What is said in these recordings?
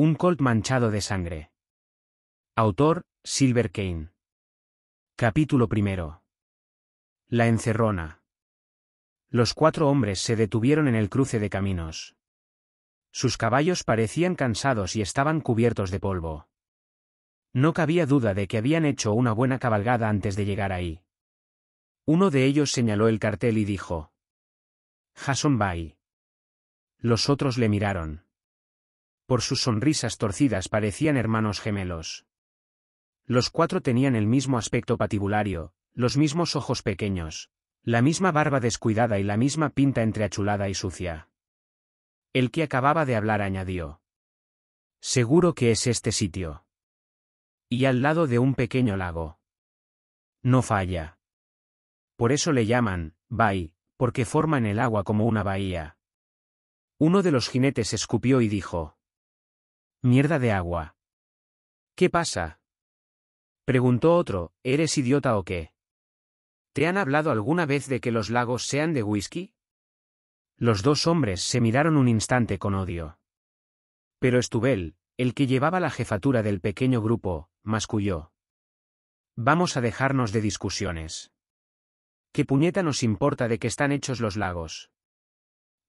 Un Colt manchado de sangre. Autor, Silver Kane. Capítulo primero. La encerrona. Los cuatro hombres se detuvieron en el cruce de caminos. Sus caballos parecían cansados y estaban cubiertos de polvo. No cabía duda de que habían hecho una buena cabalgada antes de llegar ahí. Uno de ellos señaló el cartel y dijo. Jason Bay. Los otros le miraron. Por sus sonrisas torcidas parecían hermanos gemelos. Los cuatro tenían el mismo aspecto patibulario, los mismos ojos pequeños, la misma barba descuidada y la misma pinta entreachulada y sucia. El que acababa de hablar añadió. Seguro que es este sitio. Y al lado de un pequeño lago. No falla. Por eso le llaman, Bai, porque forman el agua como una bahía. Uno de los jinetes escupió y dijo. Mierda de agua. ¿Qué pasa? Preguntó otro, ¿eres idiota o qué? ¿Te han hablado alguna vez de que los lagos sean de whisky? Los dos hombres se miraron un instante con odio. Pero Estubel, el que llevaba la jefatura del pequeño grupo, masculló. Vamos a dejarnos de discusiones. ¿Qué puñeta nos importa de que están hechos los lagos?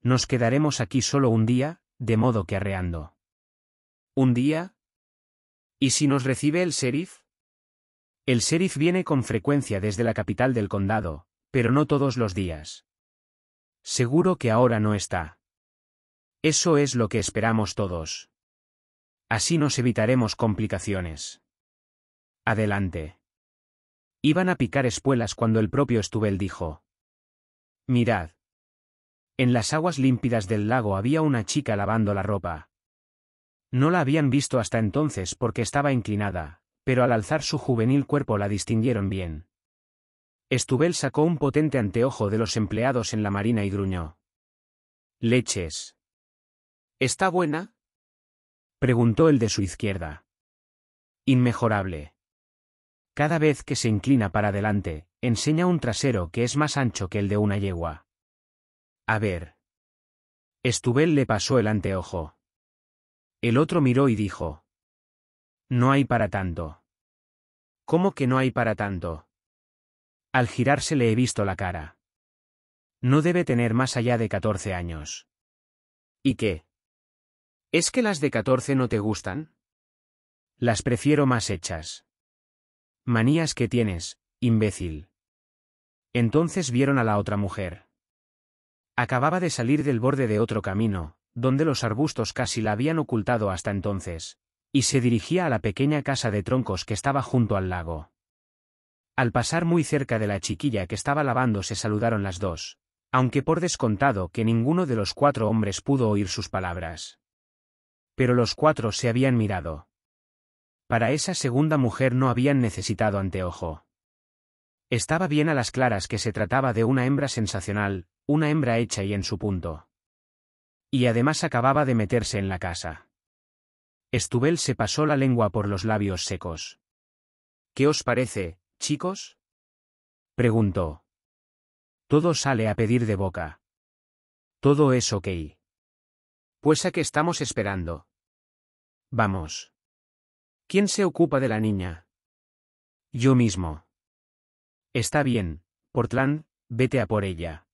Nos quedaremos aquí solo un día, de modo que arreando. Un día. ¿Y si nos recibe el sheriff? El sheriff viene con frecuencia desde la capital del condado, pero no todos los días. Seguro que ahora no está. Eso es lo que esperamos todos. Así nos evitaremos complicaciones. Adelante. Iban a picar espuelas cuando el propio Stubel dijo. Mirad. En las aguas límpidas del lago había una chica lavando la ropa. No la habían visto hasta entonces porque estaba inclinada, pero al alzar su juvenil cuerpo la distinguieron bien. Estubel sacó un potente anteojo de los empleados en la marina y gruñó. Leches. ¿Está buena? preguntó el de su izquierda. Inmejorable. Cada vez que se inclina para adelante, enseña un trasero que es más ancho que el de una yegua. A ver. Estubel le pasó el anteojo. El otro miró y dijo. No hay para tanto. ¿Cómo que no hay para tanto? Al girarse le he visto la cara. No debe tener más allá de 14 años. ¿Y qué? ¿Es que las de 14 no te gustan? Las prefiero más hechas. Manías que tienes, imbécil. Entonces vieron a la otra mujer. Acababa de salir del borde de otro camino, donde los arbustos casi la habían ocultado hasta entonces, y se dirigía a la pequeña casa de troncos que estaba junto al lago. Al pasar muy cerca de la chiquilla que estaba lavando se saludaron las dos, aunque por descontado que ninguno de los cuatro hombres pudo oír sus palabras. Pero los cuatro se habían mirado. Para esa segunda mujer no habían necesitado anteojo. Estaba bien a las claras que se trataba de una hembra sensacional, una hembra hecha y en su punto. Y además acababa de meterse en la casa. Estubel se pasó la lengua por los labios secos. ¿Qué os parece, chicos? preguntó. Todo sale a pedir de boca. Todo es ok. Pues a qué estamos esperando. Vamos. ¿Quién se ocupa de la niña? Yo mismo. Está bien, Portland, vete a por ella.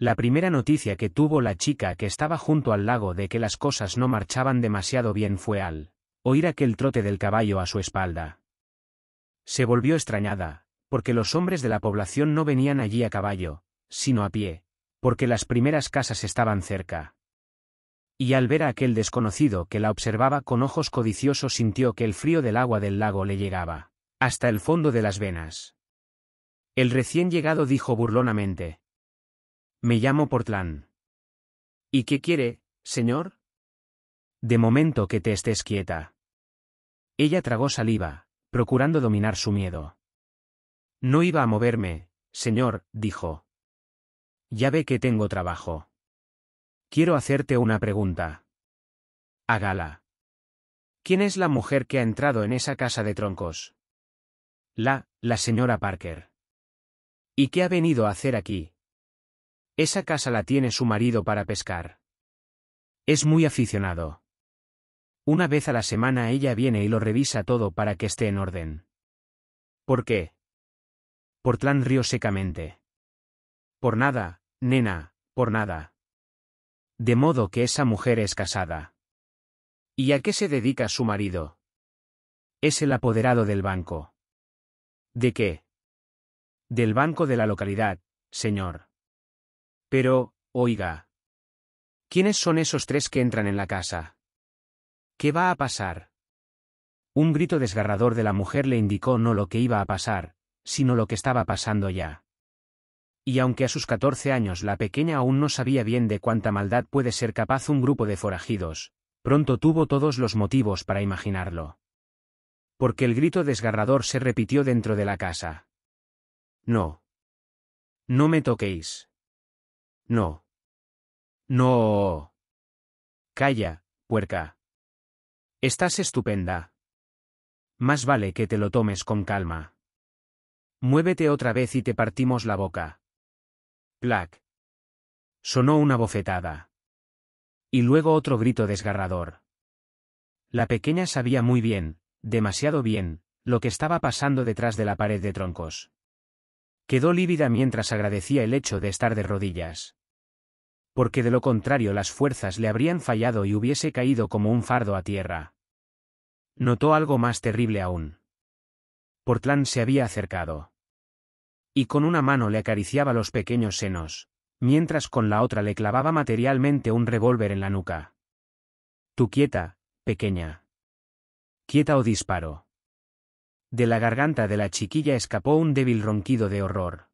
La primera noticia que tuvo la chica que estaba junto al lago de que las cosas no marchaban demasiado bien fue al oír aquel trote del caballo a su espalda. Se volvió extrañada, porque los hombres de la población no venían allí a caballo, sino a pie, porque las primeras casas estaban cerca. Y al ver a aquel desconocido que la observaba con ojos codiciosos sintió que el frío del agua del lago le llegaba, hasta el fondo de las venas. El recién llegado dijo burlonamente, me llamo Portland. ¿Y qué quiere, señor? De momento que te estés quieta. Ella tragó saliva, procurando dominar su miedo. No iba a moverme, señor, dijo. Ya ve que tengo trabajo. Quiero hacerte una pregunta. Hágala. ¿Quién es la mujer que ha entrado en esa casa de troncos? La, la señora Parker. ¿Y qué ha venido a hacer aquí, esa casa la tiene su marido para pescar. Es muy aficionado. Una vez a la semana ella viene y lo revisa todo para que esté en orden. ¿Por qué? Portland rió secamente. Por nada, nena, por nada. De modo que esa mujer es casada. ¿Y a qué se dedica su marido? Es el apoderado del banco. ¿De qué? Del banco de la localidad, señor. Pero, oiga. ¿Quiénes son esos tres que entran en la casa? ¿Qué va a pasar? Un grito desgarrador de la mujer le indicó no lo que iba a pasar, sino lo que estaba pasando ya. Y aunque a sus catorce años la pequeña aún no sabía bien de cuánta maldad puede ser capaz un grupo de forajidos, pronto tuvo todos los motivos para imaginarlo. Porque el grito desgarrador se repitió dentro de la casa. No. No me toquéis. No. No. Calla, puerca. Estás estupenda. Más vale que te lo tomes con calma. Muévete otra vez y te partimos la boca. Plac. Sonó una bofetada. Y luego otro grito desgarrador. La pequeña sabía muy bien, demasiado bien, lo que estaba pasando detrás de la pared de troncos. Quedó lívida mientras agradecía el hecho de estar de rodillas porque de lo contrario las fuerzas le habrían fallado y hubiese caído como un fardo a tierra. Notó algo más terrible aún. Portland se había acercado. Y con una mano le acariciaba los pequeños senos, mientras con la otra le clavaba materialmente un revólver en la nuca. Tú quieta, pequeña. Quieta o disparo. De la garganta de la chiquilla escapó un débil ronquido de horror.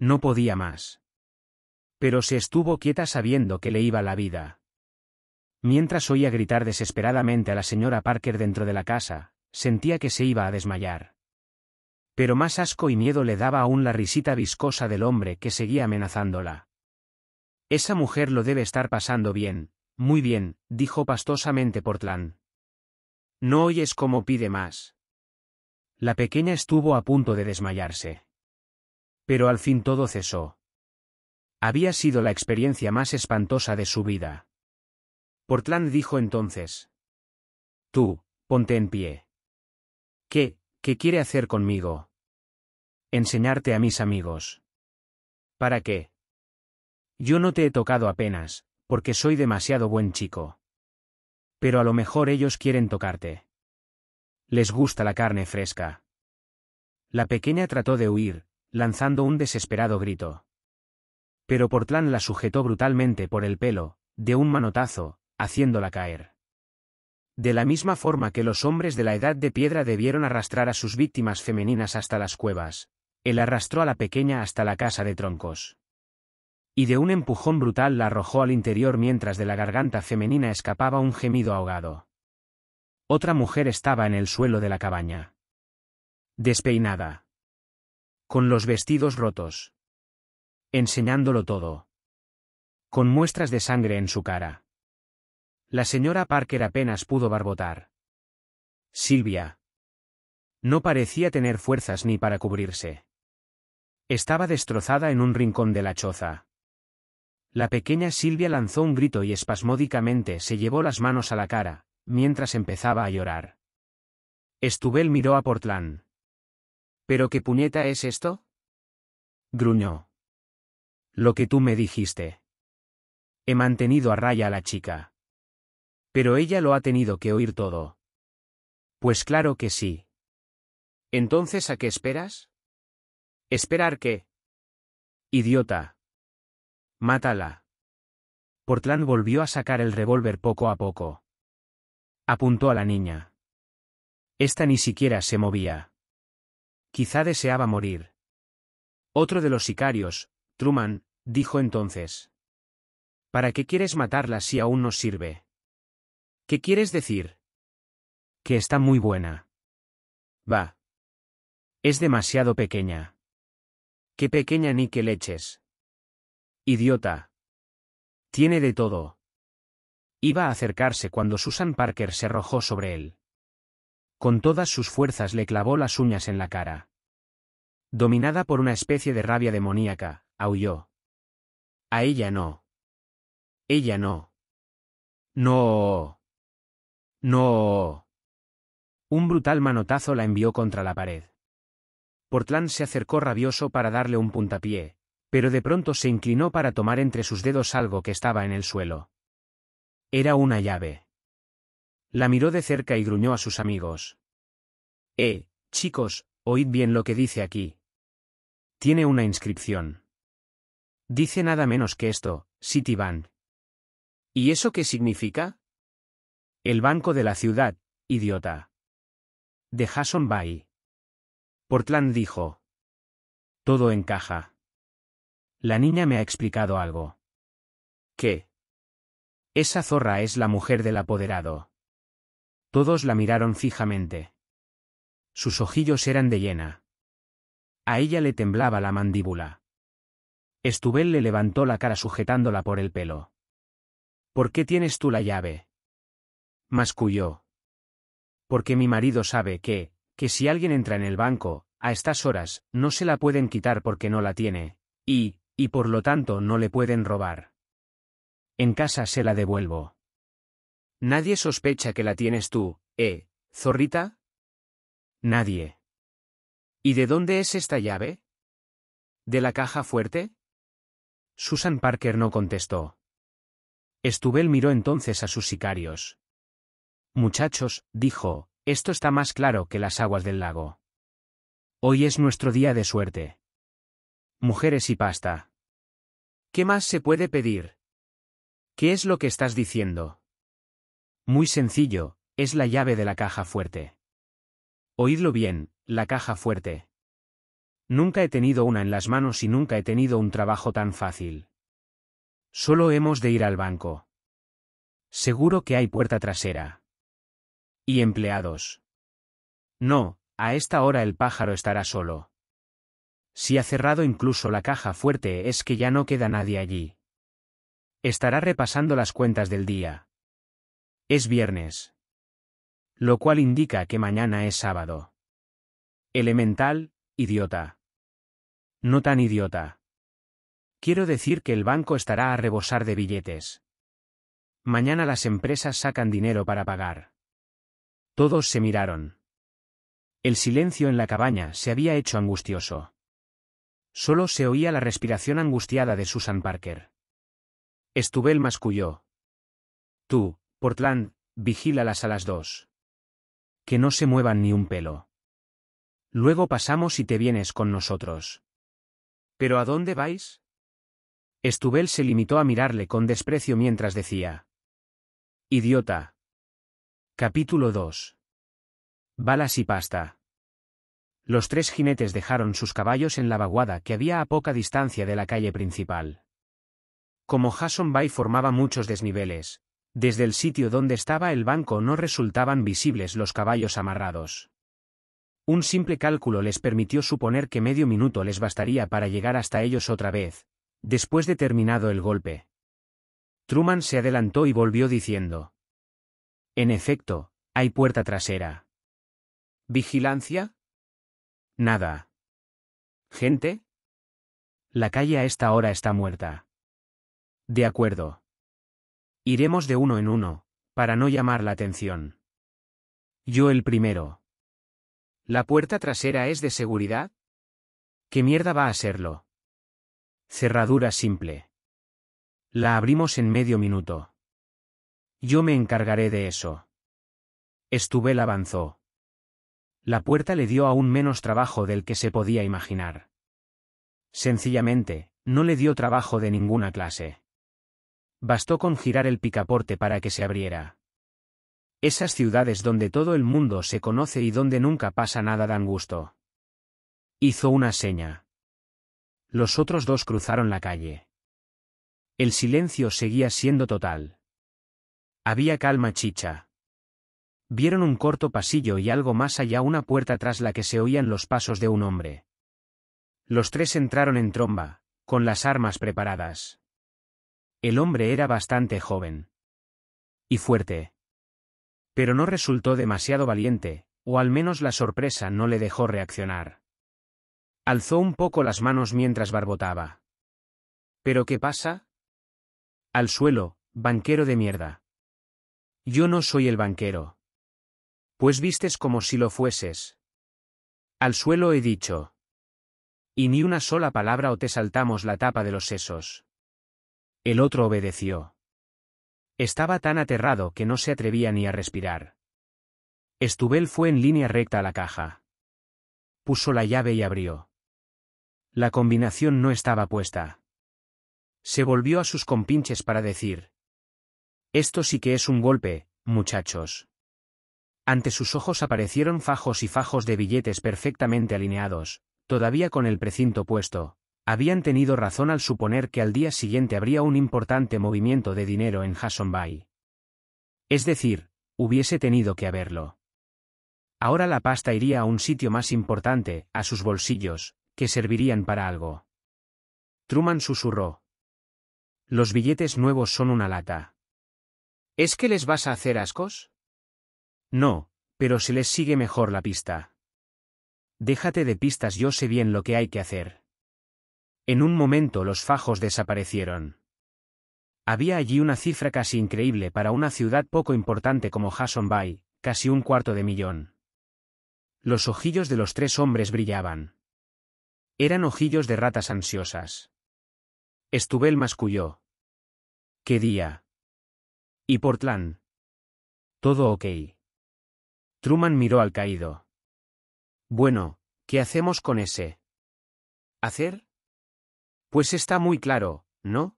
No podía más. Pero se estuvo quieta sabiendo que le iba la vida. Mientras oía gritar desesperadamente a la señora Parker dentro de la casa, sentía que se iba a desmayar. Pero más asco y miedo le daba aún la risita viscosa del hombre que seguía amenazándola. Esa mujer lo debe estar pasando bien, muy bien, dijo pastosamente Portland. No oyes cómo pide más. La pequeña estuvo a punto de desmayarse. Pero al fin todo cesó. Había sido la experiencia más espantosa de su vida. Portland dijo entonces. Tú, ponte en pie. ¿Qué, qué quiere hacer conmigo? Enseñarte a mis amigos. ¿Para qué? Yo no te he tocado apenas, porque soy demasiado buen chico. Pero a lo mejor ellos quieren tocarte. Les gusta la carne fresca. La pequeña trató de huir, lanzando un desesperado grito pero Portlán la sujetó brutalmente por el pelo, de un manotazo, haciéndola caer. De la misma forma que los hombres de la edad de piedra debieron arrastrar a sus víctimas femeninas hasta las cuevas, él arrastró a la pequeña hasta la casa de troncos. Y de un empujón brutal la arrojó al interior mientras de la garganta femenina escapaba un gemido ahogado. Otra mujer estaba en el suelo de la cabaña. Despeinada. Con los vestidos rotos enseñándolo todo. Con muestras de sangre en su cara. La señora Parker apenas pudo barbotar. Silvia. No parecía tener fuerzas ni para cubrirse. Estaba destrozada en un rincón de la choza. La pequeña Silvia lanzó un grito y espasmódicamente se llevó las manos a la cara, mientras empezaba a llorar. Estubel miró a Portland. ¿Pero qué puñeta es esto? gruñó. Lo que tú me dijiste. He mantenido a raya a la chica. Pero ella lo ha tenido que oír todo. Pues claro que sí. Entonces, ¿a qué esperas? ¿Esperar qué? Idiota. Mátala. Portland volvió a sacar el revólver poco a poco. Apuntó a la niña. Esta ni siquiera se movía. Quizá deseaba morir. Otro de los sicarios, Truman, dijo entonces. ¿Para qué quieres matarla si aún no sirve? ¿Qué quieres decir? Que está muy buena. Va. Es demasiado pequeña. Qué pequeña ni qué leches. Idiota. Tiene de todo. Iba a acercarse cuando Susan Parker se arrojó sobre él. Con todas sus fuerzas le clavó las uñas en la cara. Dominada por una especie de rabia demoníaca, aulló. A ella no. Ella no. No. No. Un brutal manotazo la envió contra la pared. Portland se acercó rabioso para darle un puntapié, pero de pronto se inclinó para tomar entre sus dedos algo que estaba en el suelo. Era una llave. La miró de cerca y gruñó a sus amigos. Eh, chicos, oíd bien lo que dice aquí. Tiene una inscripción. Dice nada menos que esto, Citibank. ¿Y eso qué significa? El banco de la ciudad, idiota. De Hasson Bay. Portland dijo. Todo encaja. La niña me ha explicado algo. ¿Qué? Esa zorra es la mujer del apoderado. Todos la miraron fijamente. Sus ojillos eran de llena. A ella le temblaba la mandíbula. Estubel le levantó la cara sujetándola por el pelo. ¿Por qué tienes tú la llave? Masculló. Porque mi marido sabe que, que si alguien entra en el banco, a estas horas, no se la pueden quitar porque no la tiene, y, y por lo tanto no le pueden robar. En casa se la devuelvo. Nadie sospecha que la tienes tú, ¿eh, zorrita? Nadie. ¿Y de dónde es esta llave? ¿De la caja fuerte? Susan Parker no contestó. Estubel miró entonces a sus sicarios. Muchachos, dijo, esto está más claro que las aguas del lago. Hoy es nuestro día de suerte. Mujeres y pasta. ¿Qué más se puede pedir? ¿Qué es lo que estás diciendo? Muy sencillo, es la llave de la caja fuerte. Oídlo bien, la caja fuerte. Nunca he tenido una en las manos y nunca he tenido un trabajo tan fácil. Solo hemos de ir al banco. Seguro que hay puerta trasera. Y empleados. No, a esta hora el pájaro estará solo. Si ha cerrado incluso la caja fuerte es que ya no queda nadie allí. Estará repasando las cuentas del día. Es viernes. Lo cual indica que mañana es sábado. Elemental, idiota. No tan idiota. Quiero decir que el banco estará a rebosar de billetes. Mañana las empresas sacan dinero para pagar. Todos se miraron. El silencio en la cabaña se había hecho angustioso. Solo se oía la respiración angustiada de Susan Parker. Estubel masculló. Tú, Portland, vigílalas a las dos. Que no se muevan ni un pelo. Luego pasamos y te vienes con nosotros. ¿Pero a dónde vais? Estubel se limitó a mirarle con desprecio mientras decía. Idiota. Capítulo 2. Balas y pasta. Los tres jinetes dejaron sus caballos en la vaguada que había a poca distancia de la calle principal. Como Hasson Bay formaba muchos desniveles, desde el sitio donde estaba el banco no resultaban visibles los caballos amarrados. Un simple cálculo les permitió suponer que medio minuto les bastaría para llegar hasta ellos otra vez, después de terminado el golpe. Truman se adelantó y volvió diciendo. En efecto, hay puerta trasera. ¿Vigilancia? Nada. ¿Gente? La calle a esta hora está muerta. De acuerdo. Iremos de uno en uno, para no llamar la atención. Yo el primero. ¿La puerta trasera es de seguridad? ¿Qué mierda va a serlo? Cerradura simple. La abrimos en medio minuto. Yo me encargaré de eso. Estubel avanzó. La puerta le dio aún menos trabajo del que se podía imaginar. Sencillamente, no le dio trabajo de ninguna clase. Bastó con girar el picaporte para que se abriera. Esas ciudades donde todo el mundo se conoce y donde nunca pasa nada dan gusto. Hizo una seña. Los otros dos cruzaron la calle. El silencio seguía siendo total. Había calma chicha. Vieron un corto pasillo y algo más allá una puerta tras la que se oían los pasos de un hombre. Los tres entraron en tromba, con las armas preparadas. El hombre era bastante joven. Y fuerte pero no resultó demasiado valiente, o al menos la sorpresa no le dejó reaccionar. Alzó un poco las manos mientras barbotaba. ¿Pero qué pasa? Al suelo, banquero de mierda. Yo no soy el banquero. Pues vistes como si lo fueses. Al suelo he dicho. Y ni una sola palabra o te saltamos la tapa de los sesos. El otro obedeció. Estaba tan aterrado que no se atrevía ni a respirar. Estubel fue en línea recta a la caja. Puso la llave y abrió. La combinación no estaba puesta. Se volvió a sus compinches para decir. Esto sí que es un golpe, muchachos. Ante sus ojos aparecieron fajos y fajos de billetes perfectamente alineados, todavía con el precinto puesto, habían tenido razón al suponer que al día siguiente habría un importante movimiento de dinero en Hasson Bay. Es decir, hubiese tenido que haberlo. Ahora la pasta iría a un sitio más importante, a sus bolsillos, que servirían para algo. Truman susurró. Los billetes nuevos son una lata. ¿Es que les vas a hacer ascos? No, pero se les sigue mejor la pista. Déjate de pistas, yo sé bien lo que hay que hacer. En un momento los fajos desaparecieron. Había allí una cifra casi increíble para una ciudad poco importante como Hasson Bay, casi un cuarto de millón. Los ojillos de los tres hombres brillaban. Eran ojillos de ratas ansiosas. Estubel masculló. ¿Qué día? ¿Y Portland? Todo ok. Truman miró al caído. Bueno, ¿qué hacemos con ese? ¿Hacer? Pues está muy claro, ¿no?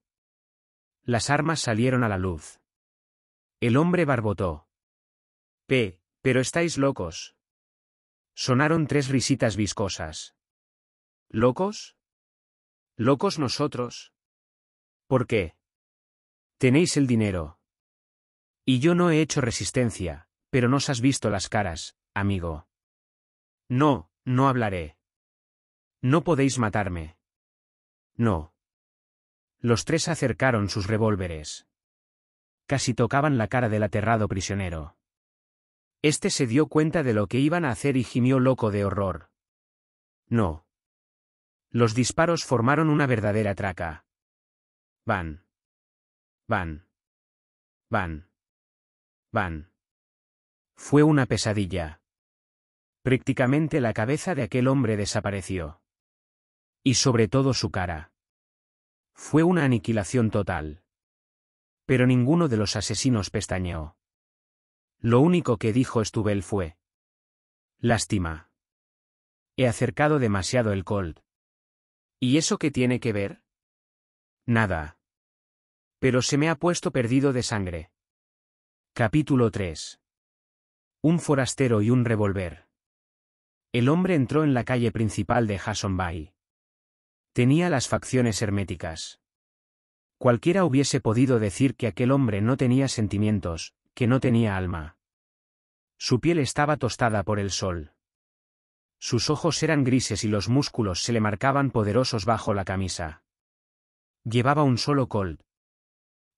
Las armas salieron a la luz. El hombre barbotó. P. Pero estáis locos. Sonaron tres risitas viscosas. ¿Locos? ¿Locos nosotros? ¿Por qué? Tenéis el dinero. Y yo no he hecho resistencia, pero nos has visto las caras, amigo. No, no hablaré. No podéis matarme. No. Los tres acercaron sus revólveres. Casi tocaban la cara del aterrado prisionero. Este se dio cuenta de lo que iban a hacer y gimió loco de horror. No. Los disparos formaron una verdadera traca. Van. Van. Van. Van. Fue una pesadilla. Prácticamente la cabeza de aquel hombre desapareció. Y sobre todo su cara. Fue una aniquilación total. Pero ninguno de los asesinos pestañeó. Lo único que dijo Stubel fue. Lástima. He acercado demasiado el cold. ¿Y eso qué tiene que ver? Nada. Pero se me ha puesto perdido de sangre. Capítulo 3. Un forastero y un revólver. El hombre entró en la calle principal de Hasson Bay. Tenía las facciones herméticas. Cualquiera hubiese podido decir que aquel hombre no tenía sentimientos, que no tenía alma. Su piel estaba tostada por el sol. Sus ojos eran grises y los músculos se le marcaban poderosos bajo la camisa. Llevaba un solo colt.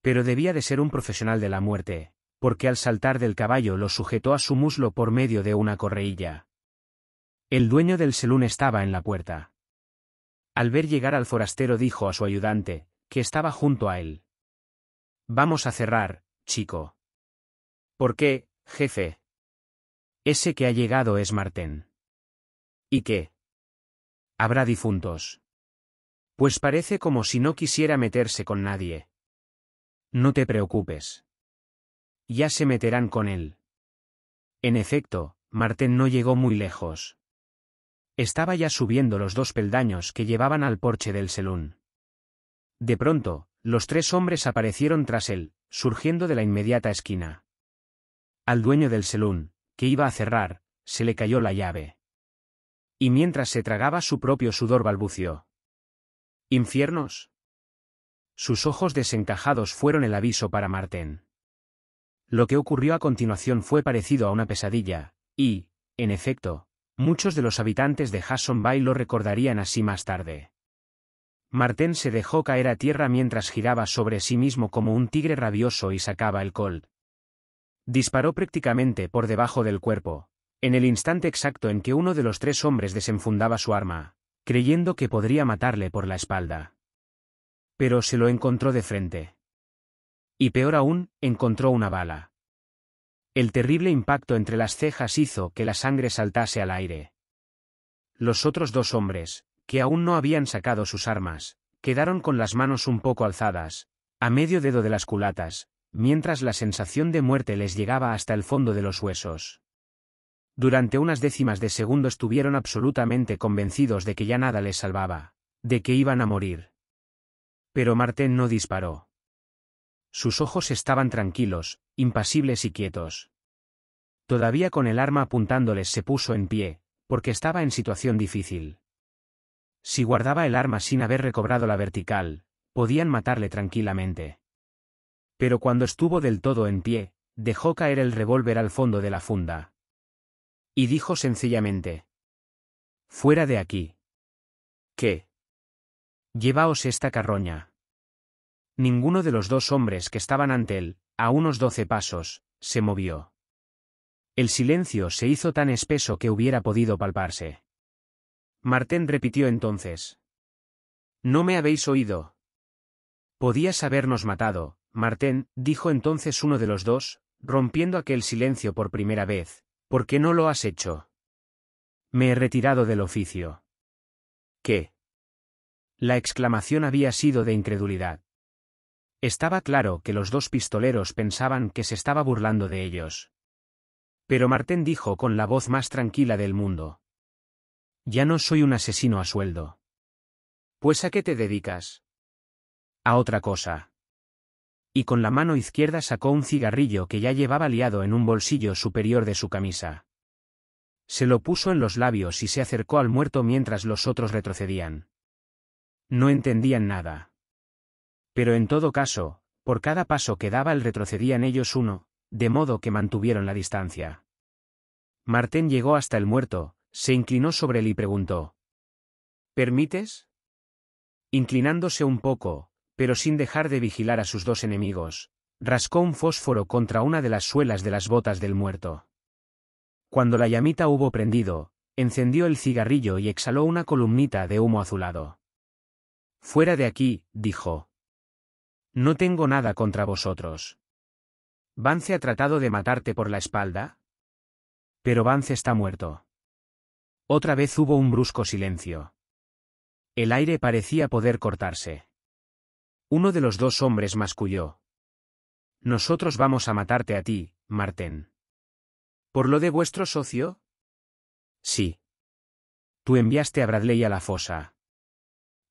Pero debía de ser un profesional de la muerte, porque al saltar del caballo lo sujetó a su muslo por medio de una correilla. El dueño del selún estaba en la puerta. Al ver llegar al forastero dijo a su ayudante, que estaba junto a él. Vamos a cerrar, chico. ¿Por qué, jefe? Ese que ha llegado es Martén. ¿Y qué? Habrá difuntos. Pues parece como si no quisiera meterse con nadie. No te preocupes. Ya se meterán con él. En efecto, Martén no llegó muy lejos. Estaba ya subiendo los dos peldaños que llevaban al porche del Selún. De pronto, los tres hombres aparecieron tras él, surgiendo de la inmediata esquina. Al dueño del Selún, que iba a cerrar, se le cayó la llave. Y mientras se tragaba su propio sudor balbució. ¿Infiernos? Sus ojos desencajados fueron el aviso para Marten. Lo que ocurrió a continuación fue parecido a una pesadilla, y, en efecto, Muchos de los habitantes de Hasson Bay lo recordarían así más tarde. Marten se dejó caer a tierra mientras giraba sobre sí mismo como un tigre rabioso y sacaba el colt. Disparó prácticamente por debajo del cuerpo, en el instante exacto en que uno de los tres hombres desenfundaba su arma, creyendo que podría matarle por la espalda. Pero se lo encontró de frente. Y peor aún, encontró una bala. El terrible impacto entre las cejas hizo que la sangre saltase al aire. Los otros dos hombres, que aún no habían sacado sus armas, quedaron con las manos un poco alzadas, a medio dedo de las culatas, mientras la sensación de muerte les llegaba hasta el fondo de los huesos. Durante unas décimas de segundo estuvieron absolutamente convencidos de que ya nada les salvaba, de que iban a morir. Pero Marten no disparó. Sus ojos estaban tranquilos, impasibles y quietos. Todavía con el arma apuntándoles se puso en pie, porque estaba en situación difícil. Si guardaba el arma sin haber recobrado la vertical, podían matarle tranquilamente. Pero cuando estuvo del todo en pie, dejó caer el revólver al fondo de la funda. Y dijo sencillamente. Fuera de aquí. ¿Qué? Llevaos esta carroña. Ninguno de los dos hombres que estaban ante él, a unos doce pasos, se movió. El silencio se hizo tan espeso que hubiera podido palparse. Martén repitió entonces. No me habéis oído. Podías habernos matado, Martén, dijo entonces uno de los dos, rompiendo aquel silencio por primera vez, ¿por qué no lo has hecho? Me he retirado del oficio. ¿Qué? La exclamación había sido de incredulidad. Estaba claro que los dos pistoleros pensaban que se estaba burlando de ellos. Pero Martén dijo con la voz más tranquila del mundo. Ya no soy un asesino a sueldo. Pues a qué te dedicas? A otra cosa. Y con la mano izquierda sacó un cigarrillo que ya llevaba liado en un bolsillo superior de su camisa. Se lo puso en los labios y se acercó al muerto mientras los otros retrocedían. No entendían nada. Pero en todo caso, por cada paso que daba el retrocedían ellos uno, de modo que mantuvieron la distancia. Martén llegó hasta el muerto, se inclinó sobre él y preguntó. ¿Permites? Inclinándose un poco, pero sin dejar de vigilar a sus dos enemigos, rascó un fósforo contra una de las suelas de las botas del muerto. Cuando la llamita hubo prendido, encendió el cigarrillo y exhaló una columnita de humo azulado. Fuera de aquí, dijo. No tengo nada contra vosotros. Vance ha tratado de matarte por la espalda. Pero Vance está muerto. Otra vez hubo un brusco silencio. El aire parecía poder cortarse. Uno de los dos hombres masculló. Nosotros vamos a matarte a ti, Marten. ¿Por lo de vuestro socio? Sí. Tú enviaste a Bradley a la fosa.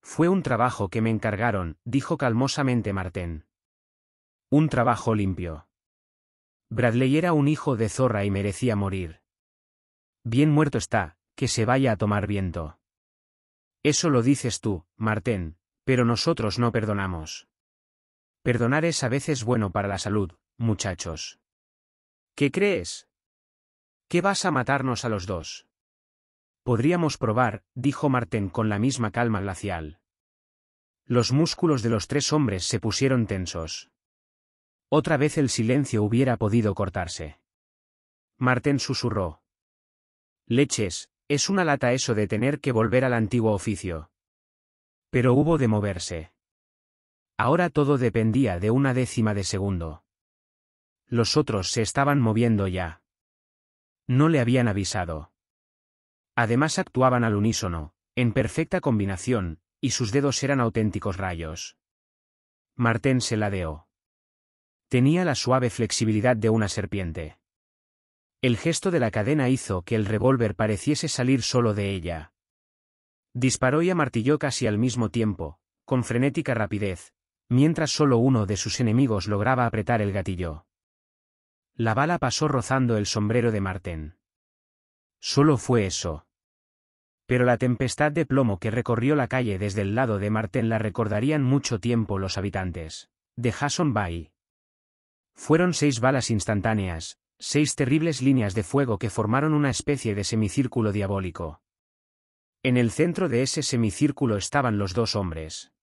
Fue un trabajo que me encargaron, dijo calmosamente Martén. Un trabajo limpio. Bradley era un hijo de zorra y merecía morir. Bien muerto está, que se vaya a tomar viento. Eso lo dices tú, Martén, pero nosotros no perdonamos. Perdonar es a veces bueno para la salud, muchachos. ¿Qué crees? ¿Qué vas a matarnos a los dos? Podríamos probar, dijo Marten con la misma calma glacial. Los músculos de los tres hombres se pusieron tensos. Otra vez el silencio hubiera podido cortarse. Marten susurró. Leches, es una lata eso de tener que volver al antiguo oficio. Pero hubo de moverse. Ahora todo dependía de una décima de segundo. Los otros se estaban moviendo ya. No le habían avisado. Además actuaban al unísono, en perfecta combinación, y sus dedos eran auténticos rayos. Martén se ladeó. Tenía la suave flexibilidad de una serpiente. El gesto de la cadena hizo que el revólver pareciese salir solo de ella. Disparó y amartilló casi al mismo tiempo, con frenética rapidez, mientras solo uno de sus enemigos lograba apretar el gatillo. La bala pasó rozando el sombrero de martén. Solo fue eso. Pero la tempestad de plomo que recorrió la calle desde el lado de Marten la recordarían mucho tiempo los habitantes. De Hasson Bay. Fueron seis balas instantáneas, seis terribles líneas de fuego que formaron una especie de semicírculo diabólico. En el centro de ese semicírculo estaban los dos hombres.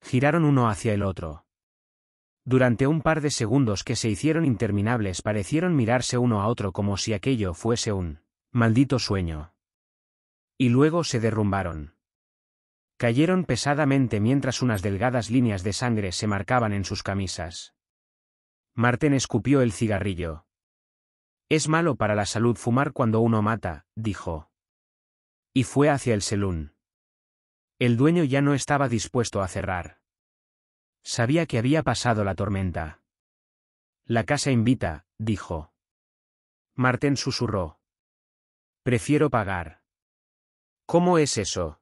Giraron uno hacia el otro. Durante un par de segundos que se hicieron interminables parecieron mirarse uno a otro como si aquello fuese un Maldito sueño. Y luego se derrumbaron. Cayeron pesadamente mientras unas delgadas líneas de sangre se marcaban en sus camisas. Marten escupió el cigarrillo. Es malo para la salud fumar cuando uno mata, dijo. Y fue hacia el salón. El dueño ya no estaba dispuesto a cerrar. Sabía que había pasado la tormenta. La casa invita, dijo. Marten susurró. Prefiero pagar. ¿Cómo es eso?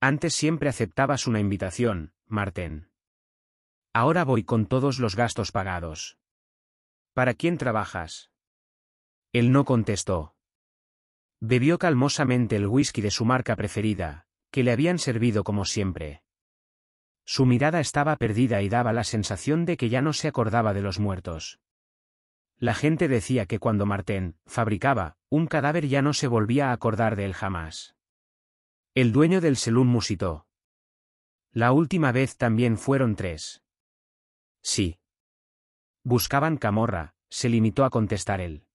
Antes siempre aceptabas una invitación, Marten. Ahora voy con todos los gastos pagados. ¿Para quién trabajas? Él no contestó. Bebió calmosamente el whisky de su marca preferida, que le habían servido como siempre. Su mirada estaba perdida y daba la sensación de que ya no se acordaba de los muertos. La gente decía que cuando Martén fabricaba un cadáver ya no se volvía a acordar de él jamás. El dueño del Selún musitó. La última vez también fueron tres. Sí. Buscaban camorra, se limitó a contestar él.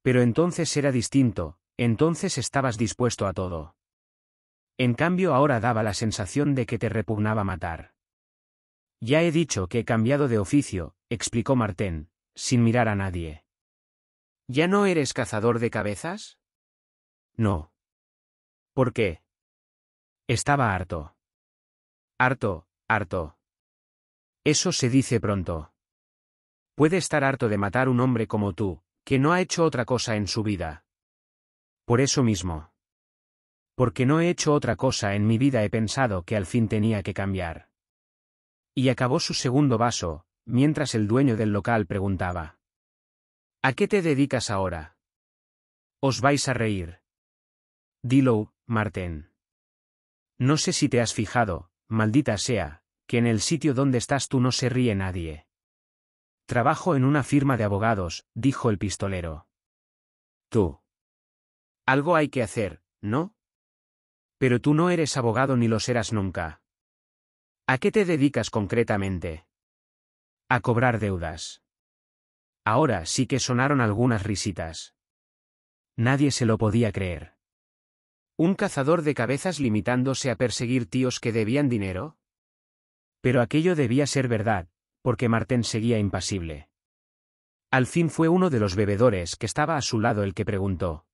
Pero entonces era distinto, entonces estabas dispuesto a todo. En cambio ahora daba la sensación de que te repugnaba matar. Ya he dicho que he cambiado de oficio, explicó Martén, sin mirar a nadie. ¿Ya no eres cazador de cabezas? No. ¿Por qué? Estaba harto. Harto, harto. Eso se dice pronto. Puede estar harto de matar un hombre como tú, que no ha hecho otra cosa en su vida. Por eso mismo. Porque no he hecho otra cosa en mi vida he pensado que al fin tenía que cambiar. Y acabó su segundo vaso, mientras el dueño del local preguntaba. ¿A qué te dedicas ahora? Os vais a reír. Dilo, Marten. No sé si te has fijado, maldita sea, que en el sitio donde estás tú no se ríe nadie. Trabajo en una firma de abogados, dijo el pistolero. Tú. Algo hay que hacer, ¿no? Pero tú no eres abogado ni lo serás nunca. ¿A qué te dedicas concretamente? A cobrar deudas. Ahora sí que sonaron algunas risitas. Nadie se lo podía creer. ¿Un cazador de cabezas limitándose a perseguir tíos que debían dinero? Pero aquello debía ser verdad, porque Martén seguía impasible. Al fin fue uno de los bebedores que estaba a su lado el que preguntó.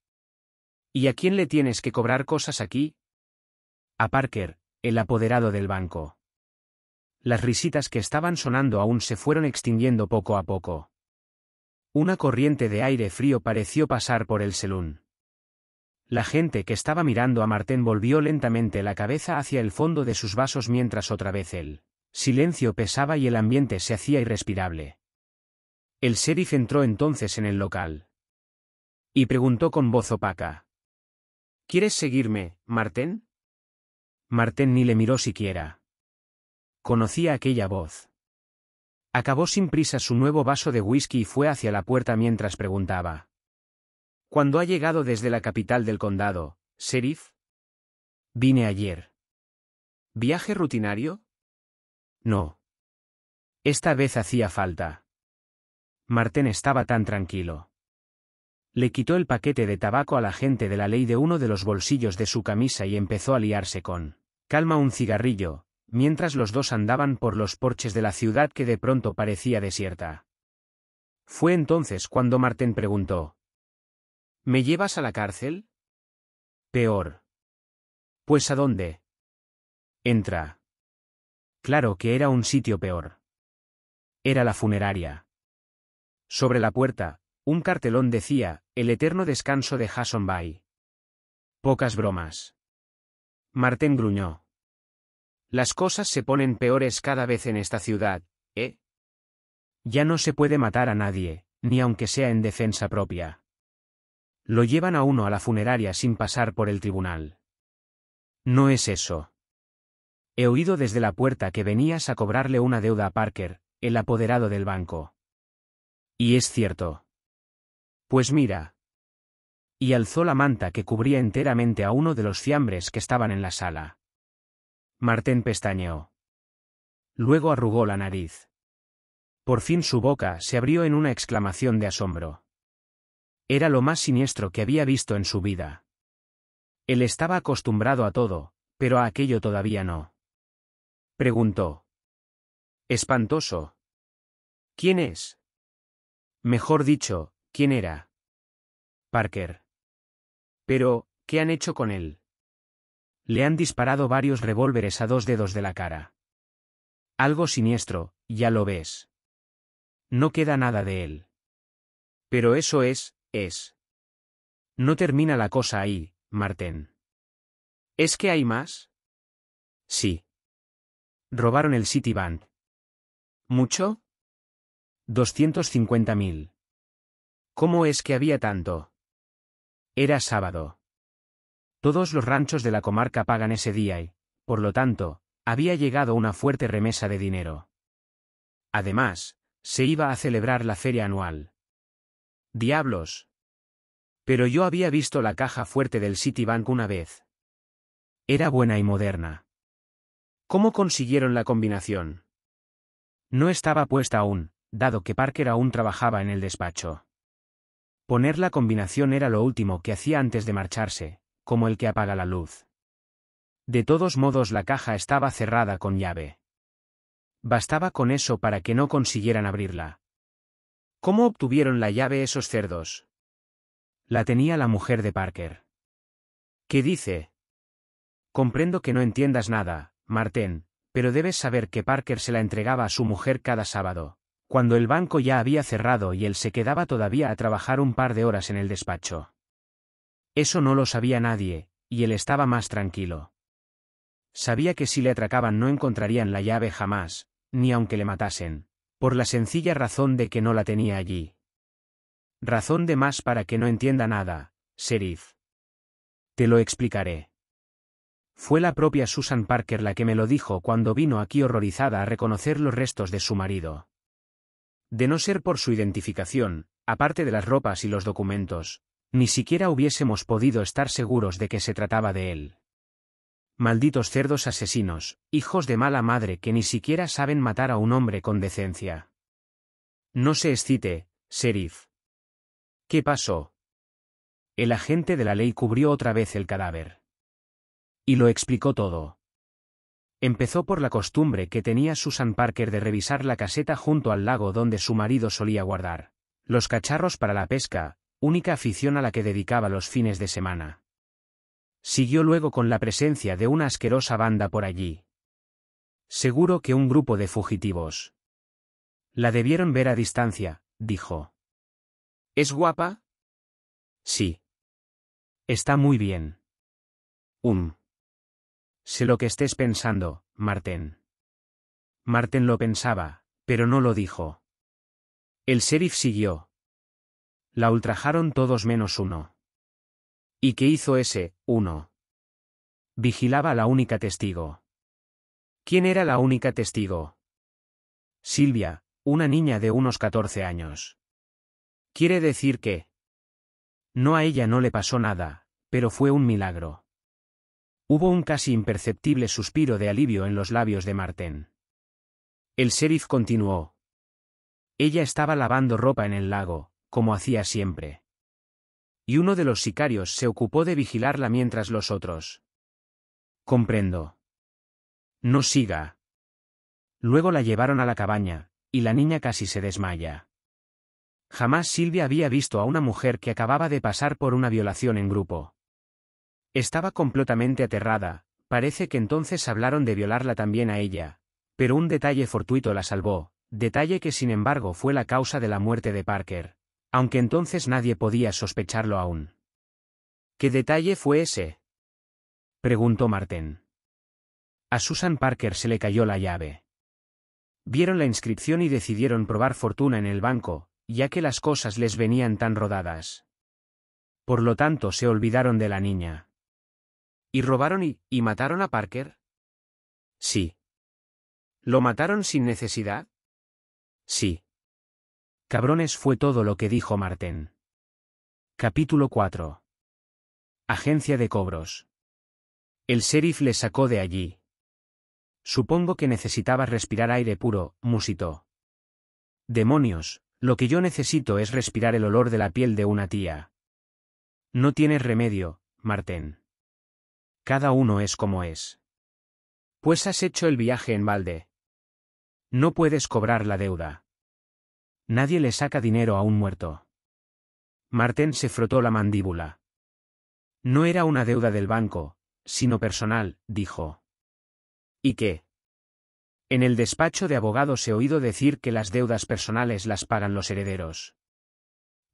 ¿Y a quién le tienes que cobrar cosas aquí? A Parker, el apoderado del banco las risitas que estaban sonando aún se fueron extinguiendo poco a poco. Una corriente de aire frío pareció pasar por el salón. La gente que estaba mirando a Martén volvió lentamente la cabeza hacia el fondo de sus vasos mientras otra vez el silencio pesaba y el ambiente se hacía irrespirable. El sheriff entró entonces en el local. Y preguntó con voz opaca. ¿Quieres seguirme, Martén? Martén ni le miró siquiera. Conocía aquella voz. Acabó sin prisa su nuevo vaso de whisky y fue hacia la puerta mientras preguntaba. ¿Cuándo ha llegado desde la capital del condado, sheriff? Vine ayer. ¿Viaje rutinario? No. Esta vez hacía falta. Martén estaba tan tranquilo. Le quitó el paquete de tabaco a la gente de la ley de uno de los bolsillos de su camisa y empezó a liarse con. Calma un cigarrillo, mientras los dos andaban por los porches de la ciudad que de pronto parecía desierta. Fue entonces cuando Marten preguntó. ¿Me llevas a la cárcel? Peor. Pues a dónde? Entra. Claro que era un sitio peor. Era la funeraria. Sobre la puerta, un cartelón decía, El eterno descanso de Jason Bay. Pocas bromas. Marten gruñó. Las cosas se ponen peores cada vez en esta ciudad, ¿eh? Ya no se puede matar a nadie, ni aunque sea en defensa propia. Lo llevan a uno a la funeraria sin pasar por el tribunal. No es eso. He oído desde la puerta que venías a cobrarle una deuda a Parker, el apoderado del banco. Y es cierto. Pues mira. Y alzó la manta que cubría enteramente a uno de los fiambres que estaban en la sala. Martén pestañeó. Luego arrugó la nariz. Por fin su boca se abrió en una exclamación de asombro. Era lo más siniestro que había visto en su vida. Él estaba acostumbrado a todo, pero a aquello todavía no. Preguntó. Espantoso. ¿Quién es? Mejor dicho, ¿quién era? Parker. Pero, ¿qué han hecho con él? Le han disparado varios revólveres a dos dedos de la cara. Algo siniestro, ya lo ves. No queda nada de él. Pero eso es, es. No termina la cosa ahí, Martén. ¿Es que hay más? Sí. Robaron el Citibank. ¿Mucho? 250.000. ¿Cómo es que había tanto? Era sábado. Todos los ranchos de la comarca pagan ese día y, por lo tanto, había llegado una fuerte remesa de dinero. Además, se iba a celebrar la feria anual. ¡Diablos! Pero yo había visto la caja fuerte del Citibank una vez. Era buena y moderna. ¿Cómo consiguieron la combinación? No estaba puesta aún, dado que Parker aún trabajaba en el despacho. Poner la combinación era lo último que hacía antes de marcharse, como el que apaga la luz. De todos modos la caja estaba cerrada con llave. Bastaba con eso para que no consiguieran abrirla. ¿Cómo obtuvieron la llave esos cerdos? La tenía la mujer de Parker. ¿Qué dice? Comprendo que no entiendas nada, Martén, pero debes saber que Parker se la entregaba a su mujer cada sábado, cuando el banco ya había cerrado y él se quedaba todavía a trabajar un par de horas en el despacho. Eso no lo sabía nadie, y él estaba más tranquilo. Sabía que si le atracaban no encontrarían la llave jamás, ni aunque le matasen, por la sencilla razón de que no la tenía allí. Razón de más para que no entienda nada, Serif. Te lo explicaré. Fue la propia Susan Parker la que me lo dijo cuando vino aquí horrorizada a reconocer los restos de su marido. De no ser por su identificación, aparte de las ropas y los documentos, ni siquiera hubiésemos podido estar seguros de que se trataba de él. Malditos cerdos asesinos, hijos de mala madre que ni siquiera saben matar a un hombre con decencia. No se excite, sheriff. ¿Qué pasó? El agente de la ley cubrió otra vez el cadáver. Y lo explicó todo. Empezó por la costumbre que tenía Susan Parker de revisar la caseta junto al lago donde su marido solía guardar los cacharros para la pesca, única afición a la que dedicaba los fines de semana. Siguió luego con la presencia de una asquerosa banda por allí. Seguro que un grupo de fugitivos. La debieron ver a distancia, dijo. ¿Es guapa? Sí. Está muy bien. Um. Sé lo que estés pensando, Marten. Marten lo pensaba, pero no lo dijo. El sheriff siguió, la ultrajaron todos menos uno. ¿Y qué hizo ese, uno? Vigilaba a la única testigo. ¿Quién era la única testigo? Silvia, una niña de unos catorce años. Quiere decir que... No a ella no le pasó nada, pero fue un milagro. Hubo un casi imperceptible suspiro de alivio en los labios de Martén. El sheriff continuó. Ella estaba lavando ropa en el lago, como hacía siempre. Y uno de los sicarios se ocupó de vigilarla mientras los otros. Comprendo. No siga. Luego la llevaron a la cabaña, y la niña casi se desmaya. Jamás Silvia había visto a una mujer que acababa de pasar por una violación en grupo. Estaba completamente aterrada, parece que entonces hablaron de violarla también a ella, pero un detalle fortuito la salvó, detalle que sin embargo fue la causa de la muerte de Parker. Aunque entonces nadie podía sospecharlo aún. ¿Qué detalle fue ese? preguntó Martén. A Susan Parker se le cayó la llave. Vieron la inscripción y decidieron probar fortuna en el banco, ya que las cosas les venían tan rodadas. Por lo tanto, se olvidaron de la niña. ¿Y robaron y, y mataron a Parker? Sí. ¿Lo mataron sin necesidad? Sí. Cabrones fue todo lo que dijo Martén. Capítulo 4. Agencia de cobros. El sheriff le sacó de allí. Supongo que necesitaba respirar aire puro, musitó. Demonios, lo que yo necesito es respirar el olor de la piel de una tía. No tienes remedio, Martén. Cada uno es como es. Pues has hecho el viaje en balde. No puedes cobrar la deuda. Nadie le saca dinero a un muerto. Martén se frotó la mandíbula. No era una deuda del banco, sino personal, dijo. ¿Y qué? En el despacho de abogados he oído decir que las deudas personales las pagan los herederos.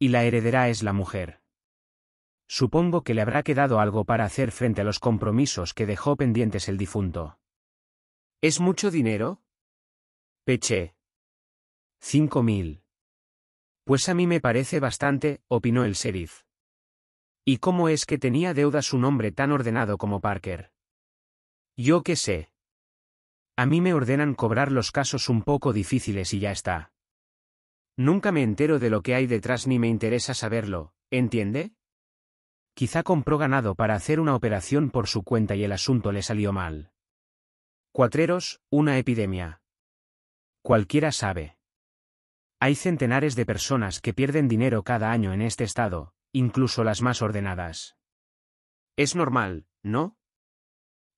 Y la heredera es la mujer. Supongo que le habrá quedado algo para hacer frente a los compromisos que dejó pendientes el difunto. ¿Es mucho dinero? Peché. Cinco mil. Pues a mí me parece bastante, opinó el sheriff. ¿Y cómo es que tenía deudas un hombre tan ordenado como Parker? Yo qué sé. A mí me ordenan cobrar los casos un poco difíciles y ya está. Nunca me entero de lo que hay detrás ni me interesa saberlo, ¿entiende? Quizá compró ganado para hacer una operación por su cuenta y el asunto le salió mal. Cuatreros, una epidemia. Cualquiera sabe. Hay centenares de personas que pierden dinero cada año en este estado, incluso las más ordenadas. Es normal, ¿no?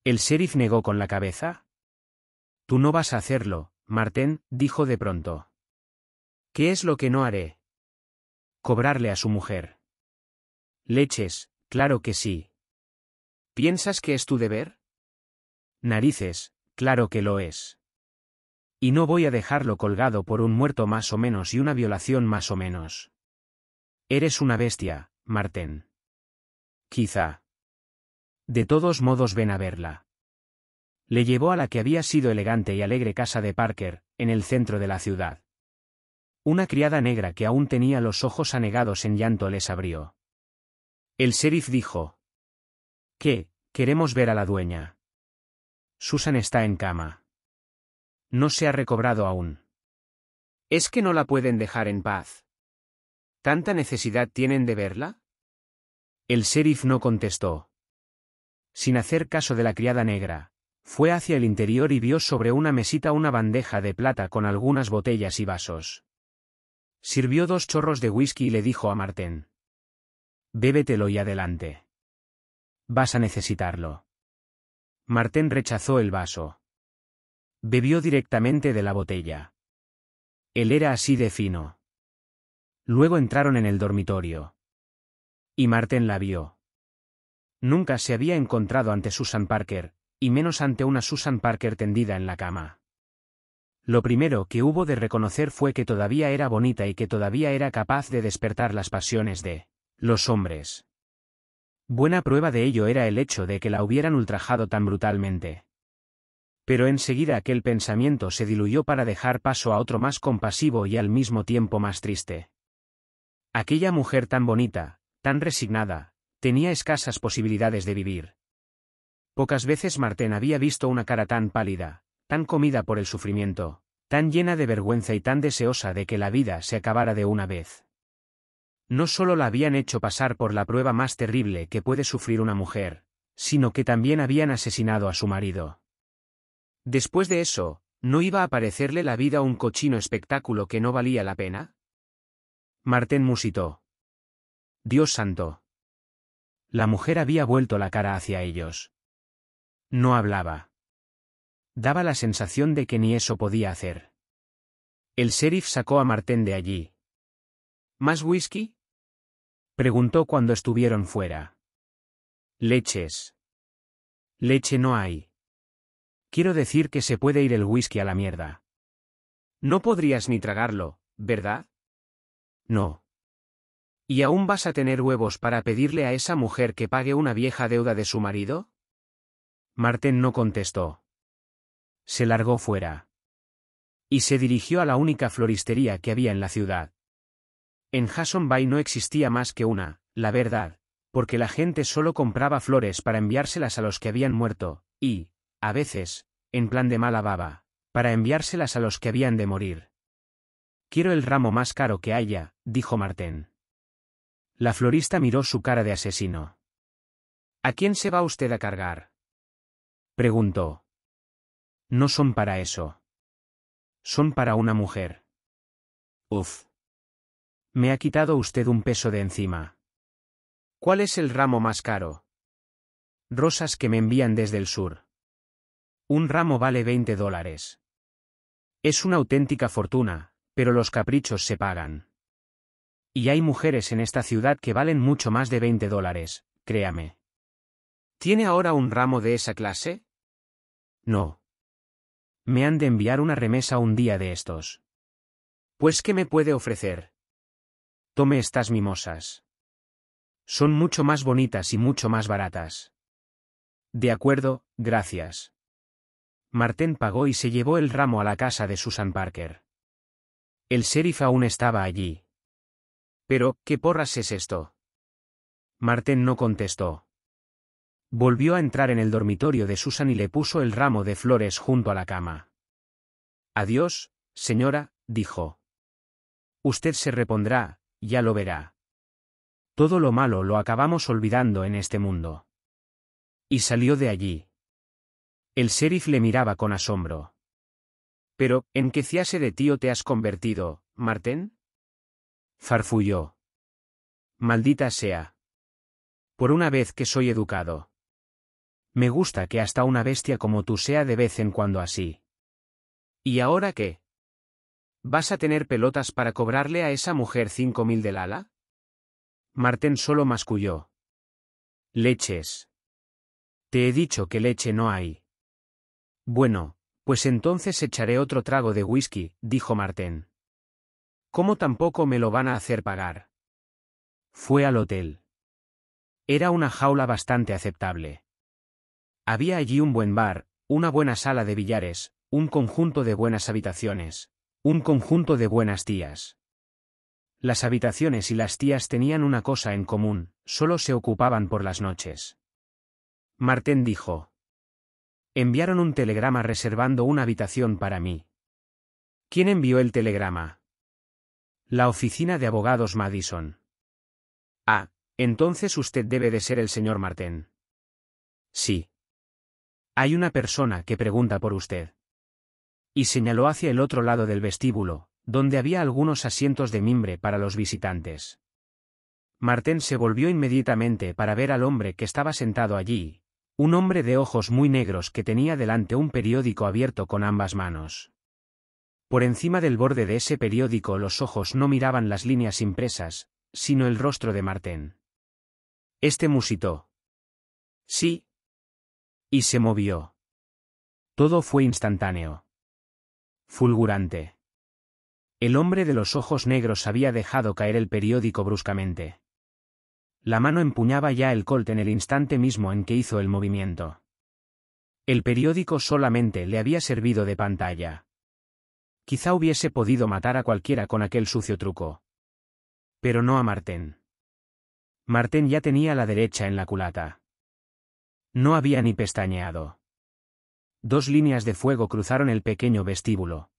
El sheriff negó con la cabeza. Tú no vas a hacerlo, Martén, dijo de pronto. ¿Qué es lo que no haré? Cobrarle a su mujer. Leches, claro que sí. ¿Piensas que es tu deber? Narices, claro que lo es. Y no voy a dejarlo colgado por un muerto más o menos y una violación más o menos. Eres una bestia, Marten. Quizá. De todos modos ven a verla. Le llevó a la que había sido elegante y alegre casa de Parker, en el centro de la ciudad. Una criada negra que aún tenía los ojos anegados en llanto les abrió. El sheriff dijo. ¿Qué? Queremos ver a la dueña. Susan está en cama. No se ha recobrado aún. ¿Es que no la pueden dejar en paz? ¿Tanta necesidad tienen de verla? El sheriff no contestó. Sin hacer caso de la criada negra, fue hacia el interior y vio sobre una mesita una bandeja de plata con algunas botellas y vasos. Sirvió dos chorros de whisky y le dijo a Martén. Bébetelo y adelante. Vas a necesitarlo. Martén rechazó el vaso. Bebió directamente de la botella. Él era así de fino. Luego entraron en el dormitorio. Y Marten la vio. Nunca se había encontrado ante Susan Parker, y menos ante una Susan Parker tendida en la cama. Lo primero que hubo de reconocer fue que todavía era bonita y que todavía era capaz de despertar las pasiones de los hombres. Buena prueba de ello era el hecho de que la hubieran ultrajado tan brutalmente. Pero enseguida aquel pensamiento se diluyó para dejar paso a otro más compasivo y al mismo tiempo más triste. Aquella mujer tan bonita, tan resignada, tenía escasas posibilidades de vivir. Pocas veces Martén había visto una cara tan pálida, tan comida por el sufrimiento, tan llena de vergüenza y tan deseosa de que la vida se acabara de una vez. No solo la habían hecho pasar por la prueba más terrible que puede sufrir una mujer, sino que también habían asesinado a su marido. Después de eso, ¿no iba a parecerle la vida un cochino espectáculo que no valía la pena? Martén musitó. Dios santo. La mujer había vuelto la cara hacia ellos. No hablaba. Daba la sensación de que ni eso podía hacer. El sheriff sacó a Martén de allí. ¿Más whisky? Preguntó cuando estuvieron fuera. Leches. Leche no hay. Quiero decir que se puede ir el whisky a la mierda. No podrías ni tragarlo, ¿verdad? No. ¿Y aún vas a tener huevos para pedirle a esa mujer que pague una vieja deuda de su marido? Marten no contestó. Se largó fuera. Y se dirigió a la única floristería que había en la ciudad. En Jason Bay no existía más que una, la verdad, porque la gente solo compraba flores para enviárselas a los que habían muerto, y, a veces, en plan de mala baba, para enviárselas a los que habían de morir. Quiero el ramo más caro que haya, dijo Martén. La florista miró su cara de asesino. ¿A quién se va usted a cargar? preguntó. No son para eso. Son para una mujer. Uf. Me ha quitado usted un peso de encima. ¿Cuál es el ramo más caro? Rosas que me envían desde el sur. Un ramo vale 20 dólares. Es una auténtica fortuna, pero los caprichos se pagan. Y hay mujeres en esta ciudad que valen mucho más de 20 dólares, créame. ¿Tiene ahora un ramo de esa clase? No. Me han de enviar una remesa un día de estos. Pues ¿qué me puede ofrecer? Tome estas mimosas. Son mucho más bonitas y mucho más baratas. De acuerdo, gracias. Martén pagó y se llevó el ramo a la casa de Susan Parker. El sheriff aún estaba allí. Pero, ¿qué porras es esto? Martén no contestó. Volvió a entrar en el dormitorio de Susan y le puso el ramo de flores junto a la cama. Adiós, señora, dijo. Usted se repondrá, ya lo verá. Todo lo malo lo acabamos olvidando en este mundo. Y salió de allí. El sheriff le miraba con asombro. Pero, ¿en qué ciase de tío te has convertido, Martén? Farfulló. Maldita sea. Por una vez que soy educado. Me gusta que hasta una bestia como tú sea de vez en cuando así. ¿Y ahora qué? ¿Vas a tener pelotas para cobrarle a esa mujer cinco mil del ala? Martén solo masculló. Leches. Te he dicho que leche no hay. Bueno, pues entonces echaré otro trago de whisky, dijo Martén. ¿Cómo tampoco me lo van a hacer pagar? Fue al hotel. Era una jaula bastante aceptable. Había allí un buen bar, una buena sala de billares, un conjunto de buenas habitaciones, un conjunto de buenas tías. Las habitaciones y las tías tenían una cosa en común, solo se ocupaban por las noches. Martén dijo, Enviaron un telegrama reservando una habitación para mí. ¿Quién envió el telegrama? La oficina de abogados Madison. Ah, entonces usted debe de ser el señor Martén Sí. Hay una persona que pregunta por usted. Y señaló hacia el otro lado del vestíbulo, donde había algunos asientos de mimbre para los visitantes. Martén se volvió inmediatamente para ver al hombre que estaba sentado allí, un hombre de ojos muy negros que tenía delante un periódico abierto con ambas manos. Por encima del borde de ese periódico los ojos no miraban las líneas impresas, sino el rostro de Martén. Este musitó. Sí. Y se movió. Todo fue instantáneo. Fulgurante. El hombre de los ojos negros había dejado caer el periódico bruscamente. La mano empuñaba ya el colt en el instante mismo en que hizo el movimiento. El periódico solamente le había servido de pantalla. Quizá hubiese podido matar a cualquiera con aquel sucio truco. Pero no a Martén. Martén ya tenía la derecha en la culata. No había ni pestañeado. Dos líneas de fuego cruzaron el pequeño vestíbulo.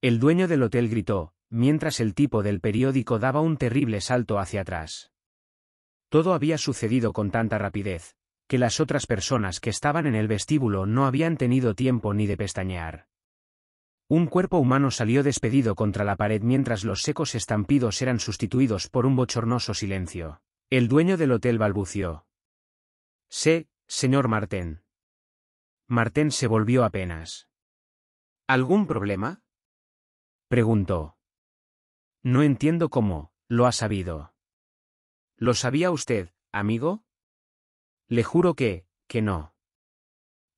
El dueño del hotel gritó, mientras el tipo del periódico daba un terrible salto hacia atrás. Todo había sucedido con tanta rapidez, que las otras personas que estaban en el vestíbulo no habían tenido tiempo ni de pestañear. Un cuerpo humano salió despedido contra la pared mientras los secos estampidos eran sustituidos por un bochornoso silencio. El dueño del hotel balbució. Sé, señor Martén. Martén se volvió apenas. ¿Algún problema? preguntó. No entiendo cómo, lo ha sabido. ¿Lo sabía usted, amigo? Le juro que, que no.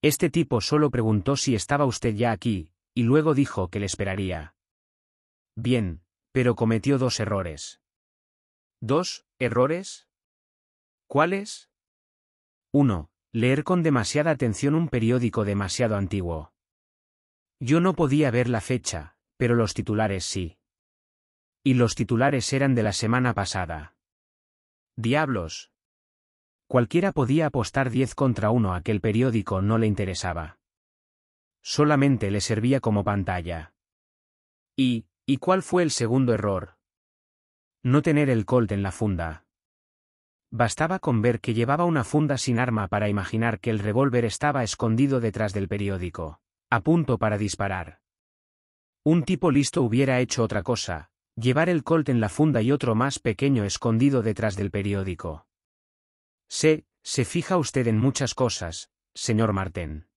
Este tipo solo preguntó si estaba usted ya aquí, y luego dijo que le esperaría. Bien, pero cometió dos errores. ¿Dos errores? ¿Cuáles? Uno, Leer con demasiada atención un periódico demasiado antiguo. Yo no podía ver la fecha, pero los titulares sí. Y los titulares eran de la semana pasada. Diablos. Cualquiera podía apostar diez contra uno a que el periódico no le interesaba. Solamente le servía como pantalla. ¿Y, y cuál fue el segundo error? No tener el Colt en la funda. Bastaba con ver que llevaba una funda sin arma para imaginar que el revólver estaba escondido detrás del periódico, a punto para disparar. Un tipo listo hubiera hecho otra cosa, llevar el colt en la funda y otro más pequeño escondido detrás del periódico. Sé, se fija usted en muchas cosas, señor Martén.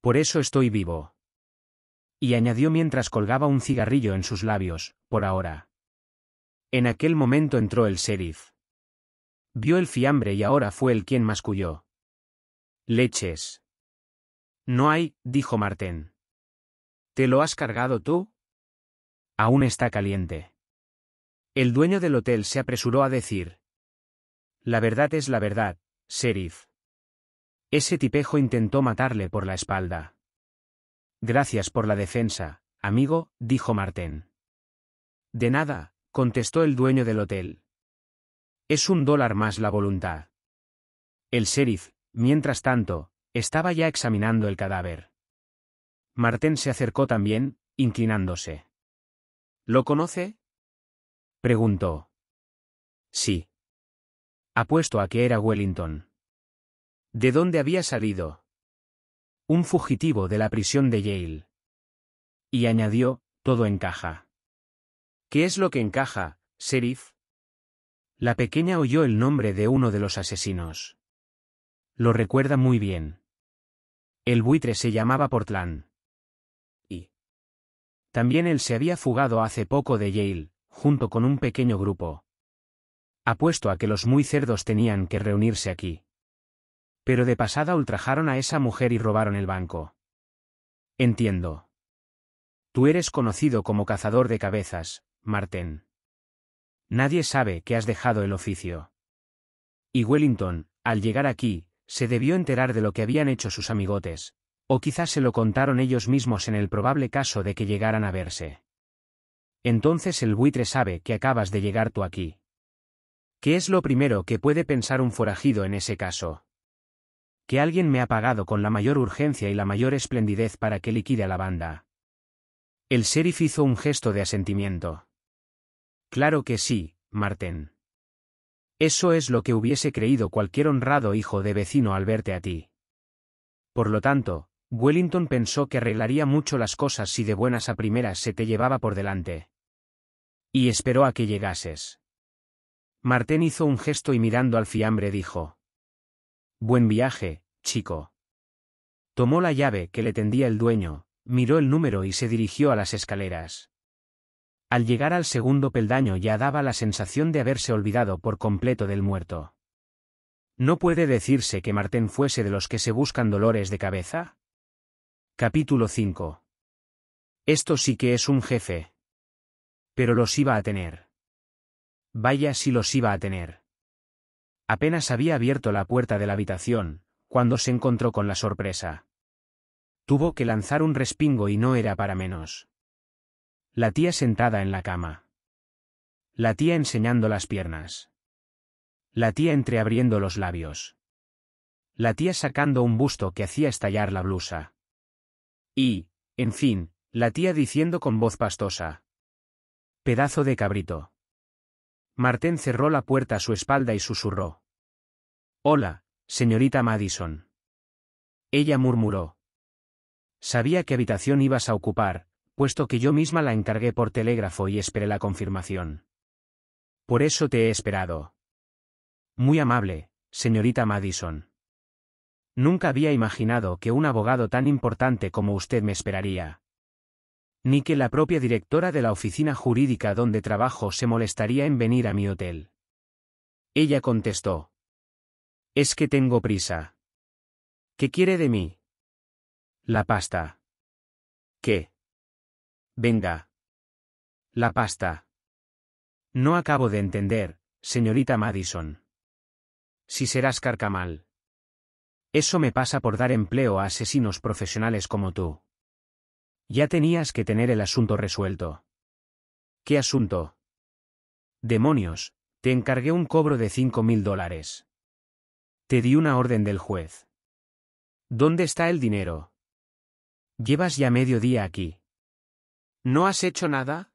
Por eso estoy vivo. Y añadió mientras colgaba un cigarrillo en sus labios, por ahora. En aquel momento entró el sheriff. Vio el fiambre y ahora fue el quien masculló. Leches. No hay, dijo Martén. ¿Te lo has cargado tú? Aún está caliente. El dueño del hotel se apresuró a decir. La verdad es la verdad, sheriff. Ese tipejo intentó matarle por la espalda. Gracias por la defensa, amigo, dijo martén De nada, contestó el dueño del hotel. Es un dólar más la voluntad. El sheriff, mientras tanto, estaba ya examinando el cadáver. Martén se acercó también, inclinándose. ¿Lo conoce? Preguntó. Sí. Apuesto a que era Wellington. ¿De dónde había salido? Un fugitivo de la prisión de Yale. Y añadió, todo encaja. ¿Qué es lo que encaja, sheriff? La pequeña oyó el nombre de uno de los asesinos. Lo recuerda muy bien. El buitre se llamaba Portland. También él se había fugado hace poco de Yale, junto con un pequeño grupo. Apuesto a que los muy cerdos tenían que reunirse aquí. Pero de pasada ultrajaron a esa mujer y robaron el banco. Entiendo. Tú eres conocido como cazador de cabezas, Martén. Nadie sabe que has dejado el oficio. Y Wellington, al llegar aquí, se debió enterar de lo que habían hecho sus amigotes, o quizás se lo contaron ellos mismos en el probable caso de que llegaran a verse. Entonces el buitre sabe que acabas de llegar tú aquí. ¿Qué es lo primero que puede pensar un forajido en ese caso? Que alguien me ha pagado con la mayor urgencia y la mayor esplendidez para que liquide a la banda. El sheriff hizo un gesto de asentimiento. Claro que sí, Marten. Eso es lo que hubiese creído cualquier honrado hijo de vecino al verte a ti. Por lo tanto, Wellington pensó que arreglaría mucho las cosas si de buenas a primeras se te llevaba por delante. Y esperó a que llegases. Martén hizo un gesto y mirando al fiambre dijo. Buen viaje, chico. Tomó la llave que le tendía el dueño, miró el número y se dirigió a las escaleras. Al llegar al segundo peldaño ya daba la sensación de haberse olvidado por completo del muerto. ¿No puede decirse que Martén fuese de los que se buscan dolores de cabeza? Capítulo 5. Esto sí que es un jefe. Pero los iba a tener. Vaya si los iba a tener. Apenas había abierto la puerta de la habitación, cuando se encontró con la sorpresa. Tuvo que lanzar un respingo y no era para menos. La tía sentada en la cama. La tía enseñando las piernas. La tía entreabriendo los labios. La tía sacando un busto que hacía estallar la blusa. Y, en fin, la tía diciendo con voz pastosa. Pedazo de cabrito. Martén cerró la puerta a su espalda y susurró. Hola, señorita Madison. Ella murmuró. Sabía qué habitación ibas a ocupar, puesto que yo misma la encargué por telégrafo y esperé la confirmación. Por eso te he esperado. Muy amable, señorita Madison. Nunca había imaginado que un abogado tan importante como usted me esperaría. Ni que la propia directora de la oficina jurídica donde trabajo se molestaría en venir a mi hotel. Ella contestó. Es que tengo prisa. ¿Qué quiere de mí? La pasta. ¿Qué? Venga. La pasta. No acabo de entender, señorita Madison. Si serás carcamal. Eso me pasa por dar empleo a asesinos profesionales como tú. Ya tenías que tener el asunto resuelto. ¿Qué asunto? Demonios, te encargué un cobro de cinco mil dólares. Te di una orden del juez. ¿Dónde está el dinero? Llevas ya medio día aquí. ¿No has hecho nada?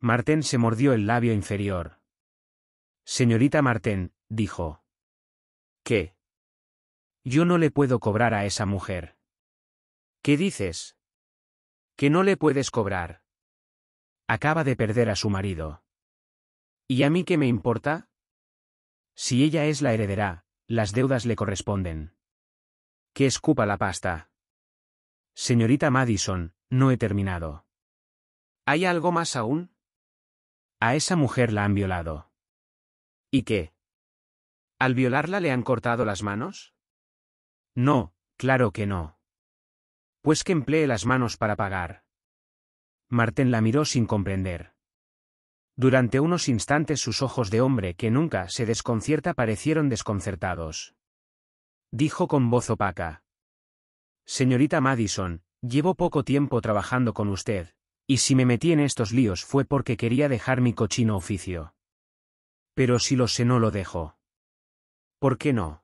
Martén se mordió el labio inferior. Señorita Martén, dijo. ¿Qué? Yo no le puedo cobrar a esa mujer. ¿Qué dices? Que no le puedes cobrar. Acaba de perder a su marido. ¿Y a mí qué me importa? Si ella es la heredera, las deudas le corresponden. Que escupa la pasta. Señorita Madison, no he terminado. ¿Hay algo más aún? A esa mujer la han violado. ¿Y qué? ¿Al violarla le han cortado las manos? No, claro que no. Pues que emplee las manos para pagar. Marten la miró sin comprender. Durante unos instantes sus ojos de hombre que nunca se desconcierta parecieron desconcertados. Dijo con voz opaca. Señorita Madison, llevo poco tiempo trabajando con usted, y si me metí en estos líos fue porque quería dejar mi cochino oficio. Pero si lo sé no lo dejo. ¿Por qué no?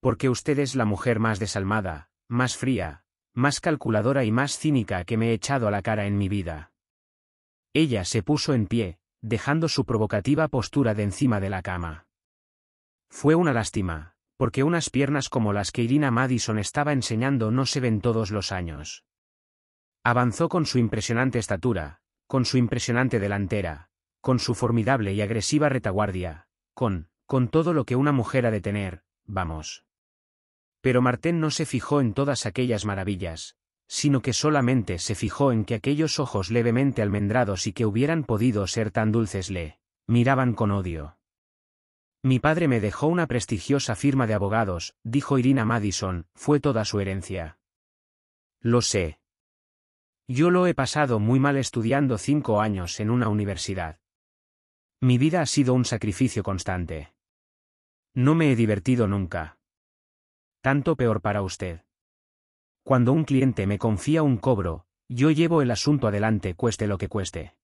porque usted es la mujer más desalmada, más fría, más calculadora y más cínica que me he echado a la cara en mi vida. Ella se puso en pie, dejando su provocativa postura de encima de la cama. Fue una lástima, porque unas piernas como las que Irina Madison estaba enseñando no se ven todos los años. Avanzó con su impresionante estatura, con su impresionante delantera, con su formidable y agresiva retaguardia, con, con todo lo que una mujer ha de tener, vamos. Pero Martín no se fijó en todas aquellas maravillas, sino que solamente se fijó en que aquellos ojos levemente almendrados y que hubieran podido ser tan dulces le miraban con odio. Mi padre me dejó una prestigiosa firma de abogados, dijo Irina Madison, fue toda su herencia. Lo sé. Yo lo he pasado muy mal estudiando cinco años en una universidad. Mi vida ha sido un sacrificio constante. No me he divertido nunca tanto peor para usted. Cuando un cliente me confía un cobro, yo llevo el asunto adelante cueste lo que cueste.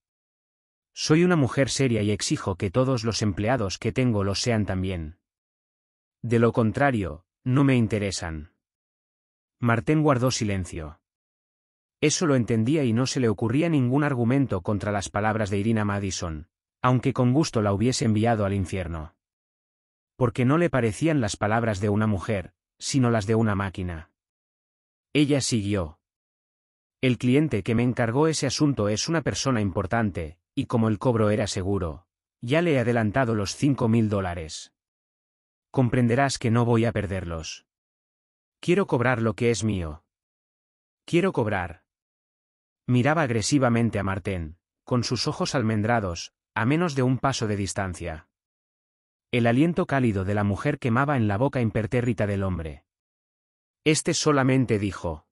Soy una mujer seria y exijo que todos los empleados que tengo lo sean también. De lo contrario, no me interesan. Martín guardó silencio. Eso lo entendía y no se le ocurría ningún argumento contra las palabras de Irina Madison, aunque con gusto la hubiese enviado al infierno. Porque no le parecían las palabras de una mujer, sino las de una máquina. Ella siguió. El cliente que me encargó ese asunto es una persona importante, y como el cobro era seguro, ya le he adelantado los cinco mil dólares. Comprenderás que no voy a perderlos. Quiero cobrar lo que es mío. Quiero cobrar. Miraba agresivamente a Martén, con sus ojos almendrados, a menos de un paso de distancia. El aliento cálido de la mujer quemaba en la boca impertérrita del hombre. Este solamente dijo.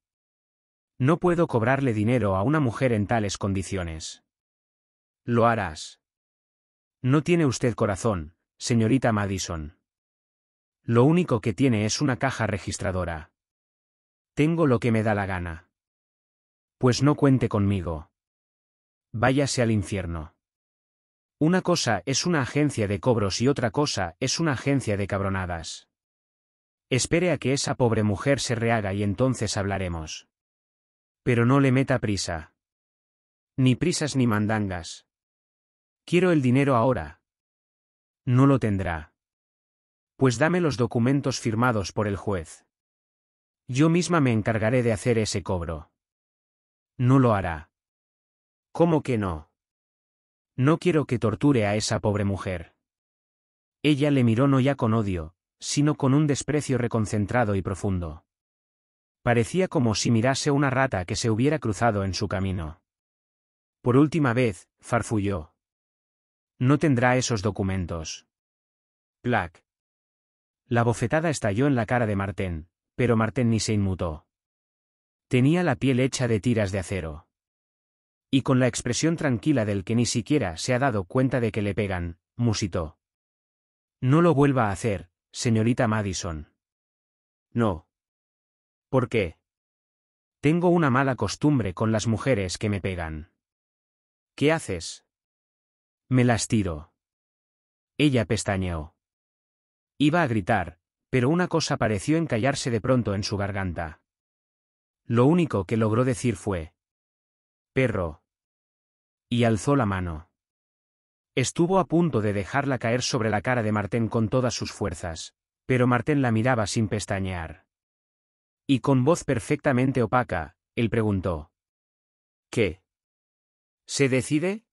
No puedo cobrarle dinero a una mujer en tales condiciones. Lo harás. No tiene usted corazón, señorita Madison. Lo único que tiene es una caja registradora. Tengo lo que me da la gana. Pues no cuente conmigo. Váyase al infierno. Una cosa es una agencia de cobros y otra cosa es una agencia de cabronadas. Espere a que esa pobre mujer se rehaga y entonces hablaremos. Pero no le meta prisa. Ni prisas ni mandangas. Quiero el dinero ahora. No lo tendrá. Pues dame los documentos firmados por el juez. Yo misma me encargaré de hacer ese cobro. No lo hará. ¿Cómo que no? No quiero que torture a esa pobre mujer. Ella le miró no ya con odio, sino con un desprecio reconcentrado y profundo. Parecía como si mirase una rata que se hubiera cruzado en su camino. Por última vez, farfulló. No tendrá esos documentos. Plac. La bofetada estalló en la cara de Martén, pero Martén ni se inmutó. Tenía la piel hecha de tiras de acero. Y con la expresión tranquila del que ni siquiera se ha dado cuenta de que le pegan, musitó. No lo vuelva a hacer, señorita Madison. No. ¿Por qué? Tengo una mala costumbre con las mujeres que me pegan. ¿Qué haces? Me las tiro. Ella pestañeó. Iba a gritar, pero una cosa pareció encallarse de pronto en su garganta. Lo único que logró decir fue. Perro, y alzó la mano. Estuvo a punto de dejarla caer sobre la cara de Martén con todas sus fuerzas, pero Martén la miraba sin pestañear. Y con voz perfectamente opaca, él preguntó. ¿Qué? ¿Se decide?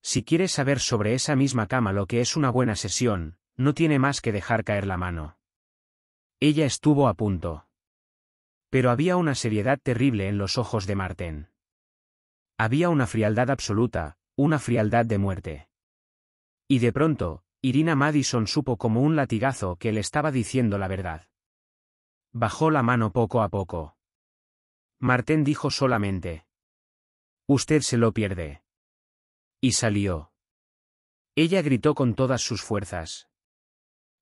Si quieres saber sobre esa misma cama lo que es una buena sesión, no tiene más que dejar caer la mano. Ella estuvo a punto. Pero había una seriedad terrible en los ojos de Martén. Había una frialdad absoluta, una frialdad de muerte. Y de pronto, Irina Madison supo como un latigazo que le estaba diciendo la verdad. Bajó la mano poco a poco. Martín dijo solamente. Usted se lo pierde. Y salió. Ella gritó con todas sus fuerzas.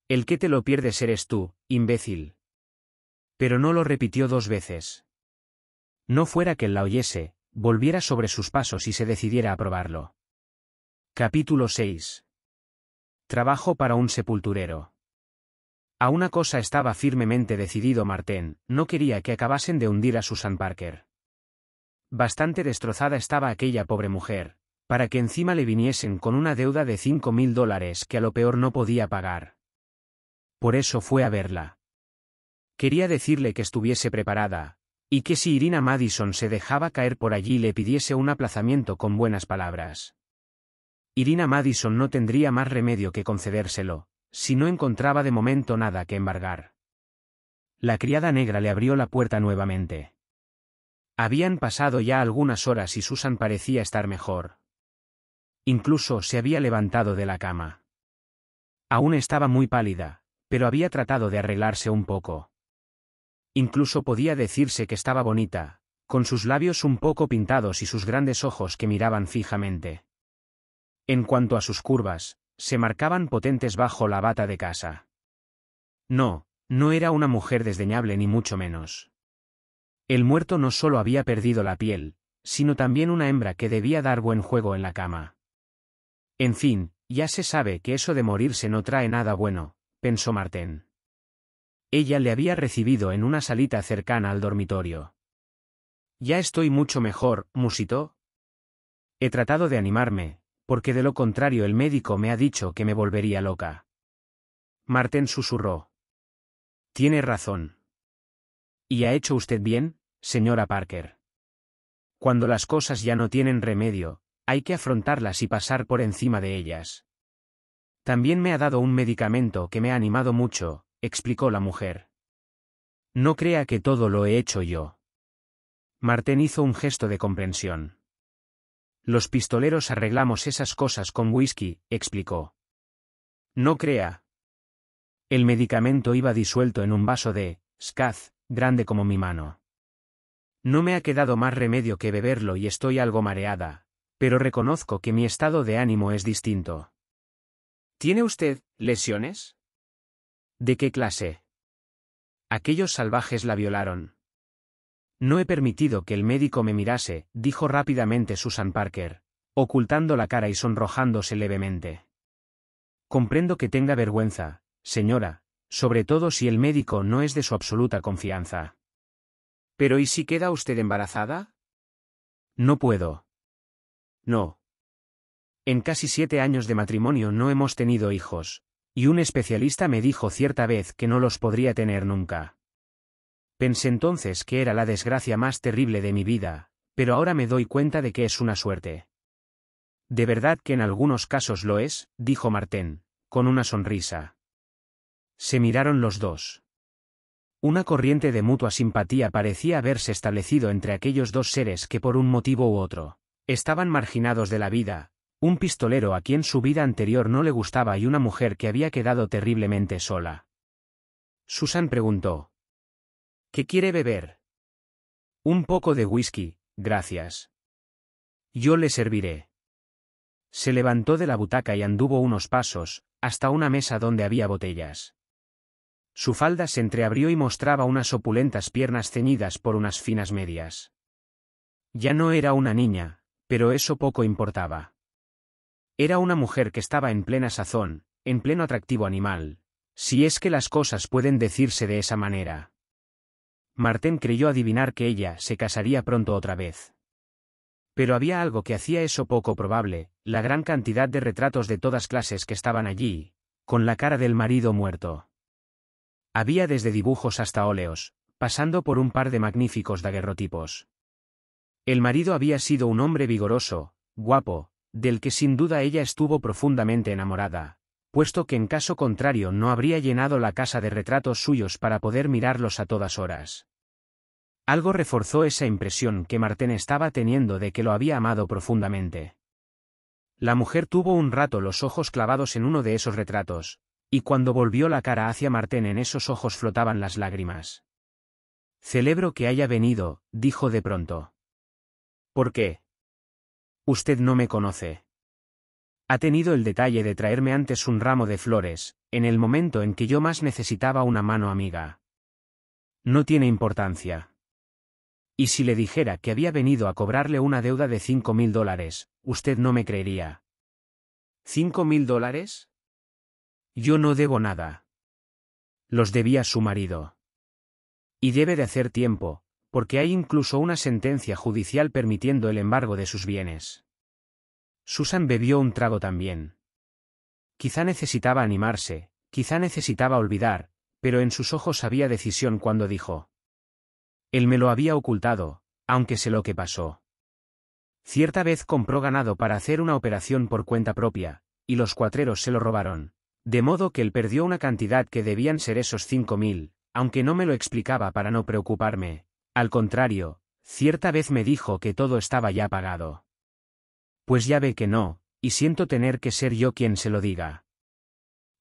El que te lo pierdes eres tú, imbécil. Pero no lo repitió dos veces. No fuera que la oyese, volviera sobre sus pasos y se decidiera a probarlo. Capítulo 6. Trabajo para un sepulturero. A una cosa estaba firmemente decidido Martén, no quería que acabasen de hundir a Susan Parker. Bastante destrozada estaba aquella pobre mujer, para que encima le viniesen con una deuda de cinco mil dólares que a lo peor no podía pagar. Por eso fue a verla. Quería decirle que estuviese preparada, y que si Irina Madison se dejaba caer por allí le pidiese un aplazamiento con buenas palabras. Irina Madison no tendría más remedio que concedérselo, si no encontraba de momento nada que embargar. La criada negra le abrió la puerta nuevamente. Habían pasado ya algunas horas y Susan parecía estar mejor. Incluso se había levantado de la cama. Aún estaba muy pálida, pero había tratado de arreglarse un poco. Incluso podía decirse que estaba bonita, con sus labios un poco pintados y sus grandes ojos que miraban fijamente. En cuanto a sus curvas, se marcaban potentes bajo la bata de casa. No, no era una mujer desdeñable ni mucho menos. El muerto no solo había perdido la piel, sino también una hembra que debía dar buen juego en la cama. En fin, ya se sabe que eso de morirse no trae nada bueno, pensó Martén. Ella le había recibido en una salita cercana al dormitorio. Ya estoy mucho mejor, musitó. He tratado de animarme, porque de lo contrario el médico me ha dicho que me volvería loca. Marten susurró. Tiene razón. ¿Y ha hecho usted bien, señora Parker? Cuando las cosas ya no tienen remedio, hay que afrontarlas y pasar por encima de ellas. También me ha dado un medicamento que me ha animado mucho, explicó la mujer. No crea que todo lo he hecho yo. Martén hizo un gesto de comprensión. Los pistoleros arreglamos esas cosas con whisky, explicó. No crea. El medicamento iba disuelto en un vaso de, scath, grande como mi mano. No me ha quedado más remedio que beberlo y estoy algo mareada, pero reconozco que mi estado de ánimo es distinto. ¿Tiene usted lesiones? ¿De qué clase? Aquellos salvajes la violaron. No he permitido que el médico me mirase, dijo rápidamente Susan Parker, ocultando la cara y sonrojándose levemente. Comprendo que tenga vergüenza, señora, sobre todo si el médico no es de su absoluta confianza. Pero ¿y si queda usted embarazada? No puedo. No. En casi siete años de matrimonio no hemos tenido hijos, y un especialista me dijo cierta vez que no los podría tener nunca. Pensé entonces que era la desgracia más terrible de mi vida, pero ahora me doy cuenta de que es una suerte. De verdad que en algunos casos lo es, dijo Martén, con una sonrisa. Se miraron los dos. Una corriente de mutua simpatía parecía haberse establecido entre aquellos dos seres que por un motivo u otro, estaban marginados de la vida, un pistolero a quien su vida anterior no le gustaba y una mujer que había quedado terriblemente sola. Susan preguntó. ¿Qué quiere beber? Un poco de whisky, gracias. Yo le serviré. Se levantó de la butaca y anduvo unos pasos, hasta una mesa donde había botellas. Su falda se entreabrió y mostraba unas opulentas piernas ceñidas por unas finas medias. Ya no era una niña, pero eso poco importaba. Era una mujer que estaba en plena sazón, en pleno atractivo animal, si es que las cosas pueden decirse de esa manera. Martén creyó adivinar que ella se casaría pronto otra vez. Pero había algo que hacía eso poco probable, la gran cantidad de retratos de todas clases que estaban allí, con la cara del marido muerto. Había desde dibujos hasta óleos, pasando por un par de magníficos daguerrotipos. El marido había sido un hombre vigoroso, guapo, del que sin duda ella estuvo profundamente enamorada, puesto que en caso contrario no habría llenado la casa de retratos suyos para poder mirarlos a todas horas. Algo reforzó esa impresión que Martén estaba teniendo de que lo había amado profundamente. La mujer tuvo un rato los ojos clavados en uno de esos retratos, y cuando volvió la cara hacia Martén en esos ojos flotaban las lágrimas. Celebro que haya venido, dijo de pronto. ¿Por qué? Usted no me conoce. Ha tenido el detalle de traerme antes un ramo de flores, en el momento en que yo más necesitaba una mano amiga. No tiene importancia. Y si le dijera que había venido a cobrarle una deuda de cinco mil dólares, usted no me creería. ¿Cinco mil dólares? Yo no debo nada. Los debía su marido. Y debe de hacer tiempo, porque hay incluso una sentencia judicial permitiendo el embargo de sus bienes. Susan bebió un trago también. Quizá necesitaba animarse, quizá necesitaba olvidar, pero en sus ojos había decisión cuando dijo. Él me lo había ocultado, aunque sé lo que pasó. Cierta vez compró ganado para hacer una operación por cuenta propia, y los cuatreros se lo robaron. De modo que él perdió una cantidad que debían ser esos cinco mil, aunque no me lo explicaba para no preocuparme, al contrario, cierta vez me dijo que todo estaba ya pagado. Pues ya ve que no, y siento tener que ser yo quien se lo diga.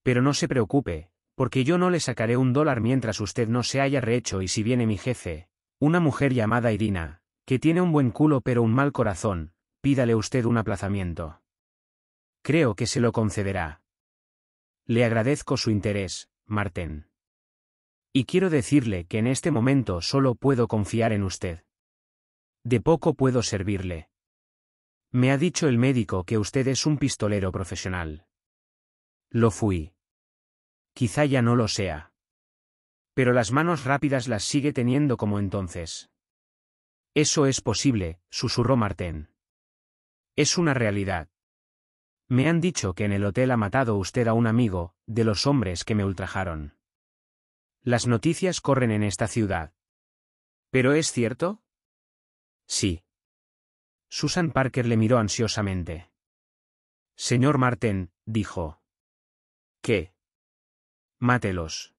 Pero no se preocupe, porque yo no le sacaré un dólar mientras usted no se haya rehecho y si viene mi jefe, una mujer llamada Irina, que tiene un buen culo pero un mal corazón, pídale usted un aplazamiento. Creo que se lo concederá. Le agradezco su interés, martén. Y quiero decirle que en este momento solo puedo confiar en usted. De poco puedo servirle. Me ha dicho el médico que usted es un pistolero profesional. Lo fui. Quizá ya no lo sea. Pero las manos rápidas las sigue teniendo como entonces. Eso es posible, susurró Martén. Es una realidad. Me han dicho que en el hotel ha matado usted a un amigo, de los hombres que me ultrajaron. Las noticias corren en esta ciudad. ¿Pero es cierto? Sí. Susan Parker le miró ansiosamente. Señor Marten, dijo. ¿Qué? Mátelos.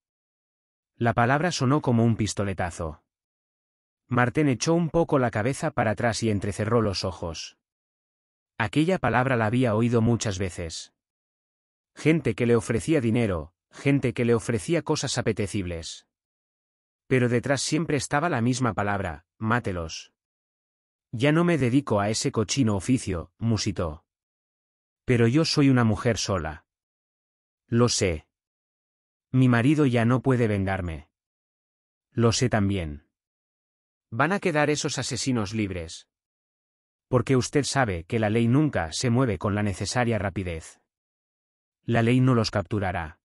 La palabra sonó como un pistoletazo. Marten echó un poco la cabeza para atrás y entrecerró los ojos. Aquella palabra la había oído muchas veces. Gente que le ofrecía dinero, gente que le ofrecía cosas apetecibles. Pero detrás siempre estaba la misma palabra, mátelos. Ya no me dedico a ese cochino oficio, musitó. Pero yo soy una mujer sola. Lo sé. Mi marido ya no puede vengarme. Lo sé también. Van a quedar esos asesinos libres. Porque usted sabe que la ley nunca se mueve con la necesaria rapidez. La ley no los capturará.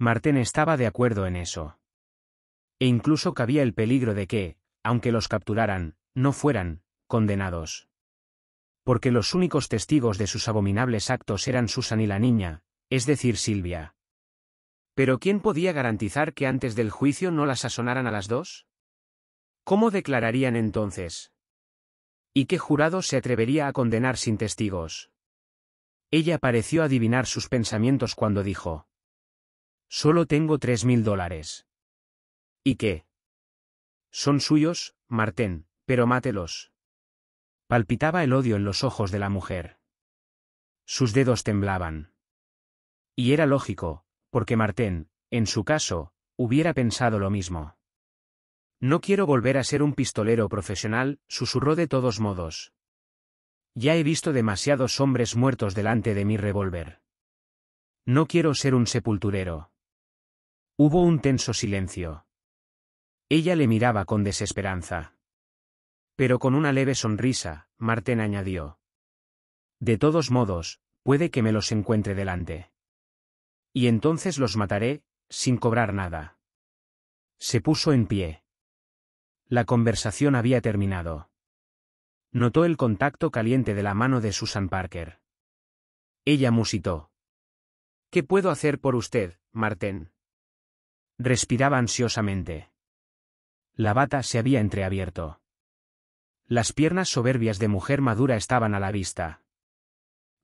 Martén estaba de acuerdo en eso. E incluso cabía el peligro de que, aunque los capturaran, no fueran condenados. Porque los únicos testigos de sus abominables actos eran Susan y la niña, es decir, Silvia. Pero ¿quién podía garantizar que antes del juicio no las asonaran a las dos? ¿Cómo declararían entonces? ¿Y qué jurado se atrevería a condenar sin testigos? Ella pareció adivinar sus pensamientos cuando dijo. Solo tengo tres mil dólares. ¿Y qué? Son suyos, Martén, pero mátelos. Palpitaba el odio en los ojos de la mujer. Sus dedos temblaban. Y era lógico, porque Martén, en su caso, hubiera pensado lo mismo. No quiero volver a ser un pistolero profesional, susurró de todos modos. Ya he visto demasiados hombres muertos delante de mi revólver. No quiero ser un sepulturero. Hubo un tenso silencio. Ella le miraba con desesperanza. Pero con una leve sonrisa, Marten añadió. De todos modos, puede que me los encuentre delante. Y entonces los mataré, sin cobrar nada. Se puso en pie. La conversación había terminado. Notó el contacto caliente de la mano de Susan Parker. Ella musitó. ¿Qué puedo hacer por usted, Martén? Respiraba ansiosamente. La bata se había entreabierto. Las piernas soberbias de mujer madura estaban a la vista.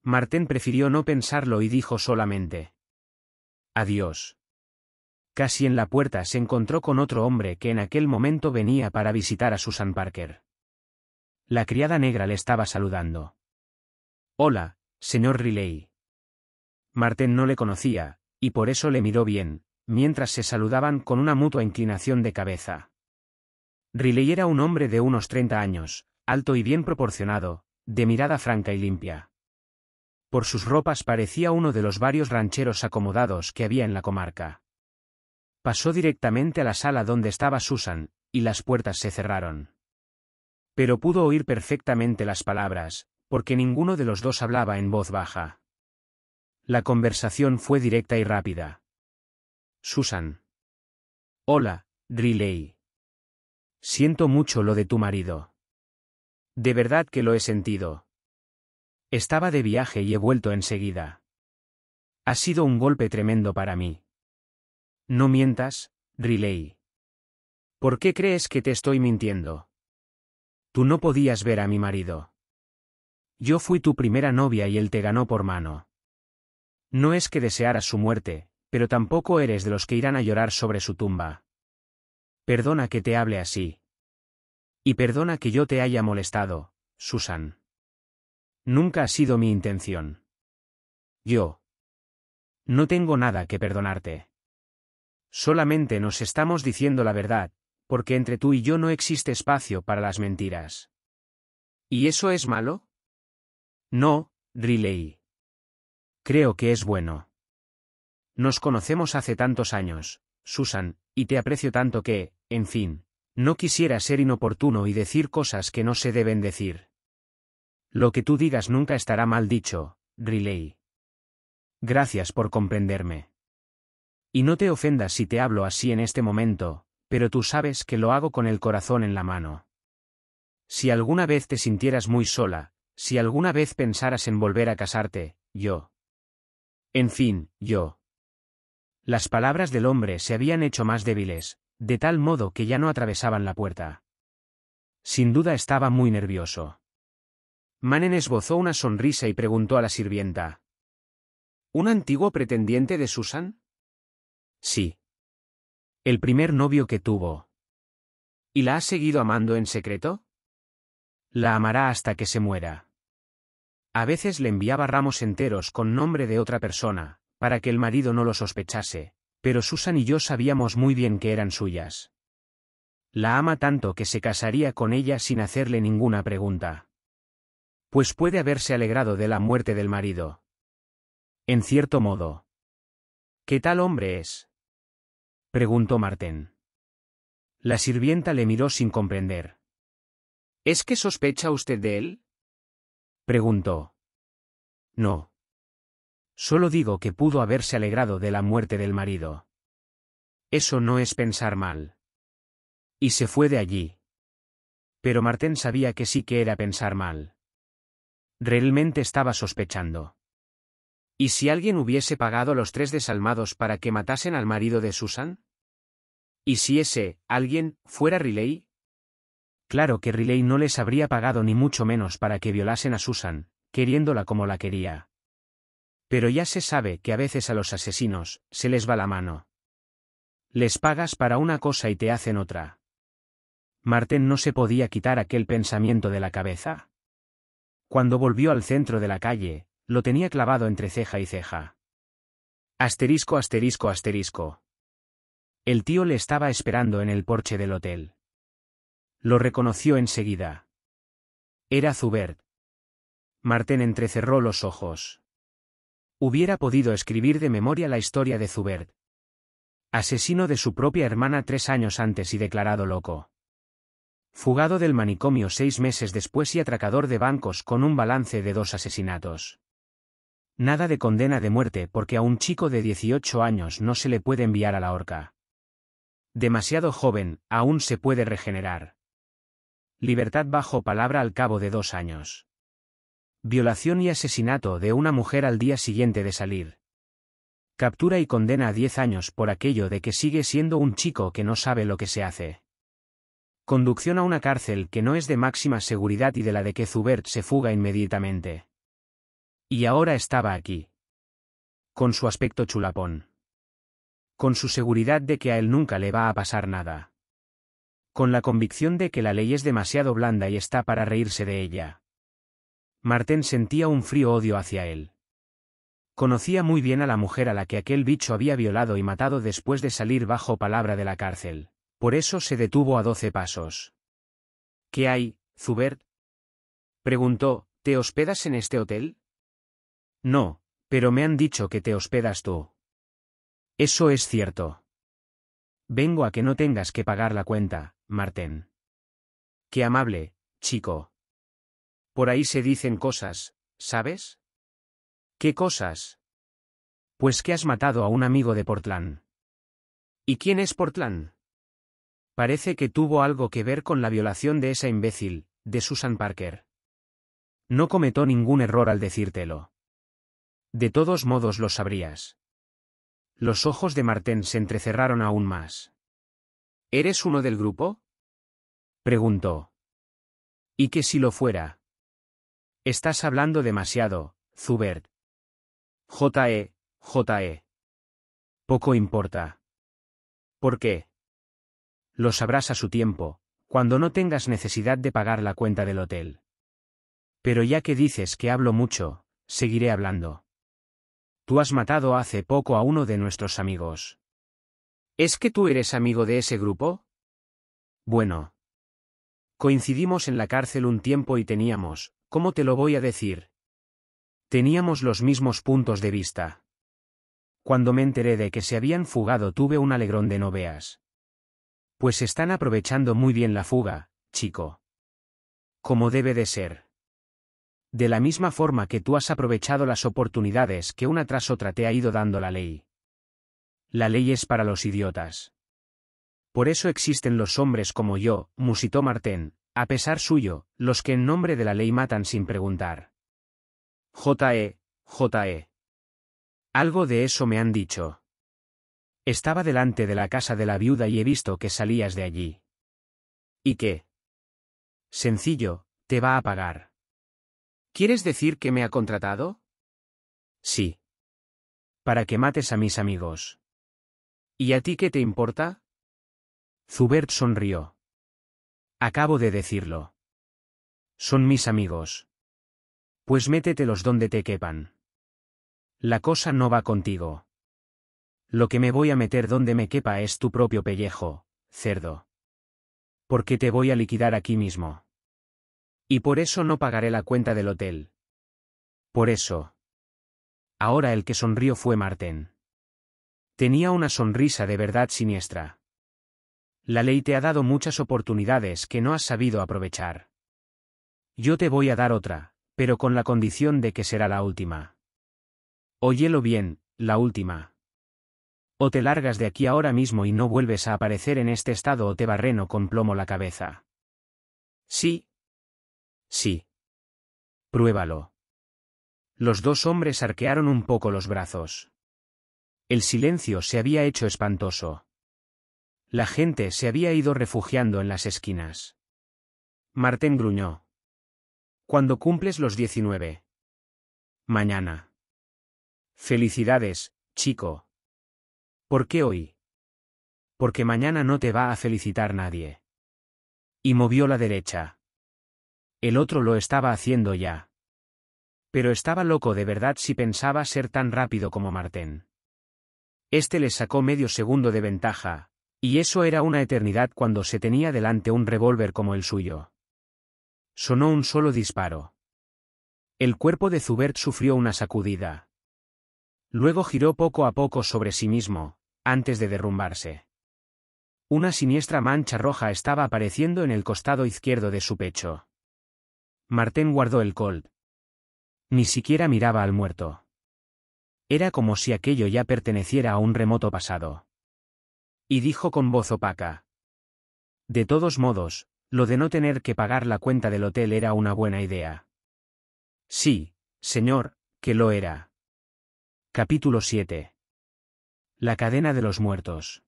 Martén prefirió no pensarlo y dijo solamente. Adiós. Casi en la puerta se encontró con otro hombre que en aquel momento venía para visitar a Susan Parker. La criada negra le estaba saludando. Hola, señor Riley. Marten no le conocía, y por eso le miró bien, mientras se saludaban con una mutua inclinación de cabeza. Riley era un hombre de unos 30 años, alto y bien proporcionado, de mirada franca y limpia. Por sus ropas parecía uno de los varios rancheros acomodados que había en la comarca. Pasó directamente a la sala donde estaba Susan, y las puertas se cerraron. Pero pudo oír perfectamente las palabras, porque ninguno de los dos hablaba en voz baja. La conversación fue directa y rápida. Susan. Hola, Riley. Siento mucho lo de tu marido. De verdad que lo he sentido. Estaba de viaje y he vuelto enseguida. Ha sido un golpe tremendo para mí. No mientas, Riley. ¿Por qué crees que te estoy mintiendo? Tú no podías ver a mi marido. Yo fui tu primera novia y él te ganó por mano. No es que desearas su muerte, pero tampoco eres de los que irán a llorar sobre su tumba. Perdona que te hable así. Y perdona que yo te haya molestado, Susan. Nunca ha sido mi intención. Yo. No tengo nada que perdonarte. Solamente nos estamos diciendo la verdad, porque entre tú y yo no existe espacio para las mentiras. ¿Y eso es malo? No, Riley. Creo que es bueno. Nos conocemos hace tantos años, Susan, y te aprecio tanto que, en fin, no quisiera ser inoportuno y decir cosas que no se deben decir. Lo que tú digas nunca estará mal dicho, Riley. Gracias por comprenderme. Y no te ofendas si te hablo así en este momento, pero tú sabes que lo hago con el corazón en la mano. Si alguna vez te sintieras muy sola, si alguna vez pensaras en volver a casarte, yo. En fin, yo, las palabras del hombre se habían hecho más débiles, de tal modo que ya no atravesaban la puerta. Sin duda estaba muy nervioso. Manen esbozó una sonrisa y preguntó a la sirvienta. ¿Un antiguo pretendiente de Susan? Sí. El primer novio que tuvo. ¿Y la ha seguido amando en secreto? La amará hasta que se muera. A veces le enviaba ramos enteros con nombre de otra persona, para que el marido no lo sospechase, pero Susan y yo sabíamos muy bien que eran suyas. La ama tanto que se casaría con ella sin hacerle ninguna pregunta. Pues puede haberse alegrado de la muerte del marido. En cierto modo. ¿Qué tal hombre es? preguntó Marten. La sirvienta le miró sin comprender. ¿Es que sospecha usted de él? preguntó. No. Solo digo que pudo haberse alegrado de la muerte del marido. Eso no es pensar mal. Y se fue de allí. Pero Martén sabía que sí que era pensar mal. Realmente estaba sospechando. ¿Y si alguien hubiese pagado a los tres desalmados para que matasen al marido de Susan? ¿Y si ese, alguien, fuera Riley? Claro que Riley no les habría pagado ni mucho menos para que violasen a Susan, queriéndola como la quería. Pero ya se sabe que a veces a los asesinos se les va la mano. Les pagas para una cosa y te hacen otra. Martén no se podía quitar aquel pensamiento de la cabeza. Cuando volvió al centro de la calle, lo tenía clavado entre ceja y ceja. Asterisco, asterisco, asterisco. El tío le estaba esperando en el porche del hotel. Lo reconoció enseguida. Era Zubert. Martén entrecerró los ojos. Hubiera podido escribir de memoria la historia de Zubert. Asesino de su propia hermana tres años antes y declarado loco. Fugado del manicomio seis meses después y atracador de bancos con un balance de dos asesinatos. Nada de condena de muerte porque a un chico de 18 años no se le puede enviar a la horca. Demasiado joven, aún se puede regenerar. Libertad bajo palabra al cabo de dos años. Violación y asesinato de una mujer al día siguiente de salir. Captura y condena a 10 años por aquello de que sigue siendo un chico que no sabe lo que se hace. Conducción a una cárcel que no es de máxima seguridad y de la de que Zubert se fuga inmediatamente. Y ahora estaba aquí. Con su aspecto chulapón. Con su seguridad de que a él nunca le va a pasar nada. Con la convicción de que la ley es demasiado blanda y está para reírse de ella. Martén sentía un frío odio hacia él. Conocía muy bien a la mujer a la que aquel bicho había violado y matado después de salir bajo palabra de la cárcel. Por eso se detuvo a doce pasos. ¿Qué hay, Zubert? Preguntó, ¿te hospedas en este hotel? No, pero me han dicho que te hospedas tú. Eso es cierto. Vengo a que no tengas que pagar la cuenta, Martén. Qué amable, chico. Por ahí se dicen cosas, ¿sabes? ¿Qué cosas? Pues que has matado a un amigo de Portland. ¿Y quién es Portland? Parece que tuvo algo que ver con la violación de esa imbécil, de Susan Parker. No cometó ningún error al decírtelo. De todos modos lo sabrías. Los ojos de Martén se entrecerraron aún más. ¿Eres uno del grupo? preguntó. ¿Y que si lo fuera? Estás hablando demasiado, Zubert. J.E., J.E. Poco importa. ¿Por qué? Lo sabrás a su tiempo, cuando no tengas necesidad de pagar la cuenta del hotel. Pero ya que dices que hablo mucho, seguiré hablando. Tú has matado hace poco a uno de nuestros amigos. ¿Es que tú eres amigo de ese grupo? Bueno. Coincidimos en la cárcel un tiempo y teníamos, ¿cómo te lo voy a decir? Teníamos los mismos puntos de vista. Cuando me enteré de que se habían fugado tuve un alegrón de no veas. Pues están aprovechando muy bien la fuga, chico. Como debe de ser. De la misma forma que tú has aprovechado las oportunidades que una tras otra te ha ido dando la ley. La ley es para los idiotas. Por eso existen los hombres como yo, musitó Martén, a pesar suyo, los que en nombre de la ley matan sin preguntar. J.E., J.E. Algo de eso me han dicho. Estaba delante de la casa de la viuda y he visto que salías de allí. ¿Y qué? Sencillo, te va a pagar. ¿Quieres decir que me ha contratado? Sí. Para que mates a mis amigos. ¿Y a ti qué te importa? Zubert sonrió. Acabo de decirlo. Son mis amigos. Pues métetelos donde te quepan. La cosa no va contigo. Lo que me voy a meter donde me quepa es tu propio pellejo, cerdo. Porque te voy a liquidar aquí mismo. Y por eso no pagaré la cuenta del hotel. Por eso. Ahora el que sonrió fue Martén. Tenía una sonrisa de verdad siniestra. La ley te ha dado muchas oportunidades que no has sabido aprovechar. Yo te voy a dar otra, pero con la condición de que será la última. Óyelo bien, la última. O te largas de aquí ahora mismo y no vuelves a aparecer en este estado o te barreno con plomo la cabeza. Sí. Sí. Pruébalo. Los dos hombres arquearon un poco los brazos. El silencio se había hecho espantoso. La gente se había ido refugiando en las esquinas. Martén gruñó. Cuando cumples los 19. Mañana. Felicidades, chico. ¿Por qué hoy? Porque mañana no te va a felicitar nadie. Y movió la derecha. El otro lo estaba haciendo ya. Pero estaba loco de verdad si pensaba ser tan rápido como Martén. Este le sacó medio segundo de ventaja, y eso era una eternidad cuando se tenía delante un revólver como el suyo. Sonó un solo disparo. El cuerpo de Zubert sufrió una sacudida. Luego giró poco a poco sobre sí mismo, antes de derrumbarse. Una siniestra mancha roja estaba apareciendo en el costado izquierdo de su pecho. Martén guardó el colt. Ni siquiera miraba al muerto. Era como si aquello ya perteneciera a un remoto pasado. Y dijo con voz opaca. De todos modos, lo de no tener que pagar la cuenta del hotel era una buena idea. Sí, señor, que lo era. Capítulo 7. La cadena de los muertos.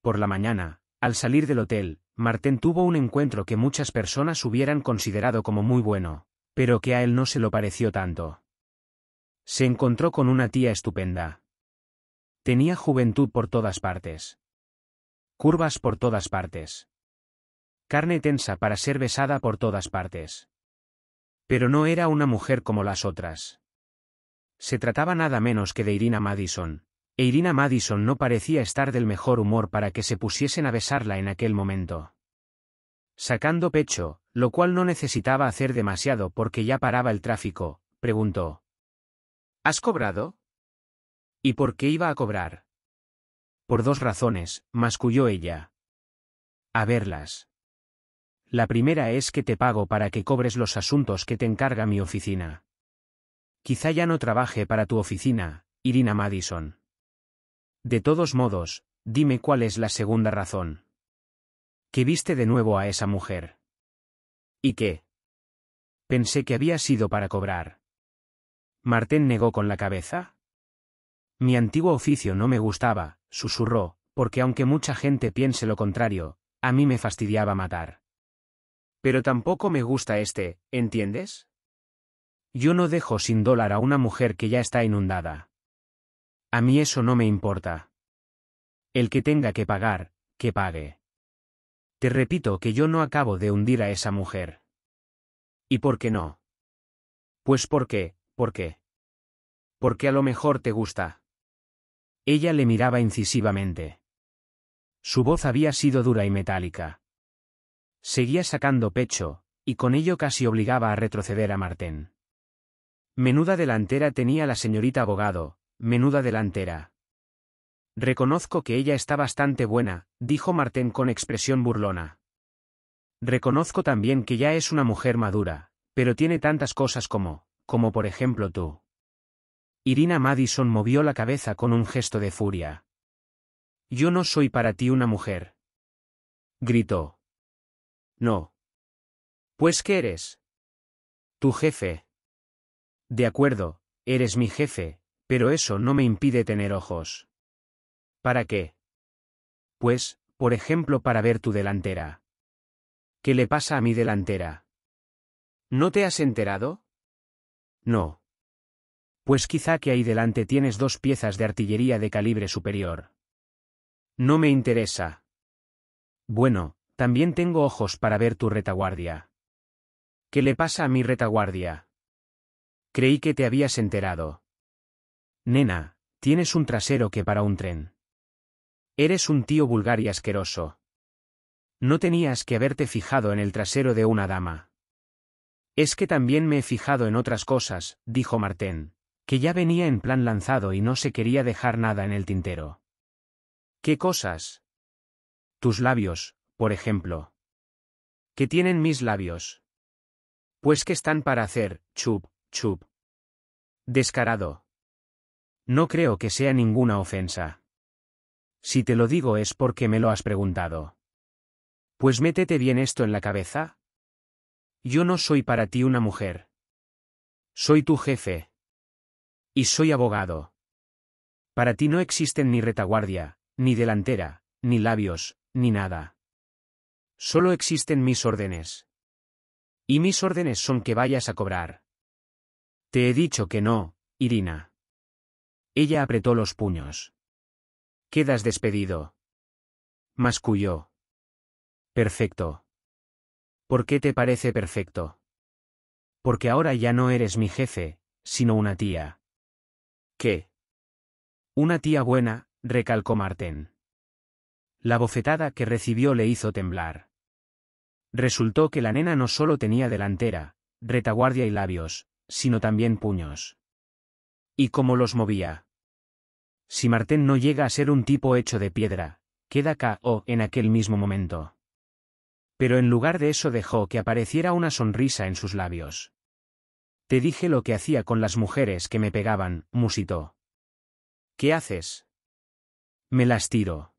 Por la mañana, al salir del hotel, Martén tuvo un encuentro que muchas personas hubieran considerado como muy bueno, pero que a él no se lo pareció tanto. Se encontró con una tía estupenda. Tenía juventud por todas partes. Curvas por todas partes. Carne tensa para ser besada por todas partes. Pero no era una mujer como las otras. Se trataba nada menos que de Irina Madison, e Irina Madison no parecía estar del mejor humor para que se pusiesen a besarla en aquel momento. Sacando pecho, lo cual no necesitaba hacer demasiado porque ya paraba el tráfico, preguntó. ¿Has cobrado? ¿Y por qué iba a cobrar? Por dos razones, masculló ella. A verlas. La primera es que te pago para que cobres los asuntos que te encarga mi oficina. Quizá ya no trabaje para tu oficina, Irina Madison. De todos modos, dime cuál es la segunda razón. Que viste de nuevo a esa mujer. ¿Y qué? Pensé que había sido para cobrar. Martén negó con la cabeza. Mi antiguo oficio no me gustaba, susurró, porque aunque mucha gente piense lo contrario, a mí me fastidiaba matar. Pero tampoco me gusta este, ¿entiendes? Yo no dejo sin dólar a una mujer que ya está inundada. A mí eso no me importa. El que tenga que pagar, que pague. Te repito que yo no acabo de hundir a esa mujer. ¿Y por qué no? Pues porque, ¿por qué? Porque a lo mejor te gusta. Ella le miraba incisivamente. Su voz había sido dura y metálica. Seguía sacando pecho, y con ello casi obligaba a retroceder a Martén. Menuda delantera tenía la señorita abogado, menuda delantera. Reconozco que ella está bastante buena, dijo Martén con expresión burlona. Reconozco también que ya es una mujer madura, pero tiene tantas cosas como, como por ejemplo tú. Irina Madison movió la cabeza con un gesto de furia. Yo no soy para ti una mujer. Gritó. No. Pues ¿qué eres? Tu jefe. De acuerdo, eres mi jefe, pero eso no me impide tener ojos. ¿Para qué? Pues, por ejemplo, para ver tu delantera. ¿Qué le pasa a mi delantera? ¿No te has enterado? No pues quizá que ahí delante tienes dos piezas de artillería de calibre superior. No me interesa. Bueno, también tengo ojos para ver tu retaguardia. ¿Qué le pasa a mi retaguardia? Creí que te habías enterado. Nena, tienes un trasero que para un tren. Eres un tío vulgar y asqueroso. No tenías que haberte fijado en el trasero de una dama. Es que también me he fijado en otras cosas, dijo Martén que ya venía en plan lanzado y no se quería dejar nada en el tintero. ¿Qué cosas? Tus labios, por ejemplo. ¿Qué tienen mis labios? Pues que están para hacer, chup, chup. Descarado. No creo que sea ninguna ofensa. Si te lo digo es porque me lo has preguntado. Pues métete bien esto en la cabeza. Yo no soy para ti una mujer. Soy tu jefe, y soy abogado. Para ti no existen ni retaguardia, ni delantera, ni labios, ni nada. Solo existen mis órdenes. Y mis órdenes son que vayas a cobrar. Te he dicho que no, Irina. Ella apretó los puños. Quedas despedido. Masculló. Perfecto. ¿Por qué te parece perfecto? Porque ahora ya no eres mi jefe, sino una tía. ¿Qué? Una tía buena, recalcó Martén. La bofetada que recibió le hizo temblar. Resultó que la nena no solo tenía delantera, retaguardia y labios, sino también puños. ¿Y cómo los movía? Si Martén no llega a ser un tipo hecho de piedra, queda K.O. en aquel mismo momento. Pero en lugar de eso dejó que apareciera una sonrisa en sus labios. Te dije lo que hacía con las mujeres que me pegaban, musitó. ¿Qué haces? Me las tiro.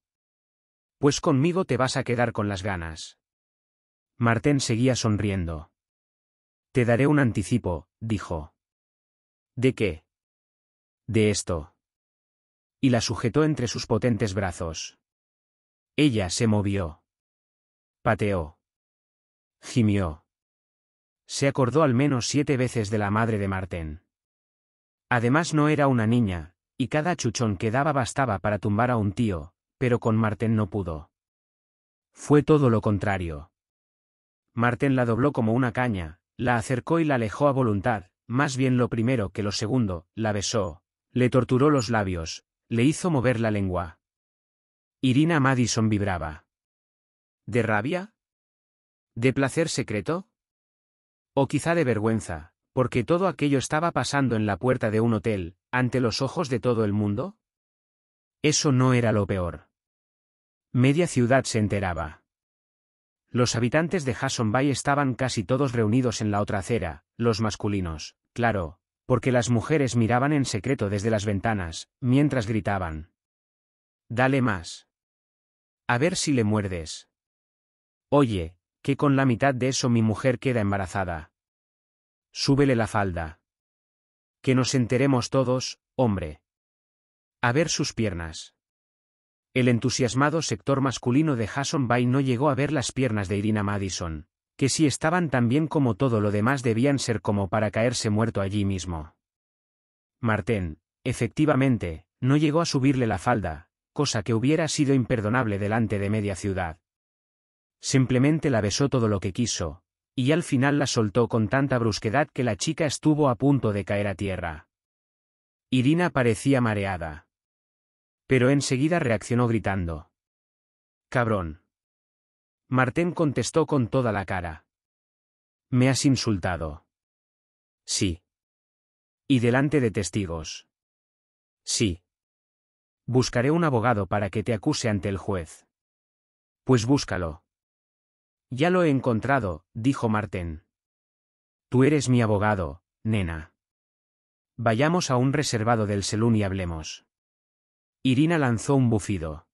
Pues conmigo te vas a quedar con las ganas. Martén seguía sonriendo. Te daré un anticipo, dijo. ¿De qué? De esto. Y la sujetó entre sus potentes brazos. Ella se movió. Pateó. Gimió se acordó al menos siete veces de la madre de Martén. Además no era una niña, y cada chuchón que daba bastaba para tumbar a un tío, pero con Martén no pudo. Fue todo lo contrario. Martén la dobló como una caña, la acercó y la alejó a voluntad, más bien lo primero que lo segundo, la besó, le torturó los labios, le hizo mover la lengua. Irina Madison vibraba. ¿De rabia? ¿De placer secreto? O quizá de vergüenza, porque todo aquello estaba pasando en la puerta de un hotel, ante los ojos de todo el mundo. Eso no era lo peor. Media ciudad se enteraba. Los habitantes de Hasson Bay estaban casi todos reunidos en la otra acera, los masculinos, claro, porque las mujeres miraban en secreto desde las ventanas, mientras gritaban. Dale más. A ver si le muerdes. Oye, que con la mitad de eso mi mujer queda embarazada. Súbele la falda. Que nos enteremos todos, hombre. A ver sus piernas. El entusiasmado sector masculino de Hasson Bay no llegó a ver las piernas de Irina Madison, que si estaban tan bien como todo lo demás debían ser como para caerse muerto allí mismo. Martén, efectivamente, no llegó a subirle la falda, cosa que hubiera sido imperdonable delante de media ciudad. Simplemente la besó todo lo que quiso, y al final la soltó con tanta brusquedad que la chica estuvo a punto de caer a tierra. Irina parecía mareada. Pero enseguida reaccionó gritando. Cabrón. Martín contestó con toda la cara. Me has insultado. Sí. Y delante de testigos. Sí. Buscaré un abogado para que te acuse ante el juez. Pues búscalo. Ya lo he encontrado, dijo Martén. Tú eres mi abogado, nena. Vayamos a un reservado del Selún y hablemos. Irina lanzó un bufido.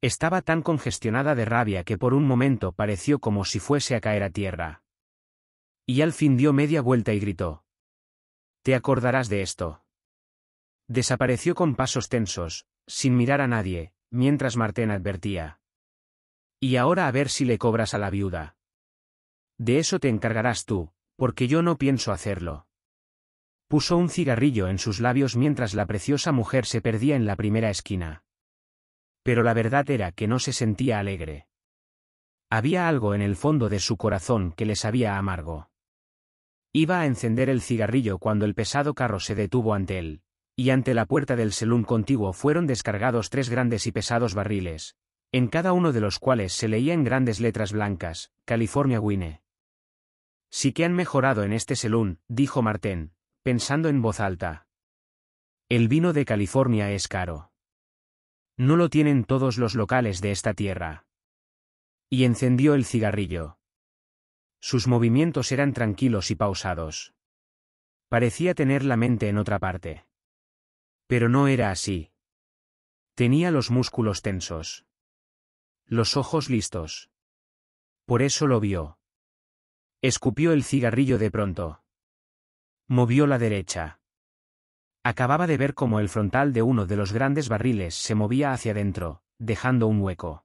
Estaba tan congestionada de rabia que por un momento pareció como si fuese a caer a tierra. Y al fin dio media vuelta y gritó. Te acordarás de esto. Desapareció con pasos tensos, sin mirar a nadie, mientras Martén advertía. Y ahora a ver si le cobras a la viuda. De eso te encargarás tú, porque yo no pienso hacerlo. Puso un cigarrillo en sus labios mientras la preciosa mujer se perdía en la primera esquina. Pero la verdad era que no se sentía alegre. Había algo en el fondo de su corazón que le sabía amargo. Iba a encender el cigarrillo cuando el pesado carro se detuvo ante él, y ante la puerta del salón contiguo fueron descargados tres grandes y pesados barriles, en cada uno de los cuales se leía en grandes letras blancas, California Wine. Sí que han mejorado en este salón, dijo Martén, pensando en voz alta. El vino de California es caro. No lo tienen todos los locales de esta tierra. Y encendió el cigarrillo. Sus movimientos eran tranquilos y pausados. Parecía tener la mente en otra parte. Pero no era así. Tenía los músculos tensos los ojos listos. Por eso lo vio. Escupió el cigarrillo de pronto. Movió la derecha. Acababa de ver cómo el frontal de uno de los grandes barriles se movía hacia adentro, dejando un hueco.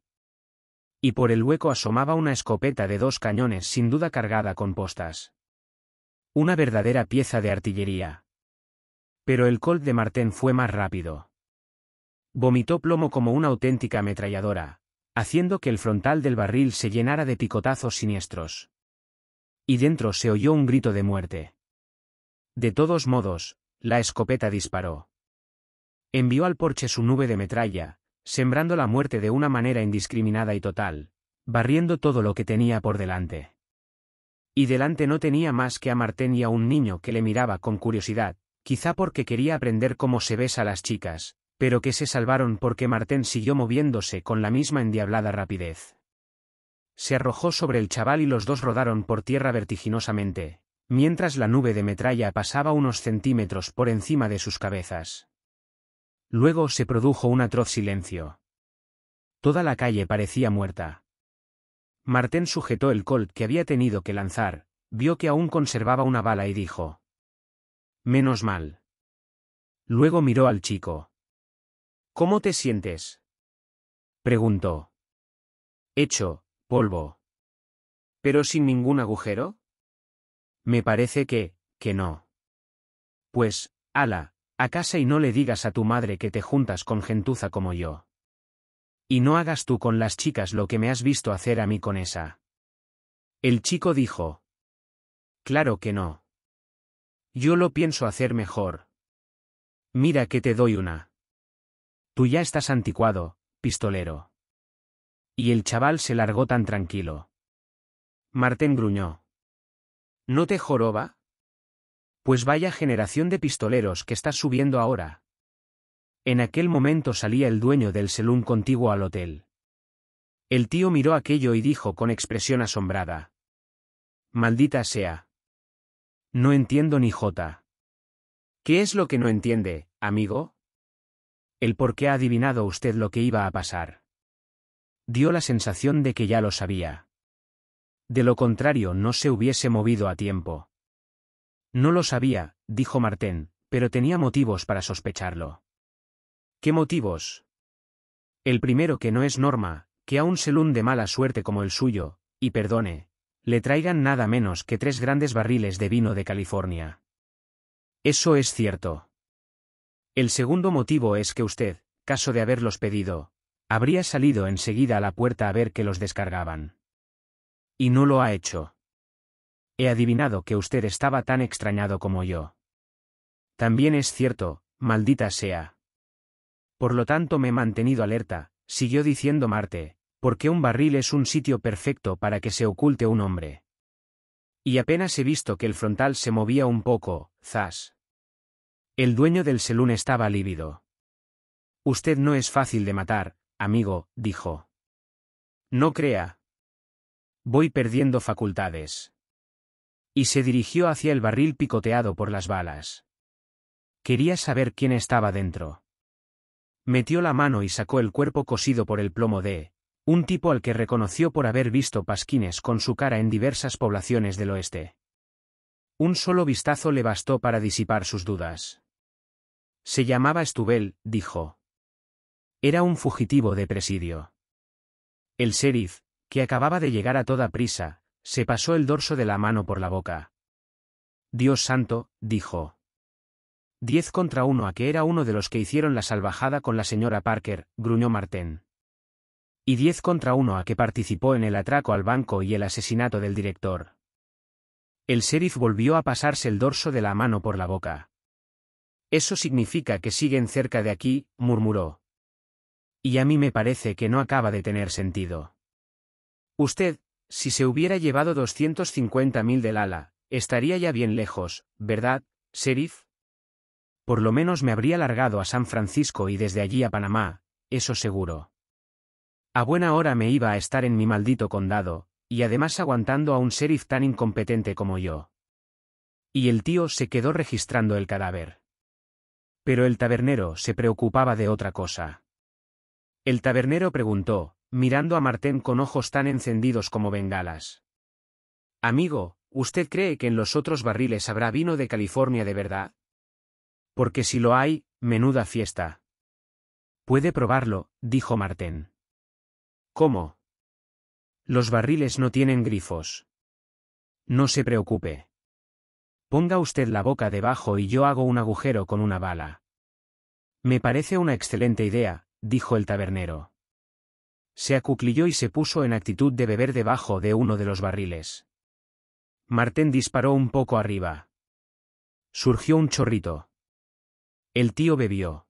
Y por el hueco asomaba una escopeta de dos cañones sin duda cargada con postas. Una verdadera pieza de artillería. Pero el Colt de Martén fue más rápido. Vomitó plomo como una auténtica ametralladora, haciendo que el frontal del barril se llenara de picotazos siniestros. Y dentro se oyó un grito de muerte. De todos modos, la escopeta disparó. Envió al porche su nube de metralla, sembrando la muerte de una manera indiscriminada y total, barriendo todo lo que tenía por delante. Y delante no tenía más que a Martén y a un niño que le miraba con curiosidad, quizá porque quería aprender cómo se besa a las chicas, pero que se salvaron porque Martén siguió moviéndose con la misma endiablada rapidez. Se arrojó sobre el chaval y los dos rodaron por tierra vertiginosamente, mientras la nube de metralla pasaba unos centímetros por encima de sus cabezas. Luego se produjo un atroz silencio. Toda la calle parecía muerta. Martén sujetó el colt que había tenido que lanzar, vio que aún conservaba una bala y dijo. Menos mal. Luego miró al chico. ¿Cómo te sientes? Preguntó. Hecho, polvo. ¿Pero sin ningún agujero? Me parece que, que no. Pues, ala, a casa y no le digas a tu madre que te juntas con gentuza como yo. Y no hagas tú con las chicas lo que me has visto hacer a mí con esa. El chico dijo. Claro que no. Yo lo pienso hacer mejor. Mira que te doy una. Tú ya estás anticuado, pistolero. Y el chaval se largó tan tranquilo. Martén gruñó. ¿No te joroba? Pues vaya generación de pistoleros que estás subiendo ahora. En aquel momento salía el dueño del salón contiguo al hotel. El tío miró aquello y dijo con expresión asombrada. Maldita sea. No entiendo ni jota. ¿Qué es lo que no entiende, amigo? El por qué ha adivinado usted lo que iba a pasar. Dio la sensación de que ya lo sabía. De lo contrario no se hubiese movido a tiempo. No lo sabía, dijo Martén, pero tenía motivos para sospecharlo. ¿Qué motivos? El primero que no es norma, que a un selún de mala suerte como el suyo, y perdone, le traigan nada menos que tres grandes barriles de vino de California. Eso es cierto. El segundo motivo es que usted, caso de haberlos pedido, habría salido enseguida a la puerta a ver que los descargaban. Y no lo ha hecho. He adivinado que usted estaba tan extrañado como yo. También es cierto, maldita sea. Por lo tanto me he mantenido alerta, siguió diciendo Marte, porque un barril es un sitio perfecto para que se oculte un hombre. Y apenas he visto que el frontal se movía un poco, zas. El dueño del selún estaba lívido. Usted no es fácil de matar, amigo, dijo. No crea. Voy perdiendo facultades. Y se dirigió hacia el barril picoteado por las balas. Quería saber quién estaba dentro. Metió la mano y sacó el cuerpo cosido por el plomo de, un tipo al que reconoció por haber visto pasquines con su cara en diversas poblaciones del oeste. Un solo vistazo le bastó para disipar sus dudas. Se llamaba Stubel, dijo. Era un fugitivo de presidio. El sheriff, que acababa de llegar a toda prisa, se pasó el dorso de la mano por la boca. Dios santo, dijo. Diez contra uno a que era uno de los que hicieron la salvajada con la señora Parker, gruñó Martén. Y diez contra uno a que participó en el atraco al banco y el asesinato del director. El sheriff volvió a pasarse el dorso de la mano por la boca. Eso significa que siguen cerca de aquí, murmuró. Y a mí me parece que no acaba de tener sentido. Usted, si se hubiera llevado 250.000 del ala, estaría ya bien lejos, ¿verdad, sheriff? Por lo menos me habría largado a San Francisco y desde allí a Panamá, eso seguro. A buena hora me iba a estar en mi maldito condado, y además aguantando a un sheriff tan incompetente como yo. Y el tío se quedó registrando el cadáver. Pero el tabernero se preocupaba de otra cosa. El tabernero preguntó, mirando a Martén con ojos tan encendidos como bengalas. Amigo, ¿usted cree que en los otros barriles habrá vino de California de verdad? Porque si lo hay, menuda fiesta. Puede probarlo, dijo Martén. ¿Cómo? Los barriles no tienen grifos. No se preocupe. Ponga usted la boca debajo y yo hago un agujero con una bala. Me parece una excelente idea, dijo el tabernero. Se acuclilló y se puso en actitud de beber debajo de uno de los barriles. Martén disparó un poco arriba. Surgió un chorrito. El tío bebió.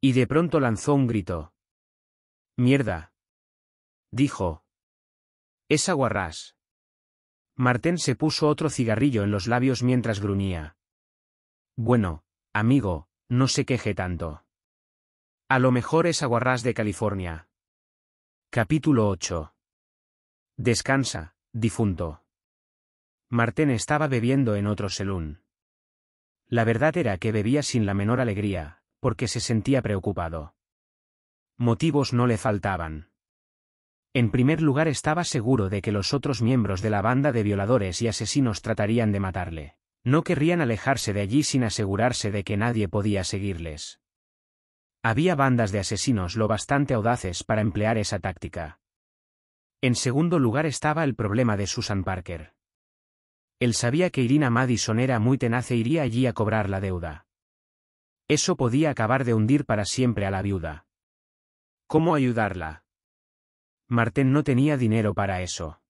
Y de pronto lanzó un grito. Mierda. Dijo. Es aguarrás. Martén se puso otro cigarrillo en los labios mientras gruñía. Bueno, amigo, no se queje tanto. A lo mejor es aguarrás de California. Capítulo 8. Descansa, difunto. Martén estaba bebiendo en otro salón. La verdad era que bebía sin la menor alegría, porque se sentía preocupado. Motivos no le faltaban. En primer lugar estaba seguro de que los otros miembros de la banda de violadores y asesinos tratarían de matarle. No querrían alejarse de allí sin asegurarse de que nadie podía seguirles. Había bandas de asesinos lo bastante audaces para emplear esa táctica. En segundo lugar estaba el problema de Susan Parker. Él sabía que Irina Madison era muy tenaz e iría allí a cobrar la deuda. Eso podía acabar de hundir para siempre a la viuda. ¿Cómo ayudarla? Martén no tenía dinero para eso.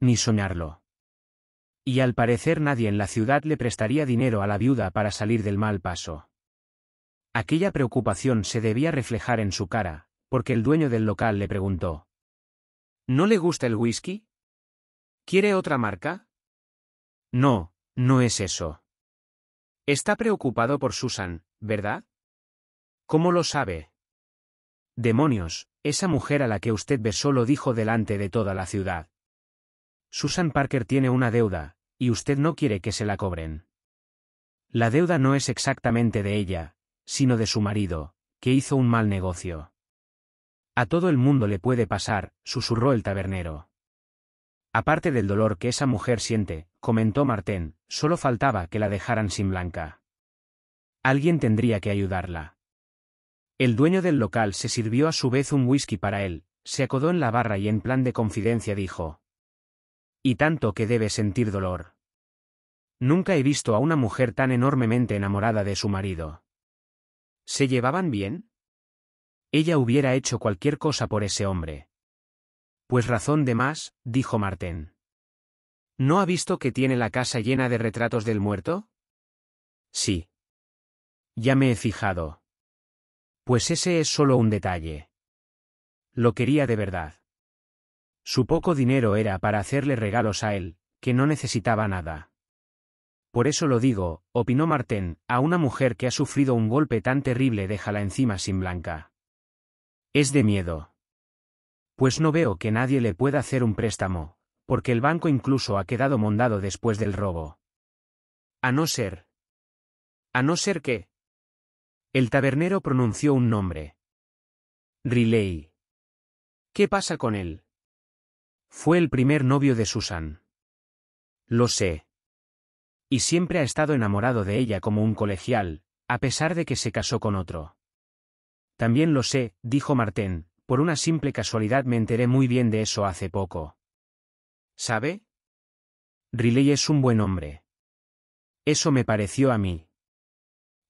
Ni soñarlo. Y al parecer nadie en la ciudad le prestaría dinero a la viuda para salir del mal paso. Aquella preocupación se debía reflejar en su cara, porque el dueño del local le preguntó. ¿No le gusta el whisky? ¿Quiere otra marca? No, no es eso. Está preocupado por Susan, ¿verdad? ¿Cómo lo sabe? Demonios, esa mujer a la que usted besó lo dijo delante de toda la ciudad. Susan Parker tiene una deuda, y usted no quiere que se la cobren. La deuda no es exactamente de ella, sino de su marido, que hizo un mal negocio. A todo el mundo le puede pasar, susurró el tabernero. Aparte del dolor que esa mujer siente, comentó Martén, solo faltaba que la dejaran sin Blanca. Alguien tendría que ayudarla. El dueño del local se sirvió a su vez un whisky para él, se acodó en la barra y en plan de confidencia dijo. Y tanto que debe sentir dolor. Nunca he visto a una mujer tan enormemente enamorada de su marido. ¿Se llevaban bien? Ella hubiera hecho cualquier cosa por ese hombre. Pues razón de más, dijo Martén. ¿No ha visto que tiene la casa llena de retratos del muerto? Sí. Ya me he fijado. Pues ese es solo un detalle. Lo quería de verdad. Su poco dinero era para hacerle regalos a él, que no necesitaba nada. Por eso lo digo, opinó Martén, a una mujer que ha sufrido un golpe tan terrible déjala encima sin blanca. Es de miedo. Pues no veo que nadie le pueda hacer un préstamo, porque el banco incluso ha quedado mondado después del robo. A no ser. A no ser que, el tabernero pronunció un nombre. Riley. ¿Qué pasa con él? Fue el primer novio de Susan. Lo sé. Y siempre ha estado enamorado de ella como un colegial, a pesar de que se casó con otro. También lo sé, dijo Martén, por una simple casualidad me enteré muy bien de eso hace poco. ¿Sabe? Riley es un buen hombre. Eso me pareció a mí.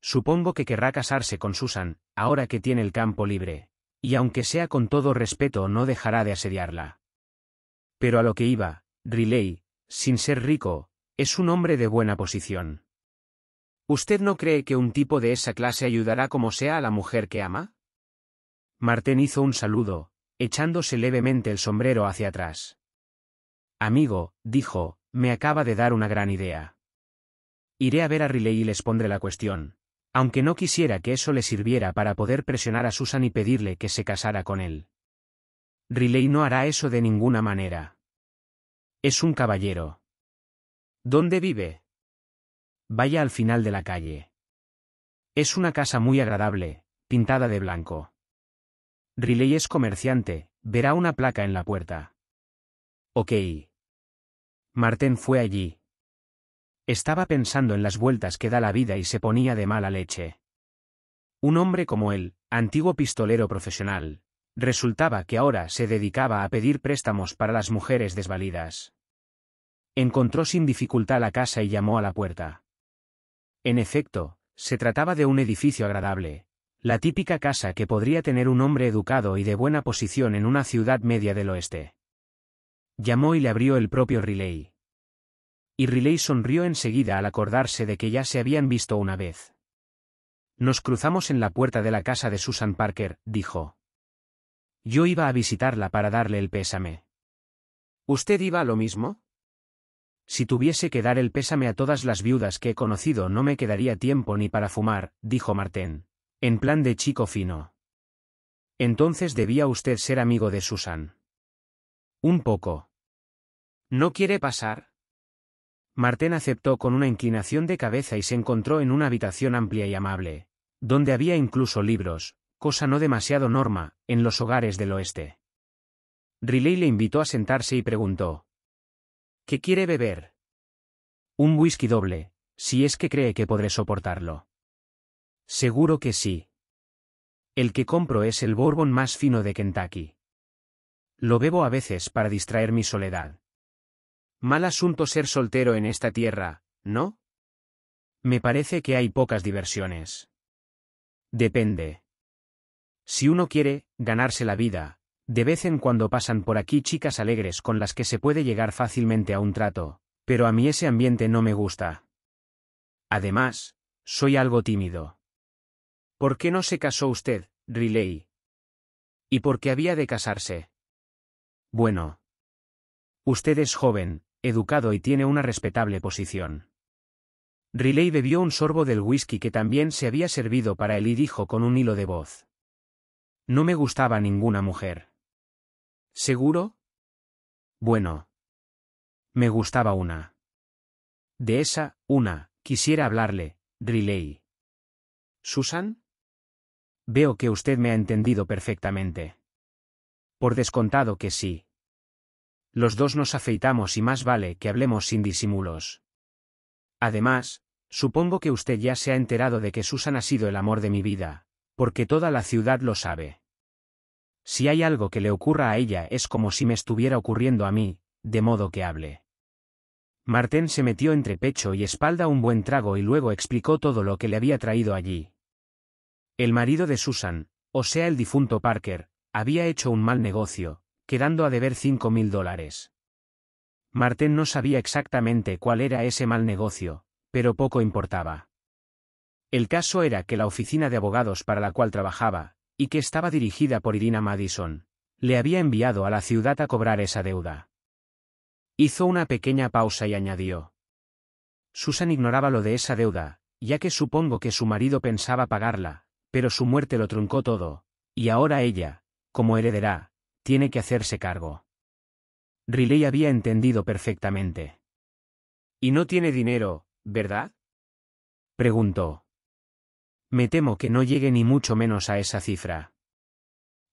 Supongo que querrá casarse con Susan, ahora que tiene el campo libre, y aunque sea con todo respeto no dejará de asediarla. Pero a lo que iba, Riley, sin ser rico, es un hombre de buena posición. ¿Usted no cree que un tipo de esa clase ayudará como sea a la mujer que ama? Marten hizo un saludo, echándose levemente el sombrero hacia atrás. Amigo, dijo, me acaba de dar una gran idea. Iré a ver a Riley y les pondré la cuestión aunque no quisiera que eso le sirviera para poder presionar a Susan y pedirle que se casara con él. Riley no hará eso de ninguna manera. Es un caballero. ¿Dónde vive? Vaya al final de la calle. Es una casa muy agradable, pintada de blanco. Riley es comerciante, verá una placa en la puerta. Ok. Marten fue allí, estaba pensando en las vueltas que da la vida y se ponía de mala leche. Un hombre como él, antiguo pistolero profesional, resultaba que ahora se dedicaba a pedir préstamos para las mujeres desvalidas. Encontró sin dificultad la casa y llamó a la puerta. En efecto, se trataba de un edificio agradable, la típica casa que podría tener un hombre educado y de buena posición en una ciudad media del oeste. Llamó y le abrió el propio Riley y Riley sonrió enseguida al acordarse de que ya se habían visto una vez. Nos cruzamos en la puerta de la casa de Susan Parker, dijo. Yo iba a visitarla para darle el pésame. ¿Usted iba a lo mismo? Si tuviese que dar el pésame a todas las viudas que he conocido no me quedaría tiempo ni para fumar, dijo Martén, en plan de chico fino. Entonces debía usted ser amigo de Susan. Un poco. ¿No quiere pasar? Martén aceptó con una inclinación de cabeza y se encontró en una habitación amplia y amable, donde había incluso libros, cosa no demasiado norma, en los hogares del oeste. Riley le invitó a sentarse y preguntó. ¿Qué quiere beber? Un whisky doble, si es que cree que podré soportarlo. Seguro que sí. El que compro es el bourbon más fino de Kentucky. Lo bebo a veces para distraer mi soledad. Mal asunto ser soltero en esta tierra, ¿no? Me parece que hay pocas diversiones. Depende. Si uno quiere, ganarse la vida, de vez en cuando pasan por aquí chicas alegres con las que se puede llegar fácilmente a un trato, pero a mí ese ambiente no me gusta. Además, soy algo tímido. ¿Por qué no se casó usted, Riley? ¿Y por qué había de casarse? Bueno. Usted es joven, educado y tiene una respetable posición. Riley bebió un sorbo del whisky que también se había servido para él y dijo con un hilo de voz. No me gustaba ninguna mujer. ¿Seguro? Bueno. Me gustaba una. De esa, una, quisiera hablarle, Riley. ¿Susan? Veo que usted me ha entendido perfectamente. Por descontado que sí, los dos nos afeitamos y más vale que hablemos sin disimulos. Además, supongo que usted ya se ha enterado de que Susan ha sido el amor de mi vida, porque toda la ciudad lo sabe. Si hay algo que le ocurra a ella es como si me estuviera ocurriendo a mí, de modo que hable. Martén se metió entre pecho y espalda un buen trago y luego explicó todo lo que le había traído allí. El marido de Susan, o sea el difunto Parker, había hecho un mal negocio, quedando a deber cinco mil dólares. Marten no sabía exactamente cuál era ese mal negocio, pero poco importaba. El caso era que la oficina de abogados para la cual trabajaba, y que estaba dirigida por Irina Madison, le había enviado a la ciudad a cobrar esa deuda. Hizo una pequeña pausa y añadió. Susan ignoraba lo de esa deuda, ya que supongo que su marido pensaba pagarla, pero su muerte lo truncó todo, y ahora ella, como heredera, tiene que hacerse cargo. Riley había entendido perfectamente. Y no tiene dinero, ¿verdad? Preguntó. Me temo que no llegue ni mucho menos a esa cifra.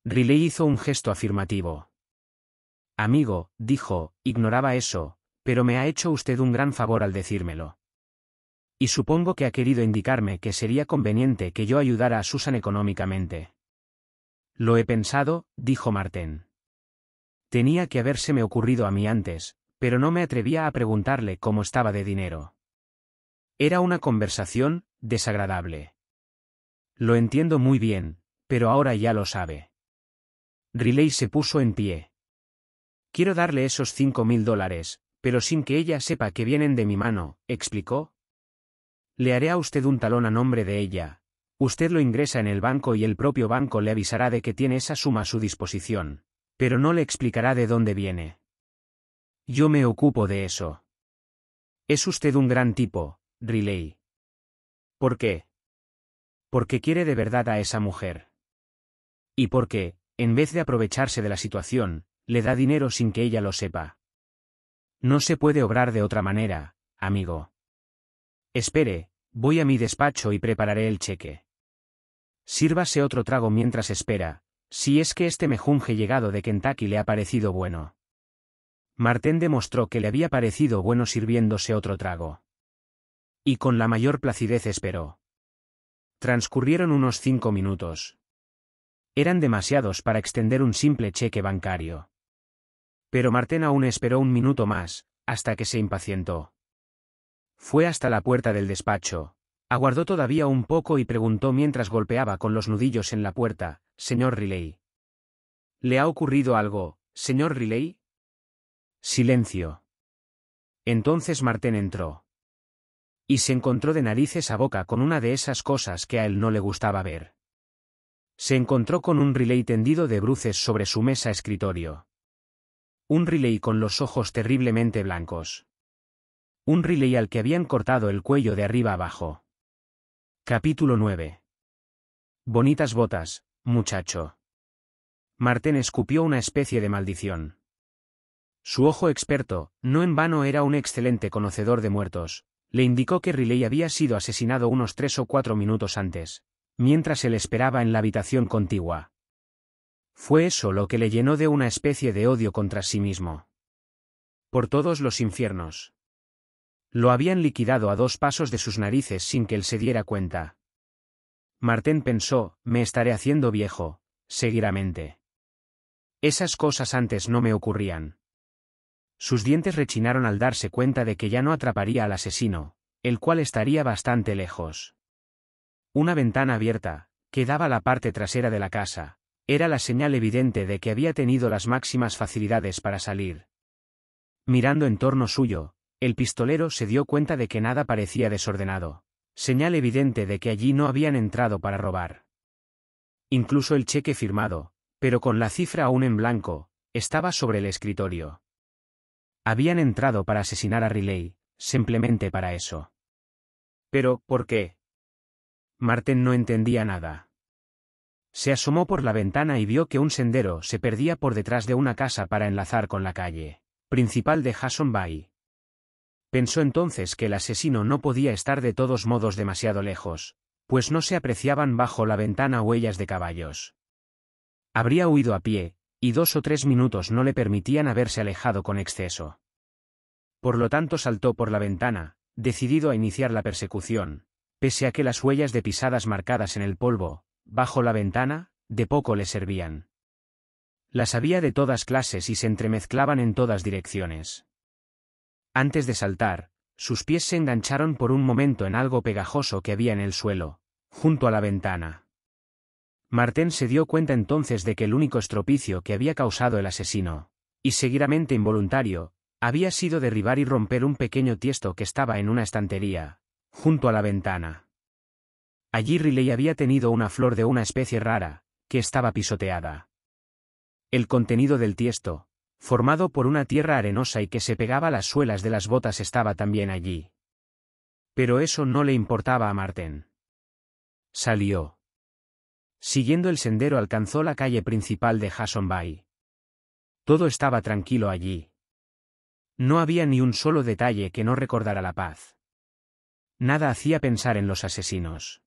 Riley hizo un gesto afirmativo. Amigo, dijo, ignoraba eso, pero me ha hecho usted un gran favor al decírmelo. Y supongo que ha querido indicarme que sería conveniente que yo ayudara a Susan económicamente. Lo he pensado, dijo Martín. Tenía que habérseme ocurrido a mí antes, pero no me atrevía a preguntarle cómo estaba de dinero. Era una conversación desagradable. Lo entiendo muy bien, pero ahora ya lo sabe. Riley se puso en pie. Quiero darle esos cinco mil dólares, pero sin que ella sepa que vienen de mi mano, explicó. Le haré a usted un talón a nombre de ella, Usted lo ingresa en el banco y el propio banco le avisará de que tiene esa suma a su disposición, pero no le explicará de dónde viene. Yo me ocupo de eso. Es usted un gran tipo, Riley. ¿Por qué? Porque quiere de verdad a esa mujer. Y porque, en vez de aprovecharse de la situación, le da dinero sin que ella lo sepa. No se puede obrar de otra manera, amigo. Espere, voy a mi despacho y prepararé el cheque. Sírvase otro trago mientras espera, si es que este mejunje llegado de Kentucky le ha parecido bueno. Martén demostró que le había parecido bueno sirviéndose otro trago. Y con la mayor placidez esperó. Transcurrieron unos cinco minutos. Eran demasiados para extender un simple cheque bancario. Pero Martén aún esperó un minuto más, hasta que se impacientó. Fue hasta la puerta del despacho, Aguardó todavía un poco y preguntó mientras golpeaba con los nudillos en la puerta, señor Riley. ¿Le ha ocurrido algo, señor Riley? Silencio. Entonces Martén entró. Y se encontró de narices a boca con una de esas cosas que a él no le gustaba ver. Se encontró con un Riley tendido de bruces sobre su mesa escritorio. Un Riley con los ojos terriblemente blancos. Un Riley al que habían cortado el cuello de arriba abajo Capítulo 9. Bonitas botas, muchacho. Marten escupió una especie de maldición. Su ojo experto, no en vano era un excelente conocedor de muertos, le indicó que Riley había sido asesinado unos tres o cuatro minutos antes, mientras él esperaba en la habitación contigua. Fue eso lo que le llenó de una especie de odio contra sí mismo. Por todos los infiernos. Lo habían liquidado a dos pasos de sus narices sin que él se diera cuenta. Martén pensó, me estaré haciendo viejo, seguramente. Esas cosas antes no me ocurrían. Sus dientes rechinaron al darse cuenta de que ya no atraparía al asesino, el cual estaría bastante lejos. Una ventana abierta, que daba la parte trasera de la casa, era la señal evidente de que había tenido las máximas facilidades para salir. Mirando en torno suyo, el pistolero se dio cuenta de que nada parecía desordenado, señal evidente de que allí no habían entrado para robar. Incluso el cheque firmado, pero con la cifra aún en blanco, estaba sobre el escritorio. Habían entrado para asesinar a Riley, simplemente para eso. Pero, ¿por qué? Marten no entendía nada. Se asomó por la ventana y vio que un sendero se perdía por detrás de una casa para enlazar con la calle principal de Hasson Bay. Pensó entonces que el asesino no podía estar de todos modos demasiado lejos, pues no se apreciaban bajo la ventana huellas de caballos. Habría huido a pie, y dos o tres minutos no le permitían haberse alejado con exceso. Por lo tanto saltó por la ventana, decidido a iniciar la persecución, pese a que las huellas de pisadas marcadas en el polvo, bajo la ventana, de poco le servían. Las había de todas clases y se entremezclaban en todas direcciones. Antes de saltar, sus pies se engancharon por un momento en algo pegajoso que había en el suelo, junto a la ventana. Martén se dio cuenta entonces de que el único estropicio que había causado el asesino, y seguidamente involuntario, había sido derribar y romper un pequeño tiesto que estaba en una estantería, junto a la ventana. Allí Riley había tenido una flor de una especie rara, que estaba pisoteada. El contenido del tiesto, formado por una tierra arenosa y que se pegaba a las suelas de las botas estaba también allí. Pero eso no le importaba a Martén. Salió. Siguiendo el sendero alcanzó la calle principal de hasson Bay. Todo estaba tranquilo allí. No había ni un solo detalle que no recordara la paz. Nada hacía pensar en los asesinos.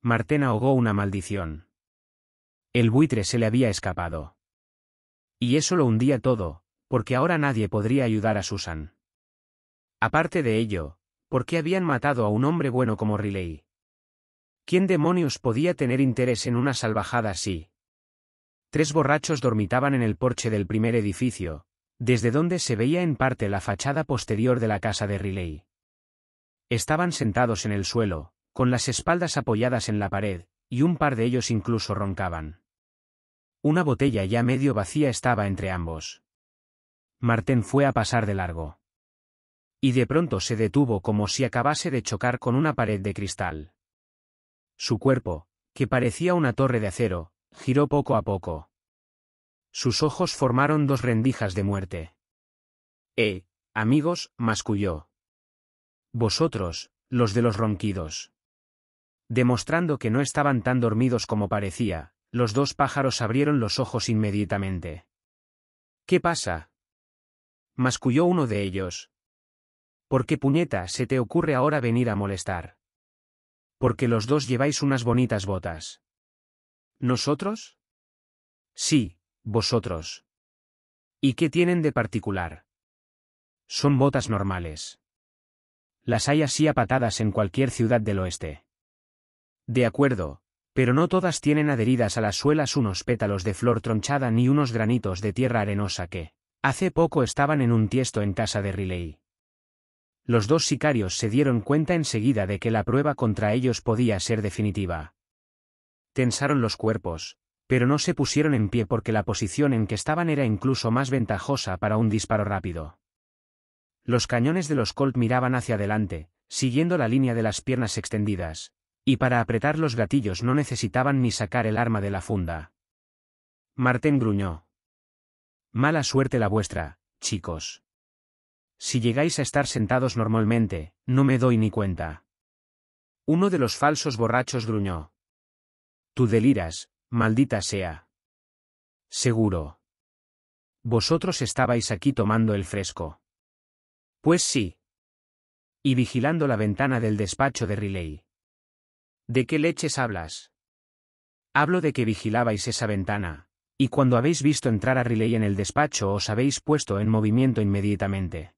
Martén ahogó una maldición. El buitre se le había escapado. Y eso lo hundía todo, porque ahora nadie podría ayudar a Susan. Aparte de ello, ¿por qué habían matado a un hombre bueno como Riley? ¿Quién demonios podía tener interés en una salvajada así? Tres borrachos dormitaban en el porche del primer edificio, desde donde se veía en parte la fachada posterior de la casa de Riley. Estaban sentados en el suelo, con las espaldas apoyadas en la pared, y un par de ellos incluso roncaban. Una botella ya medio vacía estaba entre ambos. Martén fue a pasar de largo. Y de pronto se detuvo como si acabase de chocar con una pared de cristal. Su cuerpo, que parecía una torre de acero, giró poco a poco. Sus ojos formaron dos rendijas de muerte. Eh, amigos, masculló. Vosotros, los de los ronquidos. Demostrando que no estaban tan dormidos como parecía, los dos pájaros abrieron los ojos inmediatamente. ¿Qué pasa? Masculló uno de ellos. ¿Por qué puñeta se te ocurre ahora venir a molestar? Porque los dos lleváis unas bonitas botas. ¿Nosotros? Sí, vosotros. ¿Y qué tienen de particular? Son botas normales. Las hay así a patadas en cualquier ciudad del oeste. De acuerdo, pero no todas tienen adheridas a las suelas unos pétalos de flor tronchada ni unos granitos de tierra arenosa que, hace poco estaban en un tiesto en casa de Riley. Los dos sicarios se dieron cuenta enseguida de que la prueba contra ellos podía ser definitiva. Tensaron los cuerpos, pero no se pusieron en pie porque la posición en que estaban era incluso más ventajosa para un disparo rápido. Los cañones de los Colt miraban hacia adelante, siguiendo la línea de las piernas extendidas, y para apretar los gatillos no necesitaban ni sacar el arma de la funda. Martén gruñó. Mala suerte la vuestra, chicos. Si llegáis a estar sentados normalmente, no me doy ni cuenta. Uno de los falsos borrachos gruñó. Tú deliras, maldita sea. Seguro. Vosotros estabais aquí tomando el fresco. Pues sí. Y vigilando la ventana del despacho de Riley. ¿De qué leches hablas? Hablo de que vigilabais esa ventana, y cuando habéis visto entrar a Riley en el despacho os habéis puesto en movimiento inmediatamente.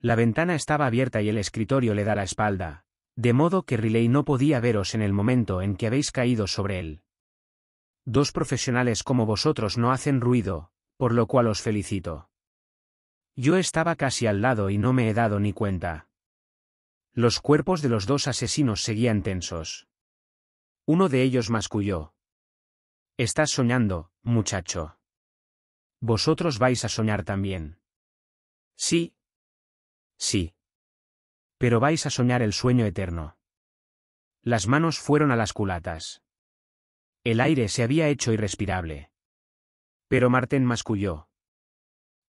La ventana estaba abierta y el escritorio le da la espalda, de modo que Riley no podía veros en el momento en que habéis caído sobre él. Dos profesionales como vosotros no hacen ruido, por lo cual os felicito. Yo estaba casi al lado y no me he dado ni cuenta. Los cuerpos de los dos asesinos seguían tensos. Uno de ellos masculló. Estás soñando, muchacho. Vosotros vais a soñar también. Sí. Sí. Pero vais a soñar el sueño eterno. Las manos fueron a las culatas. El aire se había hecho irrespirable. Pero Marten masculló.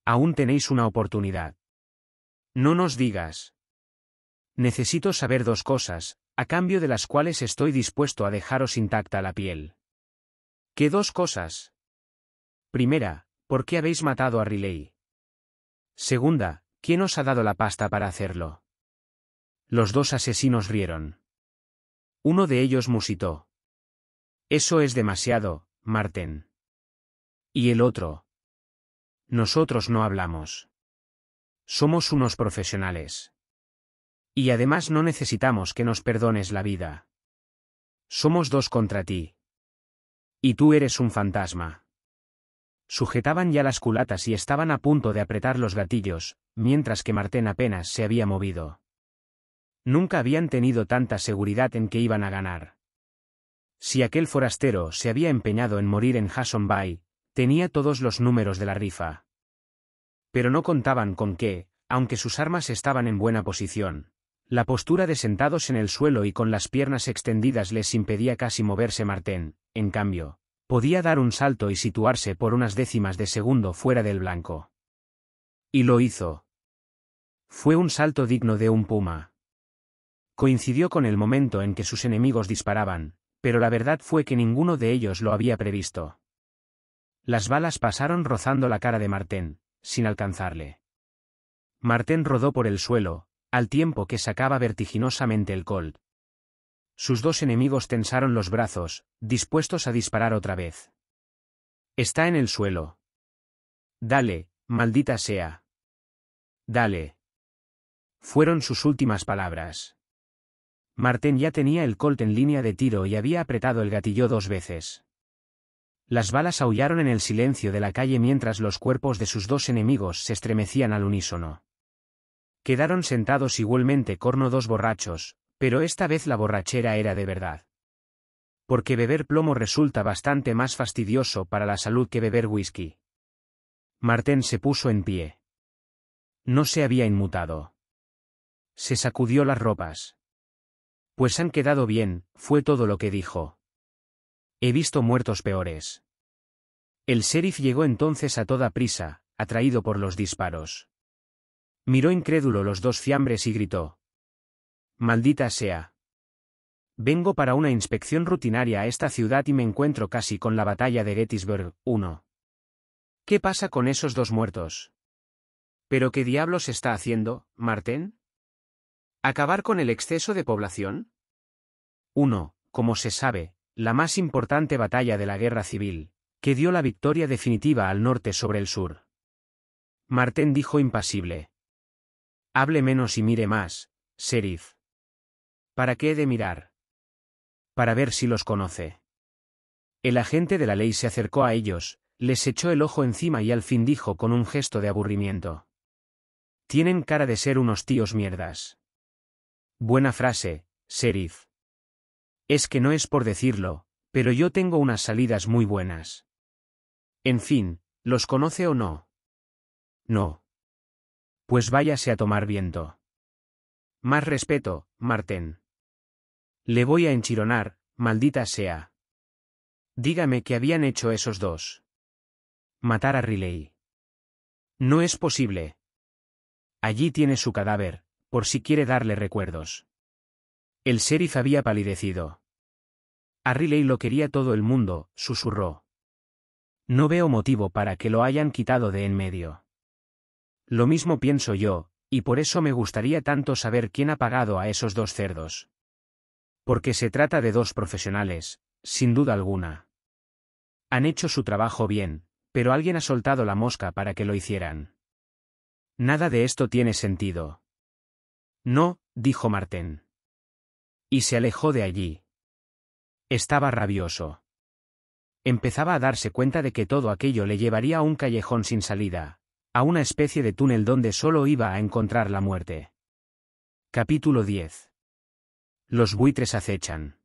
Aún tenéis una oportunidad. No nos digas. Necesito saber dos cosas, a cambio de las cuales estoy dispuesto a dejaros intacta la piel. ¿Qué dos cosas? Primera, ¿por qué habéis matado a Riley? Segunda, ¿quién os ha dado la pasta para hacerlo? Los dos asesinos rieron. Uno de ellos musitó. Eso es demasiado, Marten. Y el otro. Nosotros no hablamos. Somos unos profesionales. Y además no necesitamos que nos perdones la vida. Somos dos contra ti. Y tú eres un fantasma. Sujetaban ya las culatas y estaban a punto de apretar los gatillos, mientras que Martén apenas se había movido. Nunca habían tenido tanta seguridad en que iban a ganar. Si aquel forastero se había empeñado en morir en Hasson Bay, tenía todos los números de la rifa. Pero no contaban con que, aunque sus armas estaban en buena posición, la postura de sentados en el suelo y con las piernas extendidas les impedía casi moverse Martén, en cambio, podía dar un salto y situarse por unas décimas de segundo fuera del blanco. Y lo hizo. Fue un salto digno de un puma. Coincidió con el momento en que sus enemigos disparaban, pero la verdad fue que ninguno de ellos lo había previsto. Las balas pasaron rozando la cara de Martén, sin alcanzarle. Martén rodó por el suelo, al tiempo que sacaba vertiginosamente el colt. Sus dos enemigos tensaron los brazos, dispuestos a disparar otra vez. Está en el suelo. Dale, maldita sea. Dale. Fueron sus últimas palabras. Marten ya tenía el colt en línea de tiro y había apretado el gatillo dos veces. Las balas aullaron en el silencio de la calle mientras los cuerpos de sus dos enemigos se estremecían al unísono. Quedaron sentados igualmente Corno dos borrachos, pero esta vez la borrachera era de verdad. Porque beber plomo resulta bastante más fastidioso para la salud que beber whisky. Martén se puso en pie. No se había inmutado. Se sacudió las ropas. Pues han quedado bien, fue todo lo que dijo. He visto muertos peores. El sheriff llegó entonces a toda prisa, atraído por los disparos. Miró incrédulo los dos fiambres y gritó. Maldita sea. Vengo para una inspección rutinaria a esta ciudad y me encuentro casi con la batalla de Gettysburg 1. ¿Qué pasa con esos dos muertos? ¿Pero qué diablos está haciendo, Marten? ¿Acabar con el exceso de población? 1. Como se sabe, la más importante batalla de la guerra civil, que dio la victoria definitiva al norte sobre el sur. Marten dijo impasible. Hable menos y mire más, Serif. ¿Para qué he de mirar? Para ver si los conoce. El agente de la ley se acercó a ellos, les echó el ojo encima y al fin dijo con un gesto de aburrimiento. Tienen cara de ser unos tíos mierdas. Buena frase, Serif. Es que no es por decirlo, pero yo tengo unas salidas muy buenas. En fin, ¿los conoce o no? No. Pues váyase a tomar viento. Más respeto, Martén. Le voy a enchironar, maldita sea. Dígame qué habían hecho esos dos. Matar a Riley. No es posible. Allí tiene su cadáver, por si quiere darle recuerdos. El sheriff había palidecido. A Riley lo quería todo el mundo, susurró. No veo motivo para que lo hayan quitado de en medio. Lo mismo pienso yo, y por eso me gustaría tanto saber quién ha pagado a esos dos cerdos. Porque se trata de dos profesionales, sin duda alguna. Han hecho su trabajo bien, pero alguien ha soltado la mosca para que lo hicieran. Nada de esto tiene sentido. No, dijo Martín. Y se alejó de allí. Estaba rabioso. Empezaba a darse cuenta de que todo aquello le llevaría a un callejón sin salida, a una especie de túnel donde solo iba a encontrar la muerte. Capítulo 10. Los buitres acechan.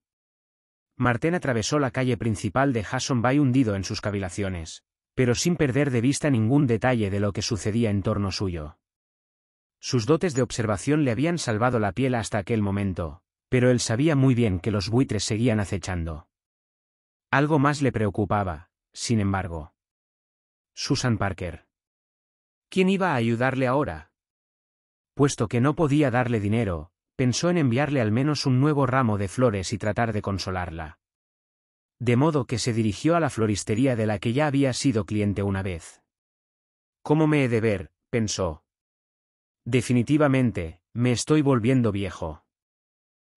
Marten atravesó la calle principal de Hasson Bay hundido en sus cavilaciones, pero sin perder de vista ningún detalle de lo que sucedía en torno suyo. Sus dotes de observación le habían salvado la piel hasta aquel momento, pero él sabía muy bien que los buitres seguían acechando. Algo más le preocupaba, sin embargo. Susan Parker. ¿Quién iba a ayudarle ahora? Puesto que no podía darle dinero, pensó en enviarle al menos un nuevo ramo de flores y tratar de consolarla. De modo que se dirigió a la floristería de la que ya había sido cliente una vez. ¿Cómo me he de ver? pensó. Definitivamente, me estoy volviendo viejo.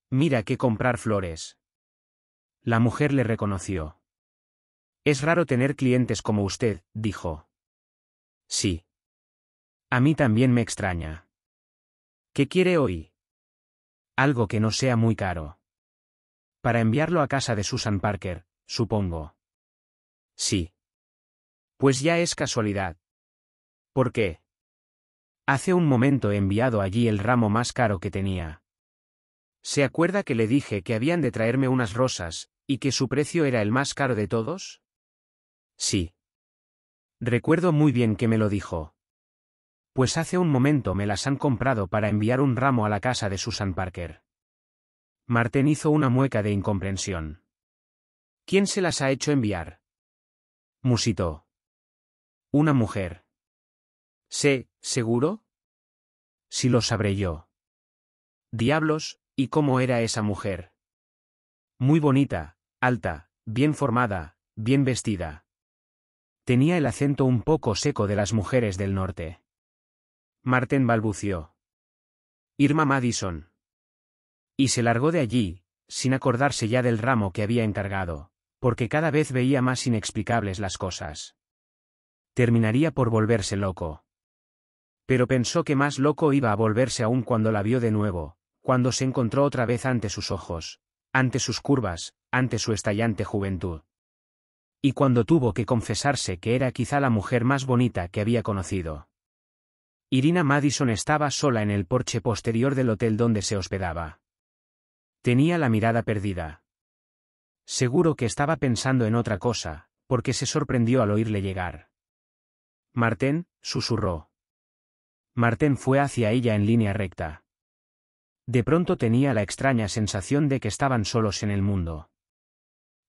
Mira qué comprar flores. La mujer le reconoció. Es raro tener clientes como usted, dijo. Sí, a mí también me extraña. ¿Qué quiere hoy? Algo que no sea muy caro. Para enviarlo a casa de Susan Parker, supongo. Sí. Pues ya es casualidad. ¿Por qué? Hace un momento he enviado allí el ramo más caro que tenía. ¿Se acuerda que le dije que habían de traerme unas rosas, y que su precio era el más caro de todos? Sí. Recuerdo muy bien que me lo dijo pues hace un momento me las han comprado para enviar un ramo a la casa de Susan Parker. Marten hizo una mueca de incomprensión. ¿Quién se las ha hecho enviar? Musitó. Una mujer. ¿Sé, seguro? Si lo sabré yo. Diablos, ¿y cómo era esa mujer? Muy bonita, alta, bien formada, bien vestida. Tenía el acento un poco seco de las mujeres del norte. Marten balbució. Irma Madison. Y se largó de allí, sin acordarse ya del ramo que había encargado, porque cada vez veía más inexplicables las cosas. Terminaría por volverse loco. Pero pensó que más loco iba a volverse aún cuando la vio de nuevo, cuando se encontró otra vez ante sus ojos, ante sus curvas, ante su estallante juventud. Y cuando tuvo que confesarse que era quizá la mujer más bonita que había conocido. Irina Madison estaba sola en el porche posterior del hotel donde se hospedaba. Tenía la mirada perdida. Seguro que estaba pensando en otra cosa, porque se sorprendió al oírle llegar. Martén, susurró. Martén fue hacia ella en línea recta. De pronto tenía la extraña sensación de que estaban solos en el mundo.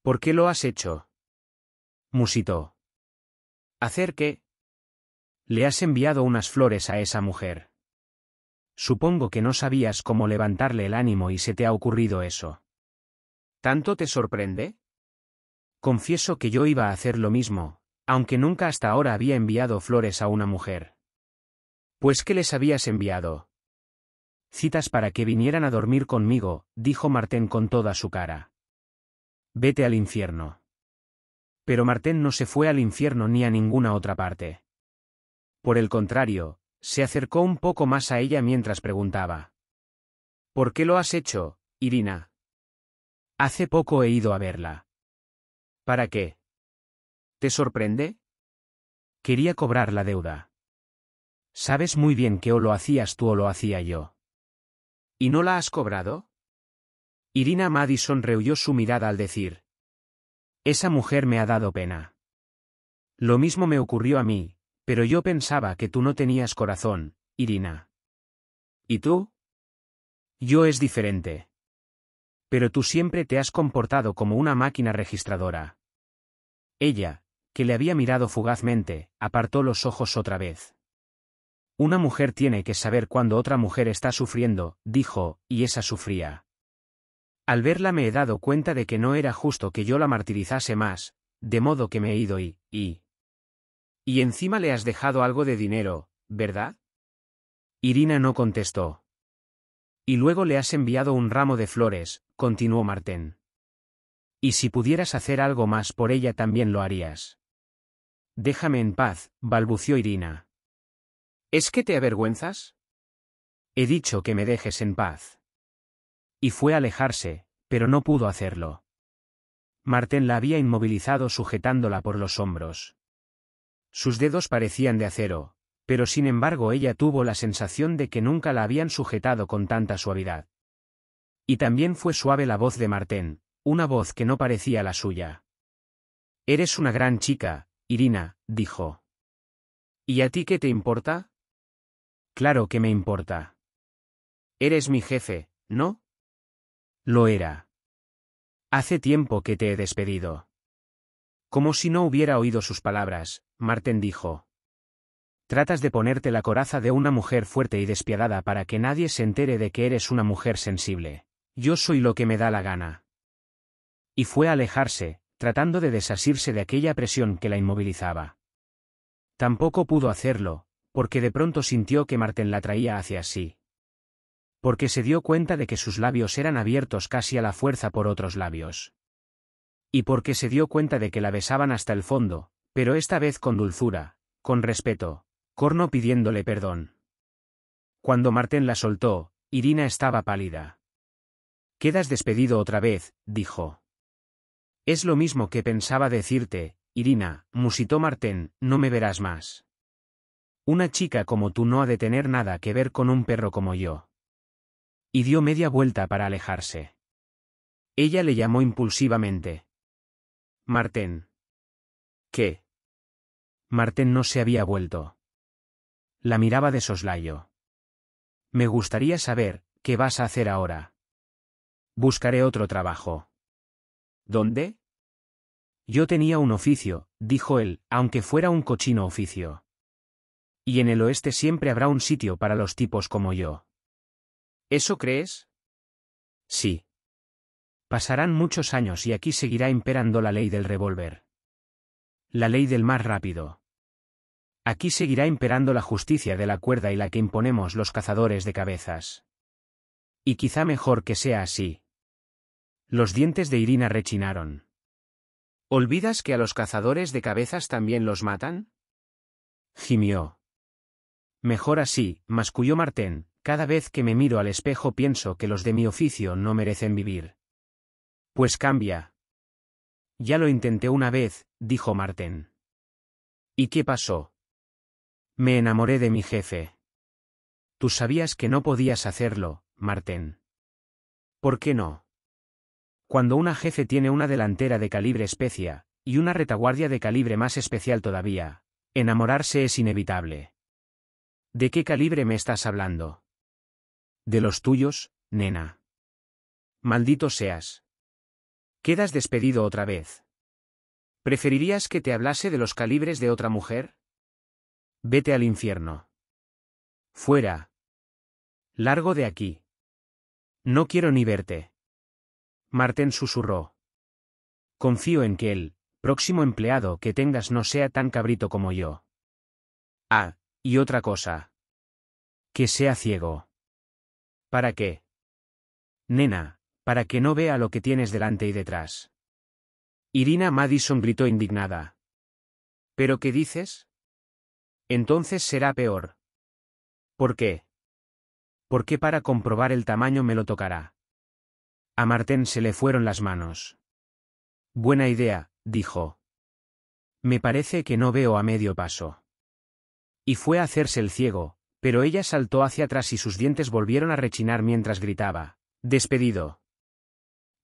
¿Por qué lo has hecho? Musitó. ¿Hacer qué? Le has enviado unas flores a esa mujer. Supongo que no sabías cómo levantarle el ánimo y se te ha ocurrido eso. ¿Tanto te sorprende? Confieso que yo iba a hacer lo mismo, aunque nunca hasta ahora había enviado flores a una mujer. Pues ¿qué les habías enviado? Citas para que vinieran a dormir conmigo, dijo Martén con toda su cara. Vete al infierno. Pero Martén no se fue al infierno ni a ninguna otra parte. Por el contrario, se acercó un poco más a ella mientras preguntaba. ¿Por qué lo has hecho, Irina? Hace poco he ido a verla. ¿Para qué? ¿Te sorprende? Quería cobrar la deuda. Sabes muy bien que o lo hacías tú o lo hacía yo. ¿Y no la has cobrado? Irina Madison rehuyó su mirada al decir. Esa mujer me ha dado pena. Lo mismo me ocurrió a mí, pero yo pensaba que tú no tenías corazón, Irina. ¿Y tú? Yo es diferente. Pero tú siempre te has comportado como una máquina registradora. Ella, que le había mirado fugazmente, apartó los ojos otra vez. Una mujer tiene que saber cuando otra mujer está sufriendo, dijo, y esa sufría. Al verla me he dado cuenta de que no era justo que yo la martirizase más, de modo que me he ido y, y, y encima le has dejado algo de dinero, ¿verdad? Irina no contestó. Y luego le has enviado un ramo de flores, continuó Martén. Y si pudieras hacer algo más por ella también lo harías. Déjame en paz, balbució Irina. ¿Es que te avergüenzas? He dicho que me dejes en paz. Y fue a alejarse, pero no pudo hacerlo. Martén la había inmovilizado sujetándola por los hombros. Sus dedos parecían de acero, pero sin embargo ella tuvo la sensación de que nunca la habían sujetado con tanta suavidad. Y también fue suave la voz de Martén, una voz que no parecía la suya. Eres una gran chica, Irina, dijo. ¿Y a ti qué te importa? Claro que me importa. Eres mi jefe, ¿no? Lo era. Hace tiempo que te he despedido. Como si no hubiera oído sus palabras, Marten dijo. Tratas de ponerte la coraza de una mujer fuerte y despiadada para que nadie se entere de que eres una mujer sensible. Yo soy lo que me da la gana. Y fue a alejarse, tratando de desasirse de aquella presión que la inmovilizaba. Tampoco pudo hacerlo, porque de pronto sintió que Marten la traía hacia sí. Porque se dio cuenta de que sus labios eran abiertos casi a la fuerza por otros labios. Y porque se dio cuenta de que la besaban hasta el fondo, pero esta vez con dulzura, con respeto, Corno pidiéndole perdón. Cuando Martén la soltó, Irina estaba pálida. Quedas despedido otra vez, dijo. Es lo mismo que pensaba decirte, Irina, musitó Martén no me verás más. Una chica como tú no ha de tener nada que ver con un perro como yo. Y dio media vuelta para alejarse. Ella le llamó impulsivamente. Martén. ¿Qué? Marten no se había vuelto. La miraba de soslayo. Me gustaría saber, ¿qué vas a hacer ahora? Buscaré otro trabajo. ¿Dónde? Yo tenía un oficio, dijo él, aunque fuera un cochino oficio. Y en el oeste siempre habrá un sitio para los tipos como yo. ¿Eso crees? Sí. Pasarán muchos años y aquí seguirá imperando la ley del revólver. La ley del más rápido. Aquí seguirá imperando la justicia de la cuerda y la que imponemos los cazadores de cabezas. Y quizá mejor que sea así. Los dientes de Irina rechinaron. ¿Olvidas que a los cazadores de cabezas también los matan? gimió. Mejor así, masculló Martén, cada vez que me miro al espejo pienso que los de mi oficio no merecen vivir. Pues cambia. Ya lo intenté una vez, dijo Marten. ¿Y qué pasó? Me enamoré de mi jefe. Tú sabías que no podías hacerlo, Marten. ¿Por qué no? Cuando una jefe tiene una delantera de calibre especia, y una retaguardia de calibre más especial todavía, enamorarse es inevitable. ¿De qué calibre me estás hablando? De los tuyos, nena. Maldito seas. Quedas despedido otra vez. ¿Preferirías que te hablase de los calibres de otra mujer? Vete al infierno. Fuera. Largo de aquí. No quiero ni verte. Martén susurró. Confío en que el próximo empleado que tengas no sea tan cabrito como yo. Ah, y otra cosa. Que sea ciego. ¿Para qué? Nena, para que no vea lo que tienes delante y detrás. Irina Madison gritó indignada. ¿Pero qué dices? Entonces será peor. ¿Por qué? Porque para comprobar el tamaño me lo tocará. A Martén se le fueron las manos. Buena idea, dijo. Me parece que no veo a medio paso. Y fue a hacerse el ciego, pero ella saltó hacia atrás y sus dientes volvieron a rechinar mientras gritaba. Despedido.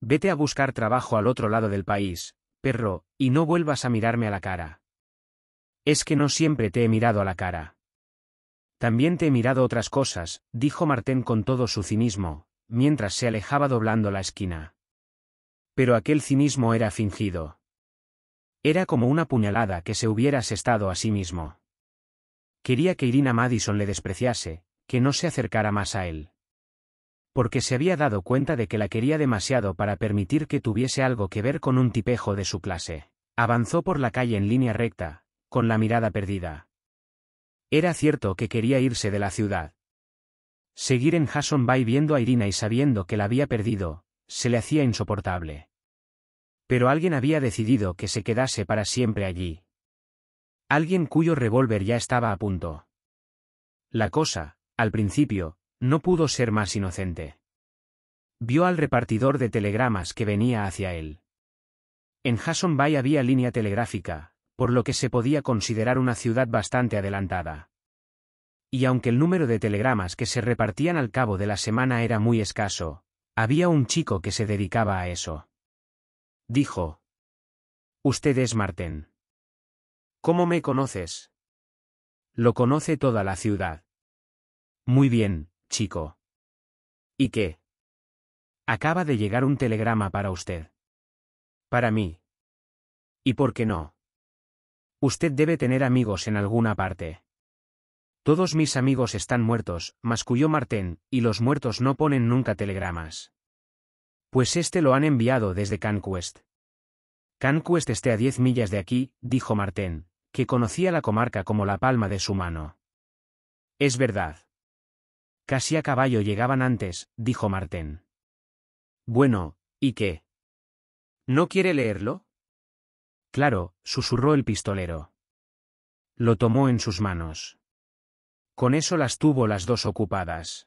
Vete a buscar trabajo al otro lado del país, perro, y no vuelvas a mirarme a la cara. Es que no siempre te he mirado a la cara. También te he mirado otras cosas, dijo Martén con todo su cinismo, mientras se alejaba doblando la esquina. Pero aquel cinismo era fingido. Era como una puñalada que se hubiera asestado a sí mismo. Quería que Irina Madison le despreciase, que no se acercara más a él porque se había dado cuenta de que la quería demasiado para permitir que tuviese algo que ver con un tipejo de su clase. Avanzó por la calle en línea recta, con la mirada perdida. Era cierto que quería irse de la ciudad. Seguir en Hasson Bay viendo a Irina y sabiendo que la había perdido, se le hacía insoportable. Pero alguien había decidido que se quedase para siempre allí. Alguien cuyo revólver ya estaba a punto. La cosa, al principio, no pudo ser más inocente. Vio al repartidor de telegramas que venía hacia él. En Hasson Bay había línea telegráfica, por lo que se podía considerar una ciudad bastante adelantada. Y aunque el número de telegramas que se repartían al cabo de la semana era muy escaso, había un chico que se dedicaba a eso. Dijo. Usted es Marten. ¿Cómo me conoces? Lo conoce toda la ciudad. Muy bien, chico. ¿Y qué? Acaba de llegar un telegrama para usted. Para mí. ¿Y por qué no? Usted debe tener amigos en alguna parte. Todos mis amigos están muertos, masculló Martén, y los muertos no ponen nunca telegramas. Pues este lo han enviado desde Canquest. Canquest esté a diez millas de aquí, dijo Martén, que conocía la comarca como la palma de su mano. Es verdad. Casi a caballo llegaban antes, dijo Martén. Bueno, ¿y qué? ¿No quiere leerlo? Claro, susurró el pistolero. Lo tomó en sus manos. Con eso las tuvo las dos ocupadas.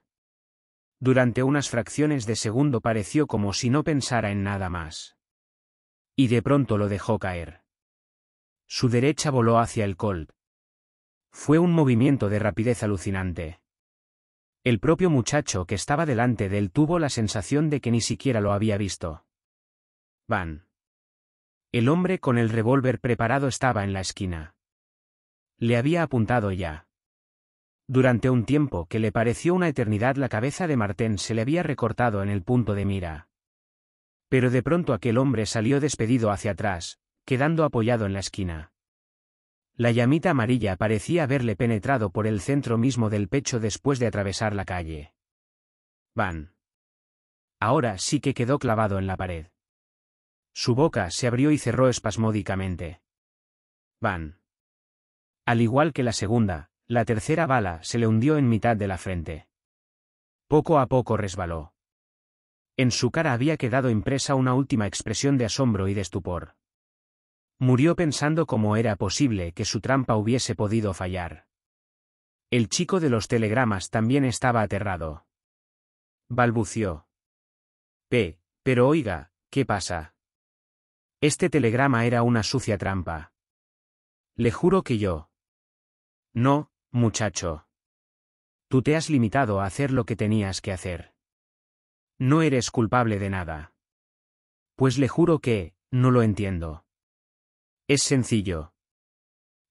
Durante unas fracciones de segundo pareció como si no pensara en nada más. Y de pronto lo dejó caer. Su derecha voló hacia el Colt. Fue un movimiento de rapidez alucinante. El propio muchacho que estaba delante de él tuvo la sensación de que ni siquiera lo había visto. Van. El hombre con el revólver preparado estaba en la esquina. Le había apuntado ya. Durante un tiempo que le pareció una eternidad la cabeza de Martén se le había recortado en el punto de mira. Pero de pronto aquel hombre salió despedido hacia atrás, quedando apoyado en la esquina. La llamita amarilla parecía haberle penetrado por el centro mismo del pecho después de atravesar la calle. Van. Ahora sí que quedó clavado en la pared. Su boca se abrió y cerró espasmódicamente. Van. Al igual que la segunda, la tercera bala se le hundió en mitad de la frente. Poco a poco resbaló. En su cara había quedado impresa una última expresión de asombro y de estupor. Murió pensando cómo era posible que su trampa hubiese podido fallar. El chico de los telegramas también estaba aterrado. Balbució. P. Pero oiga, ¿qué pasa? Este telegrama era una sucia trampa. Le juro que yo. No, muchacho. Tú te has limitado a hacer lo que tenías que hacer. No eres culpable de nada. Pues le juro que, no lo entiendo. Es sencillo.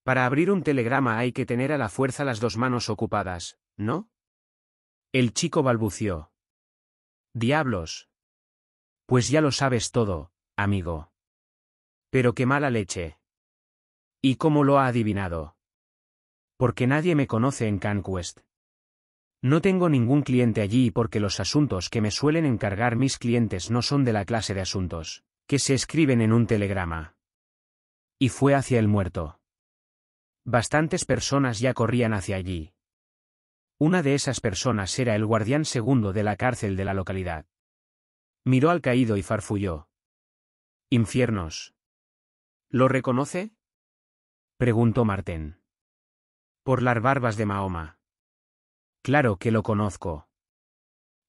Para abrir un telegrama hay que tener a la fuerza las dos manos ocupadas, ¿no? El chico balbució. Diablos. Pues ya lo sabes todo, amigo. Pero qué mala leche. ¿Y cómo lo ha adivinado? Porque nadie me conoce en CanQuest. No tengo ningún cliente allí porque los asuntos que me suelen encargar mis clientes no son de la clase de asuntos que se escriben en un telegrama y fue hacia el muerto. Bastantes personas ya corrían hacia allí. Una de esas personas era el guardián segundo de la cárcel de la localidad. Miró al caído y farfulló. Infiernos. ¿Lo reconoce? preguntó Martén. Por las barbas de Mahoma. Claro que lo conozco.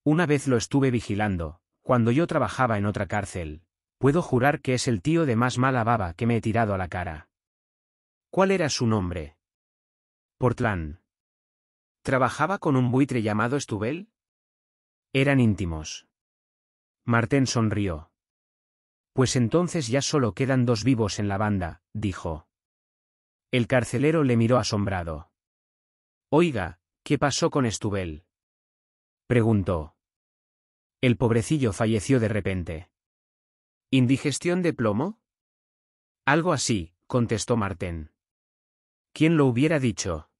Una vez lo estuve vigilando, cuando yo trabajaba en otra cárcel, Puedo jurar que es el tío de más mala baba que me he tirado a la cara. ¿Cuál era su nombre? Portland. ¿Trabajaba con un buitre llamado Estubel? Eran íntimos. Martén sonrió. Pues entonces ya solo quedan dos vivos en la banda, dijo. El carcelero le miró asombrado. Oiga, ¿qué pasó con Estubel? preguntó. El pobrecillo falleció de repente. ¿Indigestión de plomo? Algo así, contestó Martén. ¿Quién lo hubiera dicho?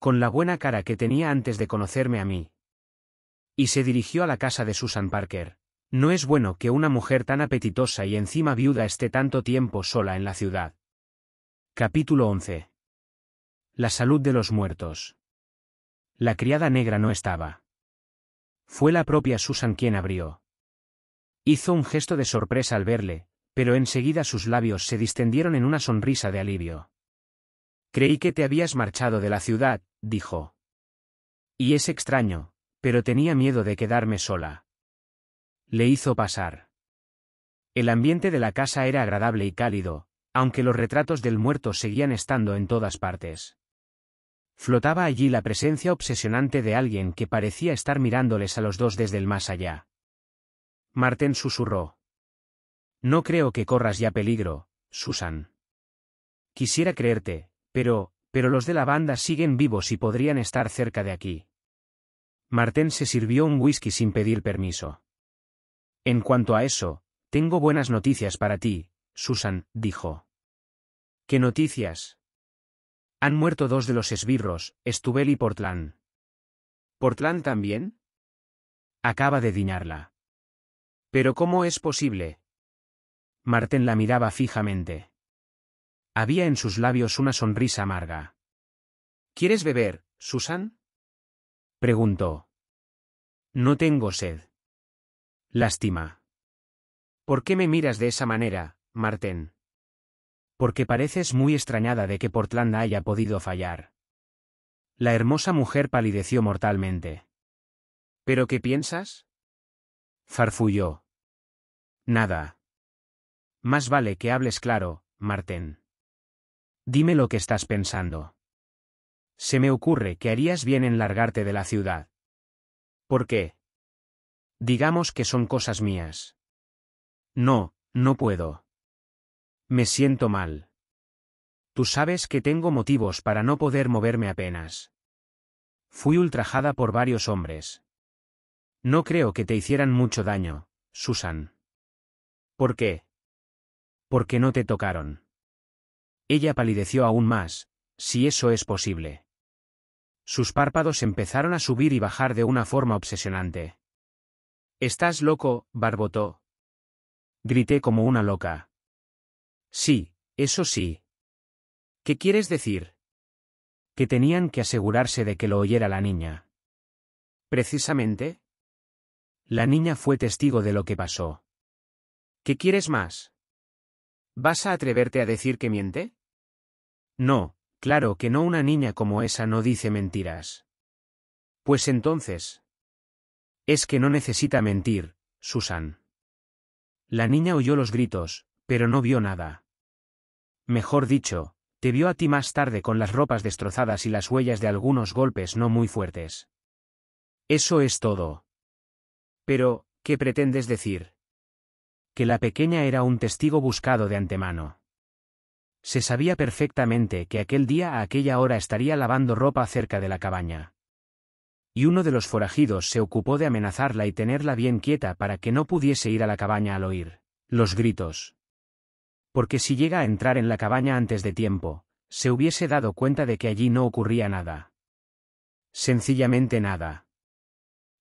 Con la buena cara que tenía antes de conocerme a mí. Y se dirigió a la casa de Susan Parker. No es bueno que una mujer tan apetitosa y encima viuda esté tanto tiempo sola en la ciudad. Capítulo 11. La salud de los muertos. La criada negra no estaba. Fue la propia Susan quien abrió. Hizo un gesto de sorpresa al verle, pero enseguida sus labios se distendieron en una sonrisa de alivio. Creí que te habías marchado de la ciudad, dijo. Y es extraño, pero tenía miedo de quedarme sola. Le hizo pasar. El ambiente de la casa era agradable y cálido, aunque los retratos del muerto seguían estando en todas partes. Flotaba allí la presencia obsesionante de alguien que parecía estar mirándoles a los dos desde el más allá. Martén susurró. No creo que corras ya peligro, Susan. Quisiera creerte, pero, pero los de la banda siguen vivos y podrían estar cerca de aquí. Martén se sirvió un whisky sin pedir permiso. En cuanto a eso, tengo buenas noticias para ti, Susan, dijo. ¿Qué noticias? Han muerto dos de los esbirros, Estubel y Portland. ¿Portland también? Acaba de diñarla. Pero ¿cómo es posible? Martén la miraba fijamente. Había en sus labios una sonrisa amarga. ¿Quieres beber, Susan? Preguntó. No tengo sed. Lástima. ¿Por qué me miras de esa manera, Martén? Porque pareces muy extrañada de que Portland haya podido fallar. La hermosa mujer palideció mortalmente. ¿Pero qué piensas? Farfulló. Nada. Más vale que hables claro, Martén. Dime lo que estás pensando. Se me ocurre que harías bien en largarte de la ciudad. ¿Por qué? Digamos que son cosas mías. No, no puedo. Me siento mal. Tú sabes que tengo motivos para no poder moverme apenas. Fui ultrajada por varios hombres. No creo que te hicieran mucho daño, Susan. ¿Por qué? Porque no te tocaron. Ella palideció aún más, si eso es posible. Sus párpados empezaron a subir y bajar de una forma obsesionante. Estás loco, barbotó. Grité como una loca. Sí, eso sí. ¿Qué quieres decir? Que tenían que asegurarse de que lo oyera la niña. Precisamente. La niña fue testigo de lo que pasó. ¿Qué quieres más? ¿Vas a atreverte a decir que miente? No, claro que no una niña como esa no dice mentiras. Pues entonces. Es que no necesita mentir, Susan. La niña oyó los gritos, pero no vio nada. Mejor dicho, te vio a ti más tarde con las ropas destrozadas y las huellas de algunos golpes no muy fuertes. Eso es todo. Pero, ¿qué pretendes decir? Que la pequeña era un testigo buscado de antemano. Se sabía perfectamente que aquel día a aquella hora estaría lavando ropa cerca de la cabaña. Y uno de los forajidos se ocupó de amenazarla y tenerla bien quieta para que no pudiese ir a la cabaña al oír los gritos. Porque si llega a entrar en la cabaña antes de tiempo, se hubiese dado cuenta de que allí no ocurría nada. Sencillamente nada.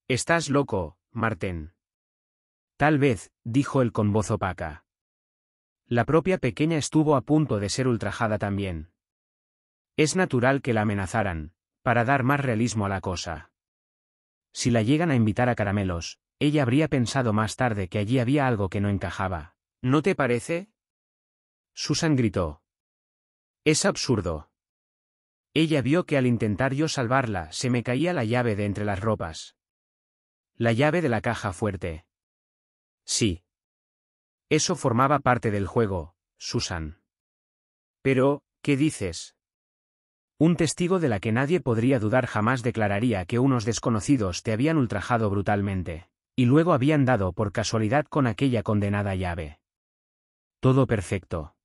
Estás loco, martín Tal vez, dijo él con voz opaca. La propia pequeña estuvo a punto de ser ultrajada también. Es natural que la amenazaran, para dar más realismo a la cosa. Si la llegan a invitar a caramelos, ella habría pensado más tarde que allí había algo que no encajaba. ¿No te parece? Susan gritó. Es absurdo. Ella vio que al intentar yo salvarla se me caía la llave de entre las ropas. La llave de la caja fuerte. Sí. Eso formaba parte del juego, Susan. Pero, ¿qué dices? Un testigo de la que nadie podría dudar jamás declararía que unos desconocidos te habían ultrajado brutalmente, y luego habían dado por casualidad con aquella condenada llave. Todo perfecto.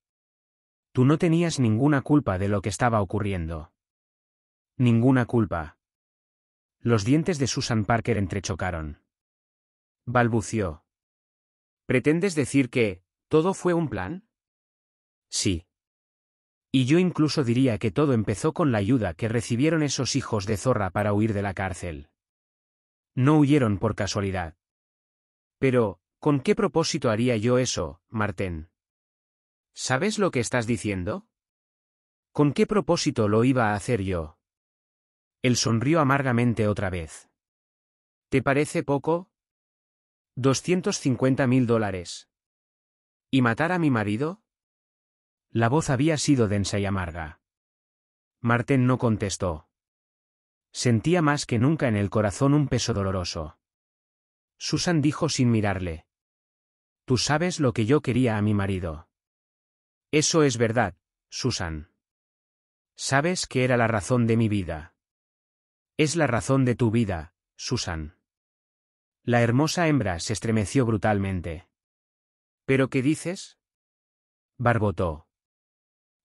Tú no tenías ninguna culpa de lo que estaba ocurriendo. Ninguna culpa. Los dientes de Susan Parker entrechocaron. Balbució. ¿Pretendes decir que, todo fue un plan? Sí. Y yo incluso diría que todo empezó con la ayuda que recibieron esos hijos de zorra para huir de la cárcel. No huyeron por casualidad. Pero, ¿con qué propósito haría yo eso, Martén? ¿Sabes lo que estás diciendo? ¿Con qué propósito lo iba a hacer yo? Él sonrió amargamente otra vez. ¿Te parece poco? cincuenta mil dólares. ¿Y matar a mi marido? La voz había sido densa y amarga. Marten no contestó. Sentía más que nunca en el corazón un peso doloroso. Susan dijo sin mirarle. Tú sabes lo que yo quería a mi marido. Eso es verdad, Susan. Sabes que era la razón de mi vida. Es la razón de tu vida, Susan. La hermosa hembra se estremeció brutalmente. ¿Pero qué dices? barbotó.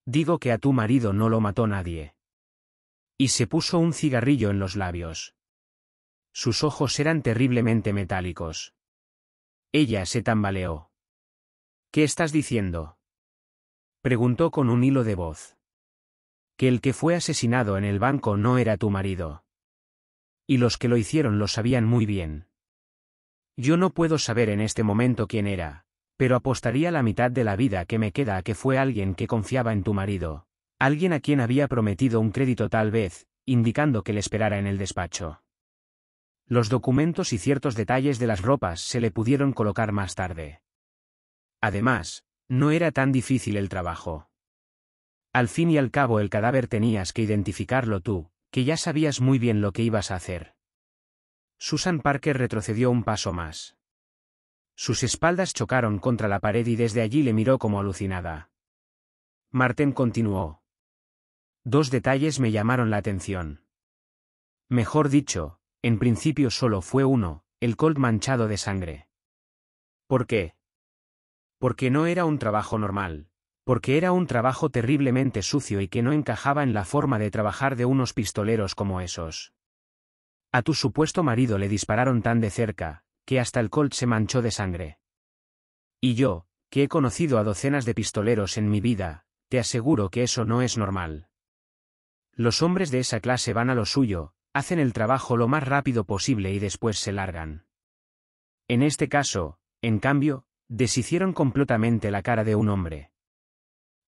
Digo que a tu marido no lo mató nadie. Y se puso un cigarrillo en los labios. Sus ojos eran terriblemente metálicos. Ella se tambaleó. ¿Qué estás diciendo? preguntó con un hilo de voz. Que el que fue asesinado en el banco no era tu marido y los que lo hicieron lo sabían muy bien. Yo no puedo saber en este momento quién era, pero apostaría la mitad de la vida que me queda a que fue alguien que confiaba en tu marido, alguien a quien había prometido un crédito tal vez, indicando que le esperara en el despacho. Los documentos y ciertos detalles de las ropas se le pudieron colocar más tarde. Además, no era tan difícil el trabajo. Al fin y al cabo el cadáver tenías que identificarlo tú, que ya sabías muy bien lo que ibas a hacer. Susan Parker retrocedió un paso más. Sus espaldas chocaron contra la pared y desde allí le miró como alucinada. Marten continuó. Dos detalles me llamaron la atención. Mejor dicho, en principio solo fue uno, el Colt manchado de sangre. ¿Por qué? Porque no era un trabajo normal porque era un trabajo terriblemente sucio y que no encajaba en la forma de trabajar de unos pistoleros como esos. A tu supuesto marido le dispararon tan de cerca, que hasta el colt se manchó de sangre. Y yo, que he conocido a docenas de pistoleros en mi vida, te aseguro que eso no es normal. Los hombres de esa clase van a lo suyo, hacen el trabajo lo más rápido posible y después se largan. En este caso, en cambio, deshicieron completamente la cara de un hombre.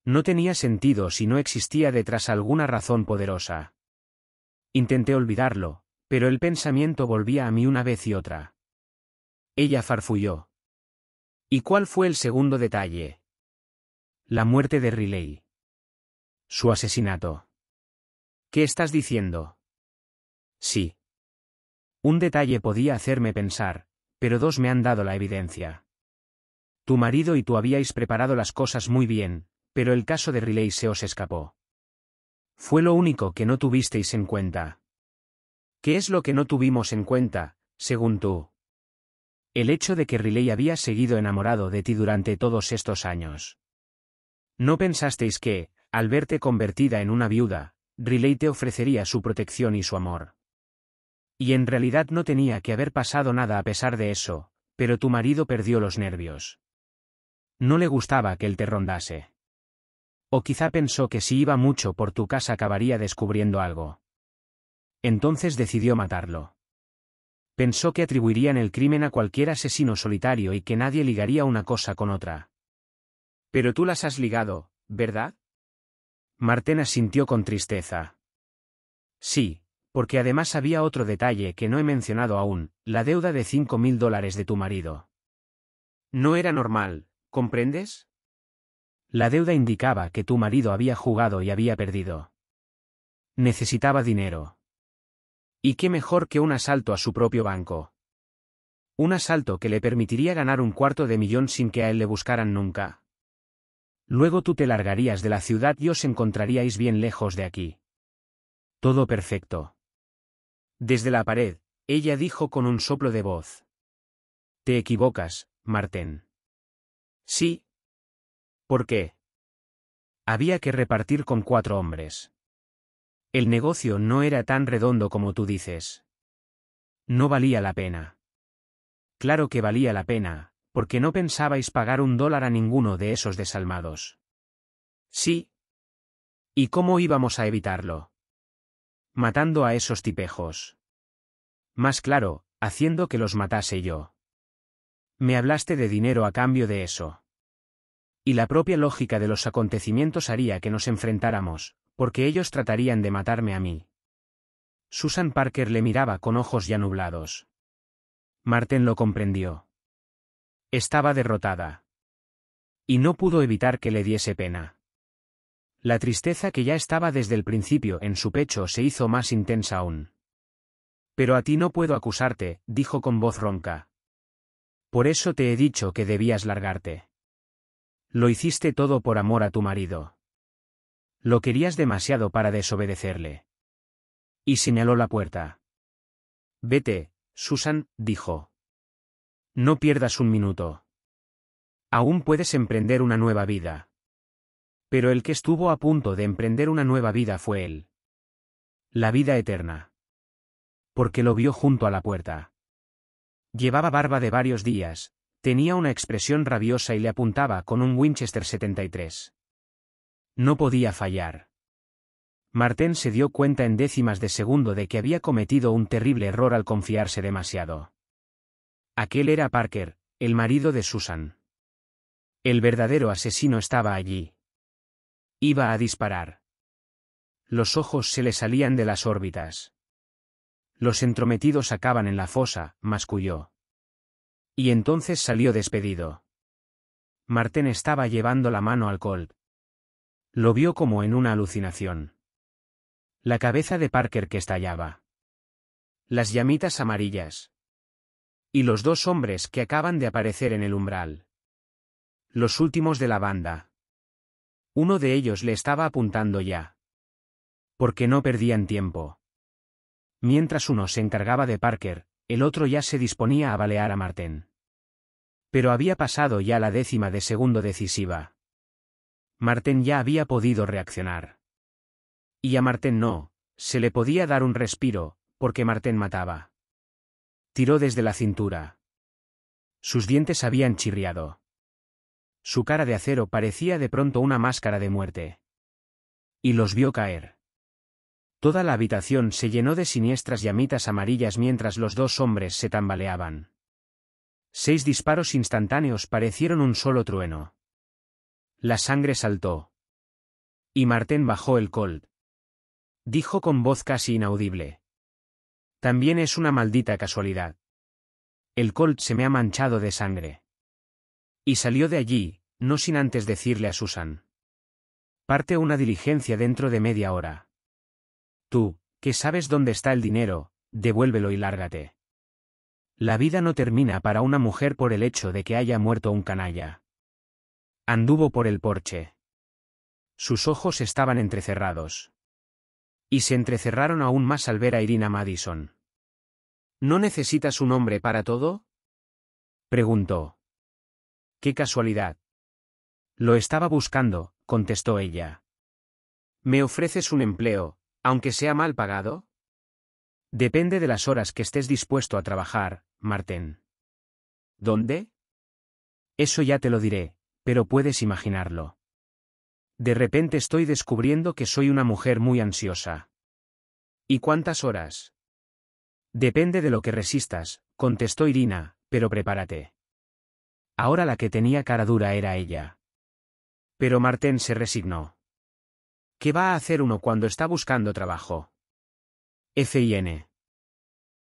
No tenía sentido si no existía detrás alguna razón poderosa. Intenté olvidarlo, pero el pensamiento volvía a mí una vez y otra. Ella farfulló. ¿Y cuál fue el segundo detalle? La muerte de Riley. Su asesinato. ¿Qué estás diciendo? Sí. Un detalle podía hacerme pensar, pero dos me han dado la evidencia. Tu marido y tú habíais preparado las cosas muy bien, pero el caso de Riley se os escapó. Fue lo único que no tuvisteis en cuenta. ¿Qué es lo que no tuvimos en cuenta, según tú? El hecho de que Riley había seguido enamorado de ti durante todos estos años. No pensasteis que, al verte convertida en una viuda, Riley te ofrecería su protección y su amor. Y en realidad no tenía que haber pasado nada a pesar de eso, pero tu marido perdió los nervios. No le gustaba que él te rondase. O quizá pensó que si iba mucho por tu casa acabaría descubriendo algo. Entonces decidió matarlo. Pensó que atribuirían el crimen a cualquier asesino solitario y que nadie ligaría una cosa con otra. Pero tú las has ligado, ¿verdad? Martena sintió con tristeza. Sí, porque además había otro detalle que no he mencionado aún, la deuda de cinco mil dólares de tu marido. No era normal, ¿comprendes? La deuda indicaba que tu marido había jugado y había perdido. Necesitaba dinero. ¿Y qué mejor que un asalto a su propio banco? Un asalto que le permitiría ganar un cuarto de millón sin que a él le buscaran nunca. Luego tú te largarías de la ciudad y os encontraríais bien lejos de aquí. Todo perfecto. Desde la pared, ella dijo con un soplo de voz. Te equivocas, Marten. Sí, ¿Por qué? Había que repartir con cuatro hombres. El negocio no era tan redondo como tú dices. No valía la pena. Claro que valía la pena, porque no pensabais pagar un dólar a ninguno de esos desalmados. Sí. ¿Y cómo íbamos a evitarlo? Matando a esos tipejos. Más claro, haciendo que los matase yo. Me hablaste de dinero a cambio de eso. Y la propia lógica de los acontecimientos haría que nos enfrentáramos, porque ellos tratarían de matarme a mí. Susan Parker le miraba con ojos ya nublados. Martin lo comprendió. Estaba derrotada. Y no pudo evitar que le diese pena. La tristeza que ya estaba desde el principio en su pecho se hizo más intensa aún. Pero a ti no puedo acusarte, dijo con voz ronca. Por eso te he dicho que debías largarte. Lo hiciste todo por amor a tu marido. Lo querías demasiado para desobedecerle. Y señaló la puerta. Vete, Susan, dijo. No pierdas un minuto. Aún puedes emprender una nueva vida. Pero el que estuvo a punto de emprender una nueva vida fue él. La vida eterna. Porque lo vio junto a la puerta. Llevaba barba de varios días, Tenía una expresión rabiosa y le apuntaba con un Winchester 73. No podía fallar. martín se dio cuenta en décimas de segundo de que había cometido un terrible error al confiarse demasiado. Aquel era Parker, el marido de Susan. El verdadero asesino estaba allí. Iba a disparar. Los ojos se le salían de las órbitas. Los entrometidos acaban en la fosa, masculló. Y entonces salió despedido. Martén estaba llevando la mano al Colt. Lo vio como en una alucinación. La cabeza de Parker que estallaba. Las llamitas amarillas. Y los dos hombres que acaban de aparecer en el umbral. Los últimos de la banda. Uno de ellos le estaba apuntando ya. Porque no perdían tiempo. Mientras uno se encargaba de Parker, el otro ya se disponía a balear a Martén. Pero había pasado ya la décima de segundo decisiva. Martén ya había podido reaccionar. Y a Martén no, se le podía dar un respiro, porque Martén mataba. Tiró desde la cintura. Sus dientes habían chirriado. Su cara de acero parecía de pronto una máscara de muerte. Y los vio caer. Toda la habitación se llenó de siniestras llamitas amarillas mientras los dos hombres se tambaleaban. Seis disparos instantáneos parecieron un solo trueno. La sangre saltó. Y Martén bajó el colt. Dijo con voz casi inaudible. También es una maldita casualidad. El colt se me ha manchado de sangre. Y salió de allí, no sin antes decirle a Susan. Parte una diligencia dentro de media hora. Tú, que sabes dónde está el dinero, devuélvelo y lárgate. La vida no termina para una mujer por el hecho de que haya muerto un canalla. Anduvo por el porche. Sus ojos estaban entrecerrados. Y se entrecerraron aún más al ver a Irina Madison. ¿No necesitas un hombre para todo? preguntó. ¡Qué casualidad! Lo estaba buscando, contestó ella. ¿Me ofreces un empleo, aunque sea mal pagado? Depende de las horas que estés dispuesto a trabajar, Martén. ¿Dónde? Eso ya te lo diré, pero puedes imaginarlo. De repente estoy descubriendo que soy una mujer muy ansiosa. ¿Y cuántas horas? Depende de lo que resistas, contestó Irina, pero prepárate. Ahora la que tenía cara dura era ella. Pero Martén se resignó. ¿Qué va a hacer uno cuando está buscando trabajo?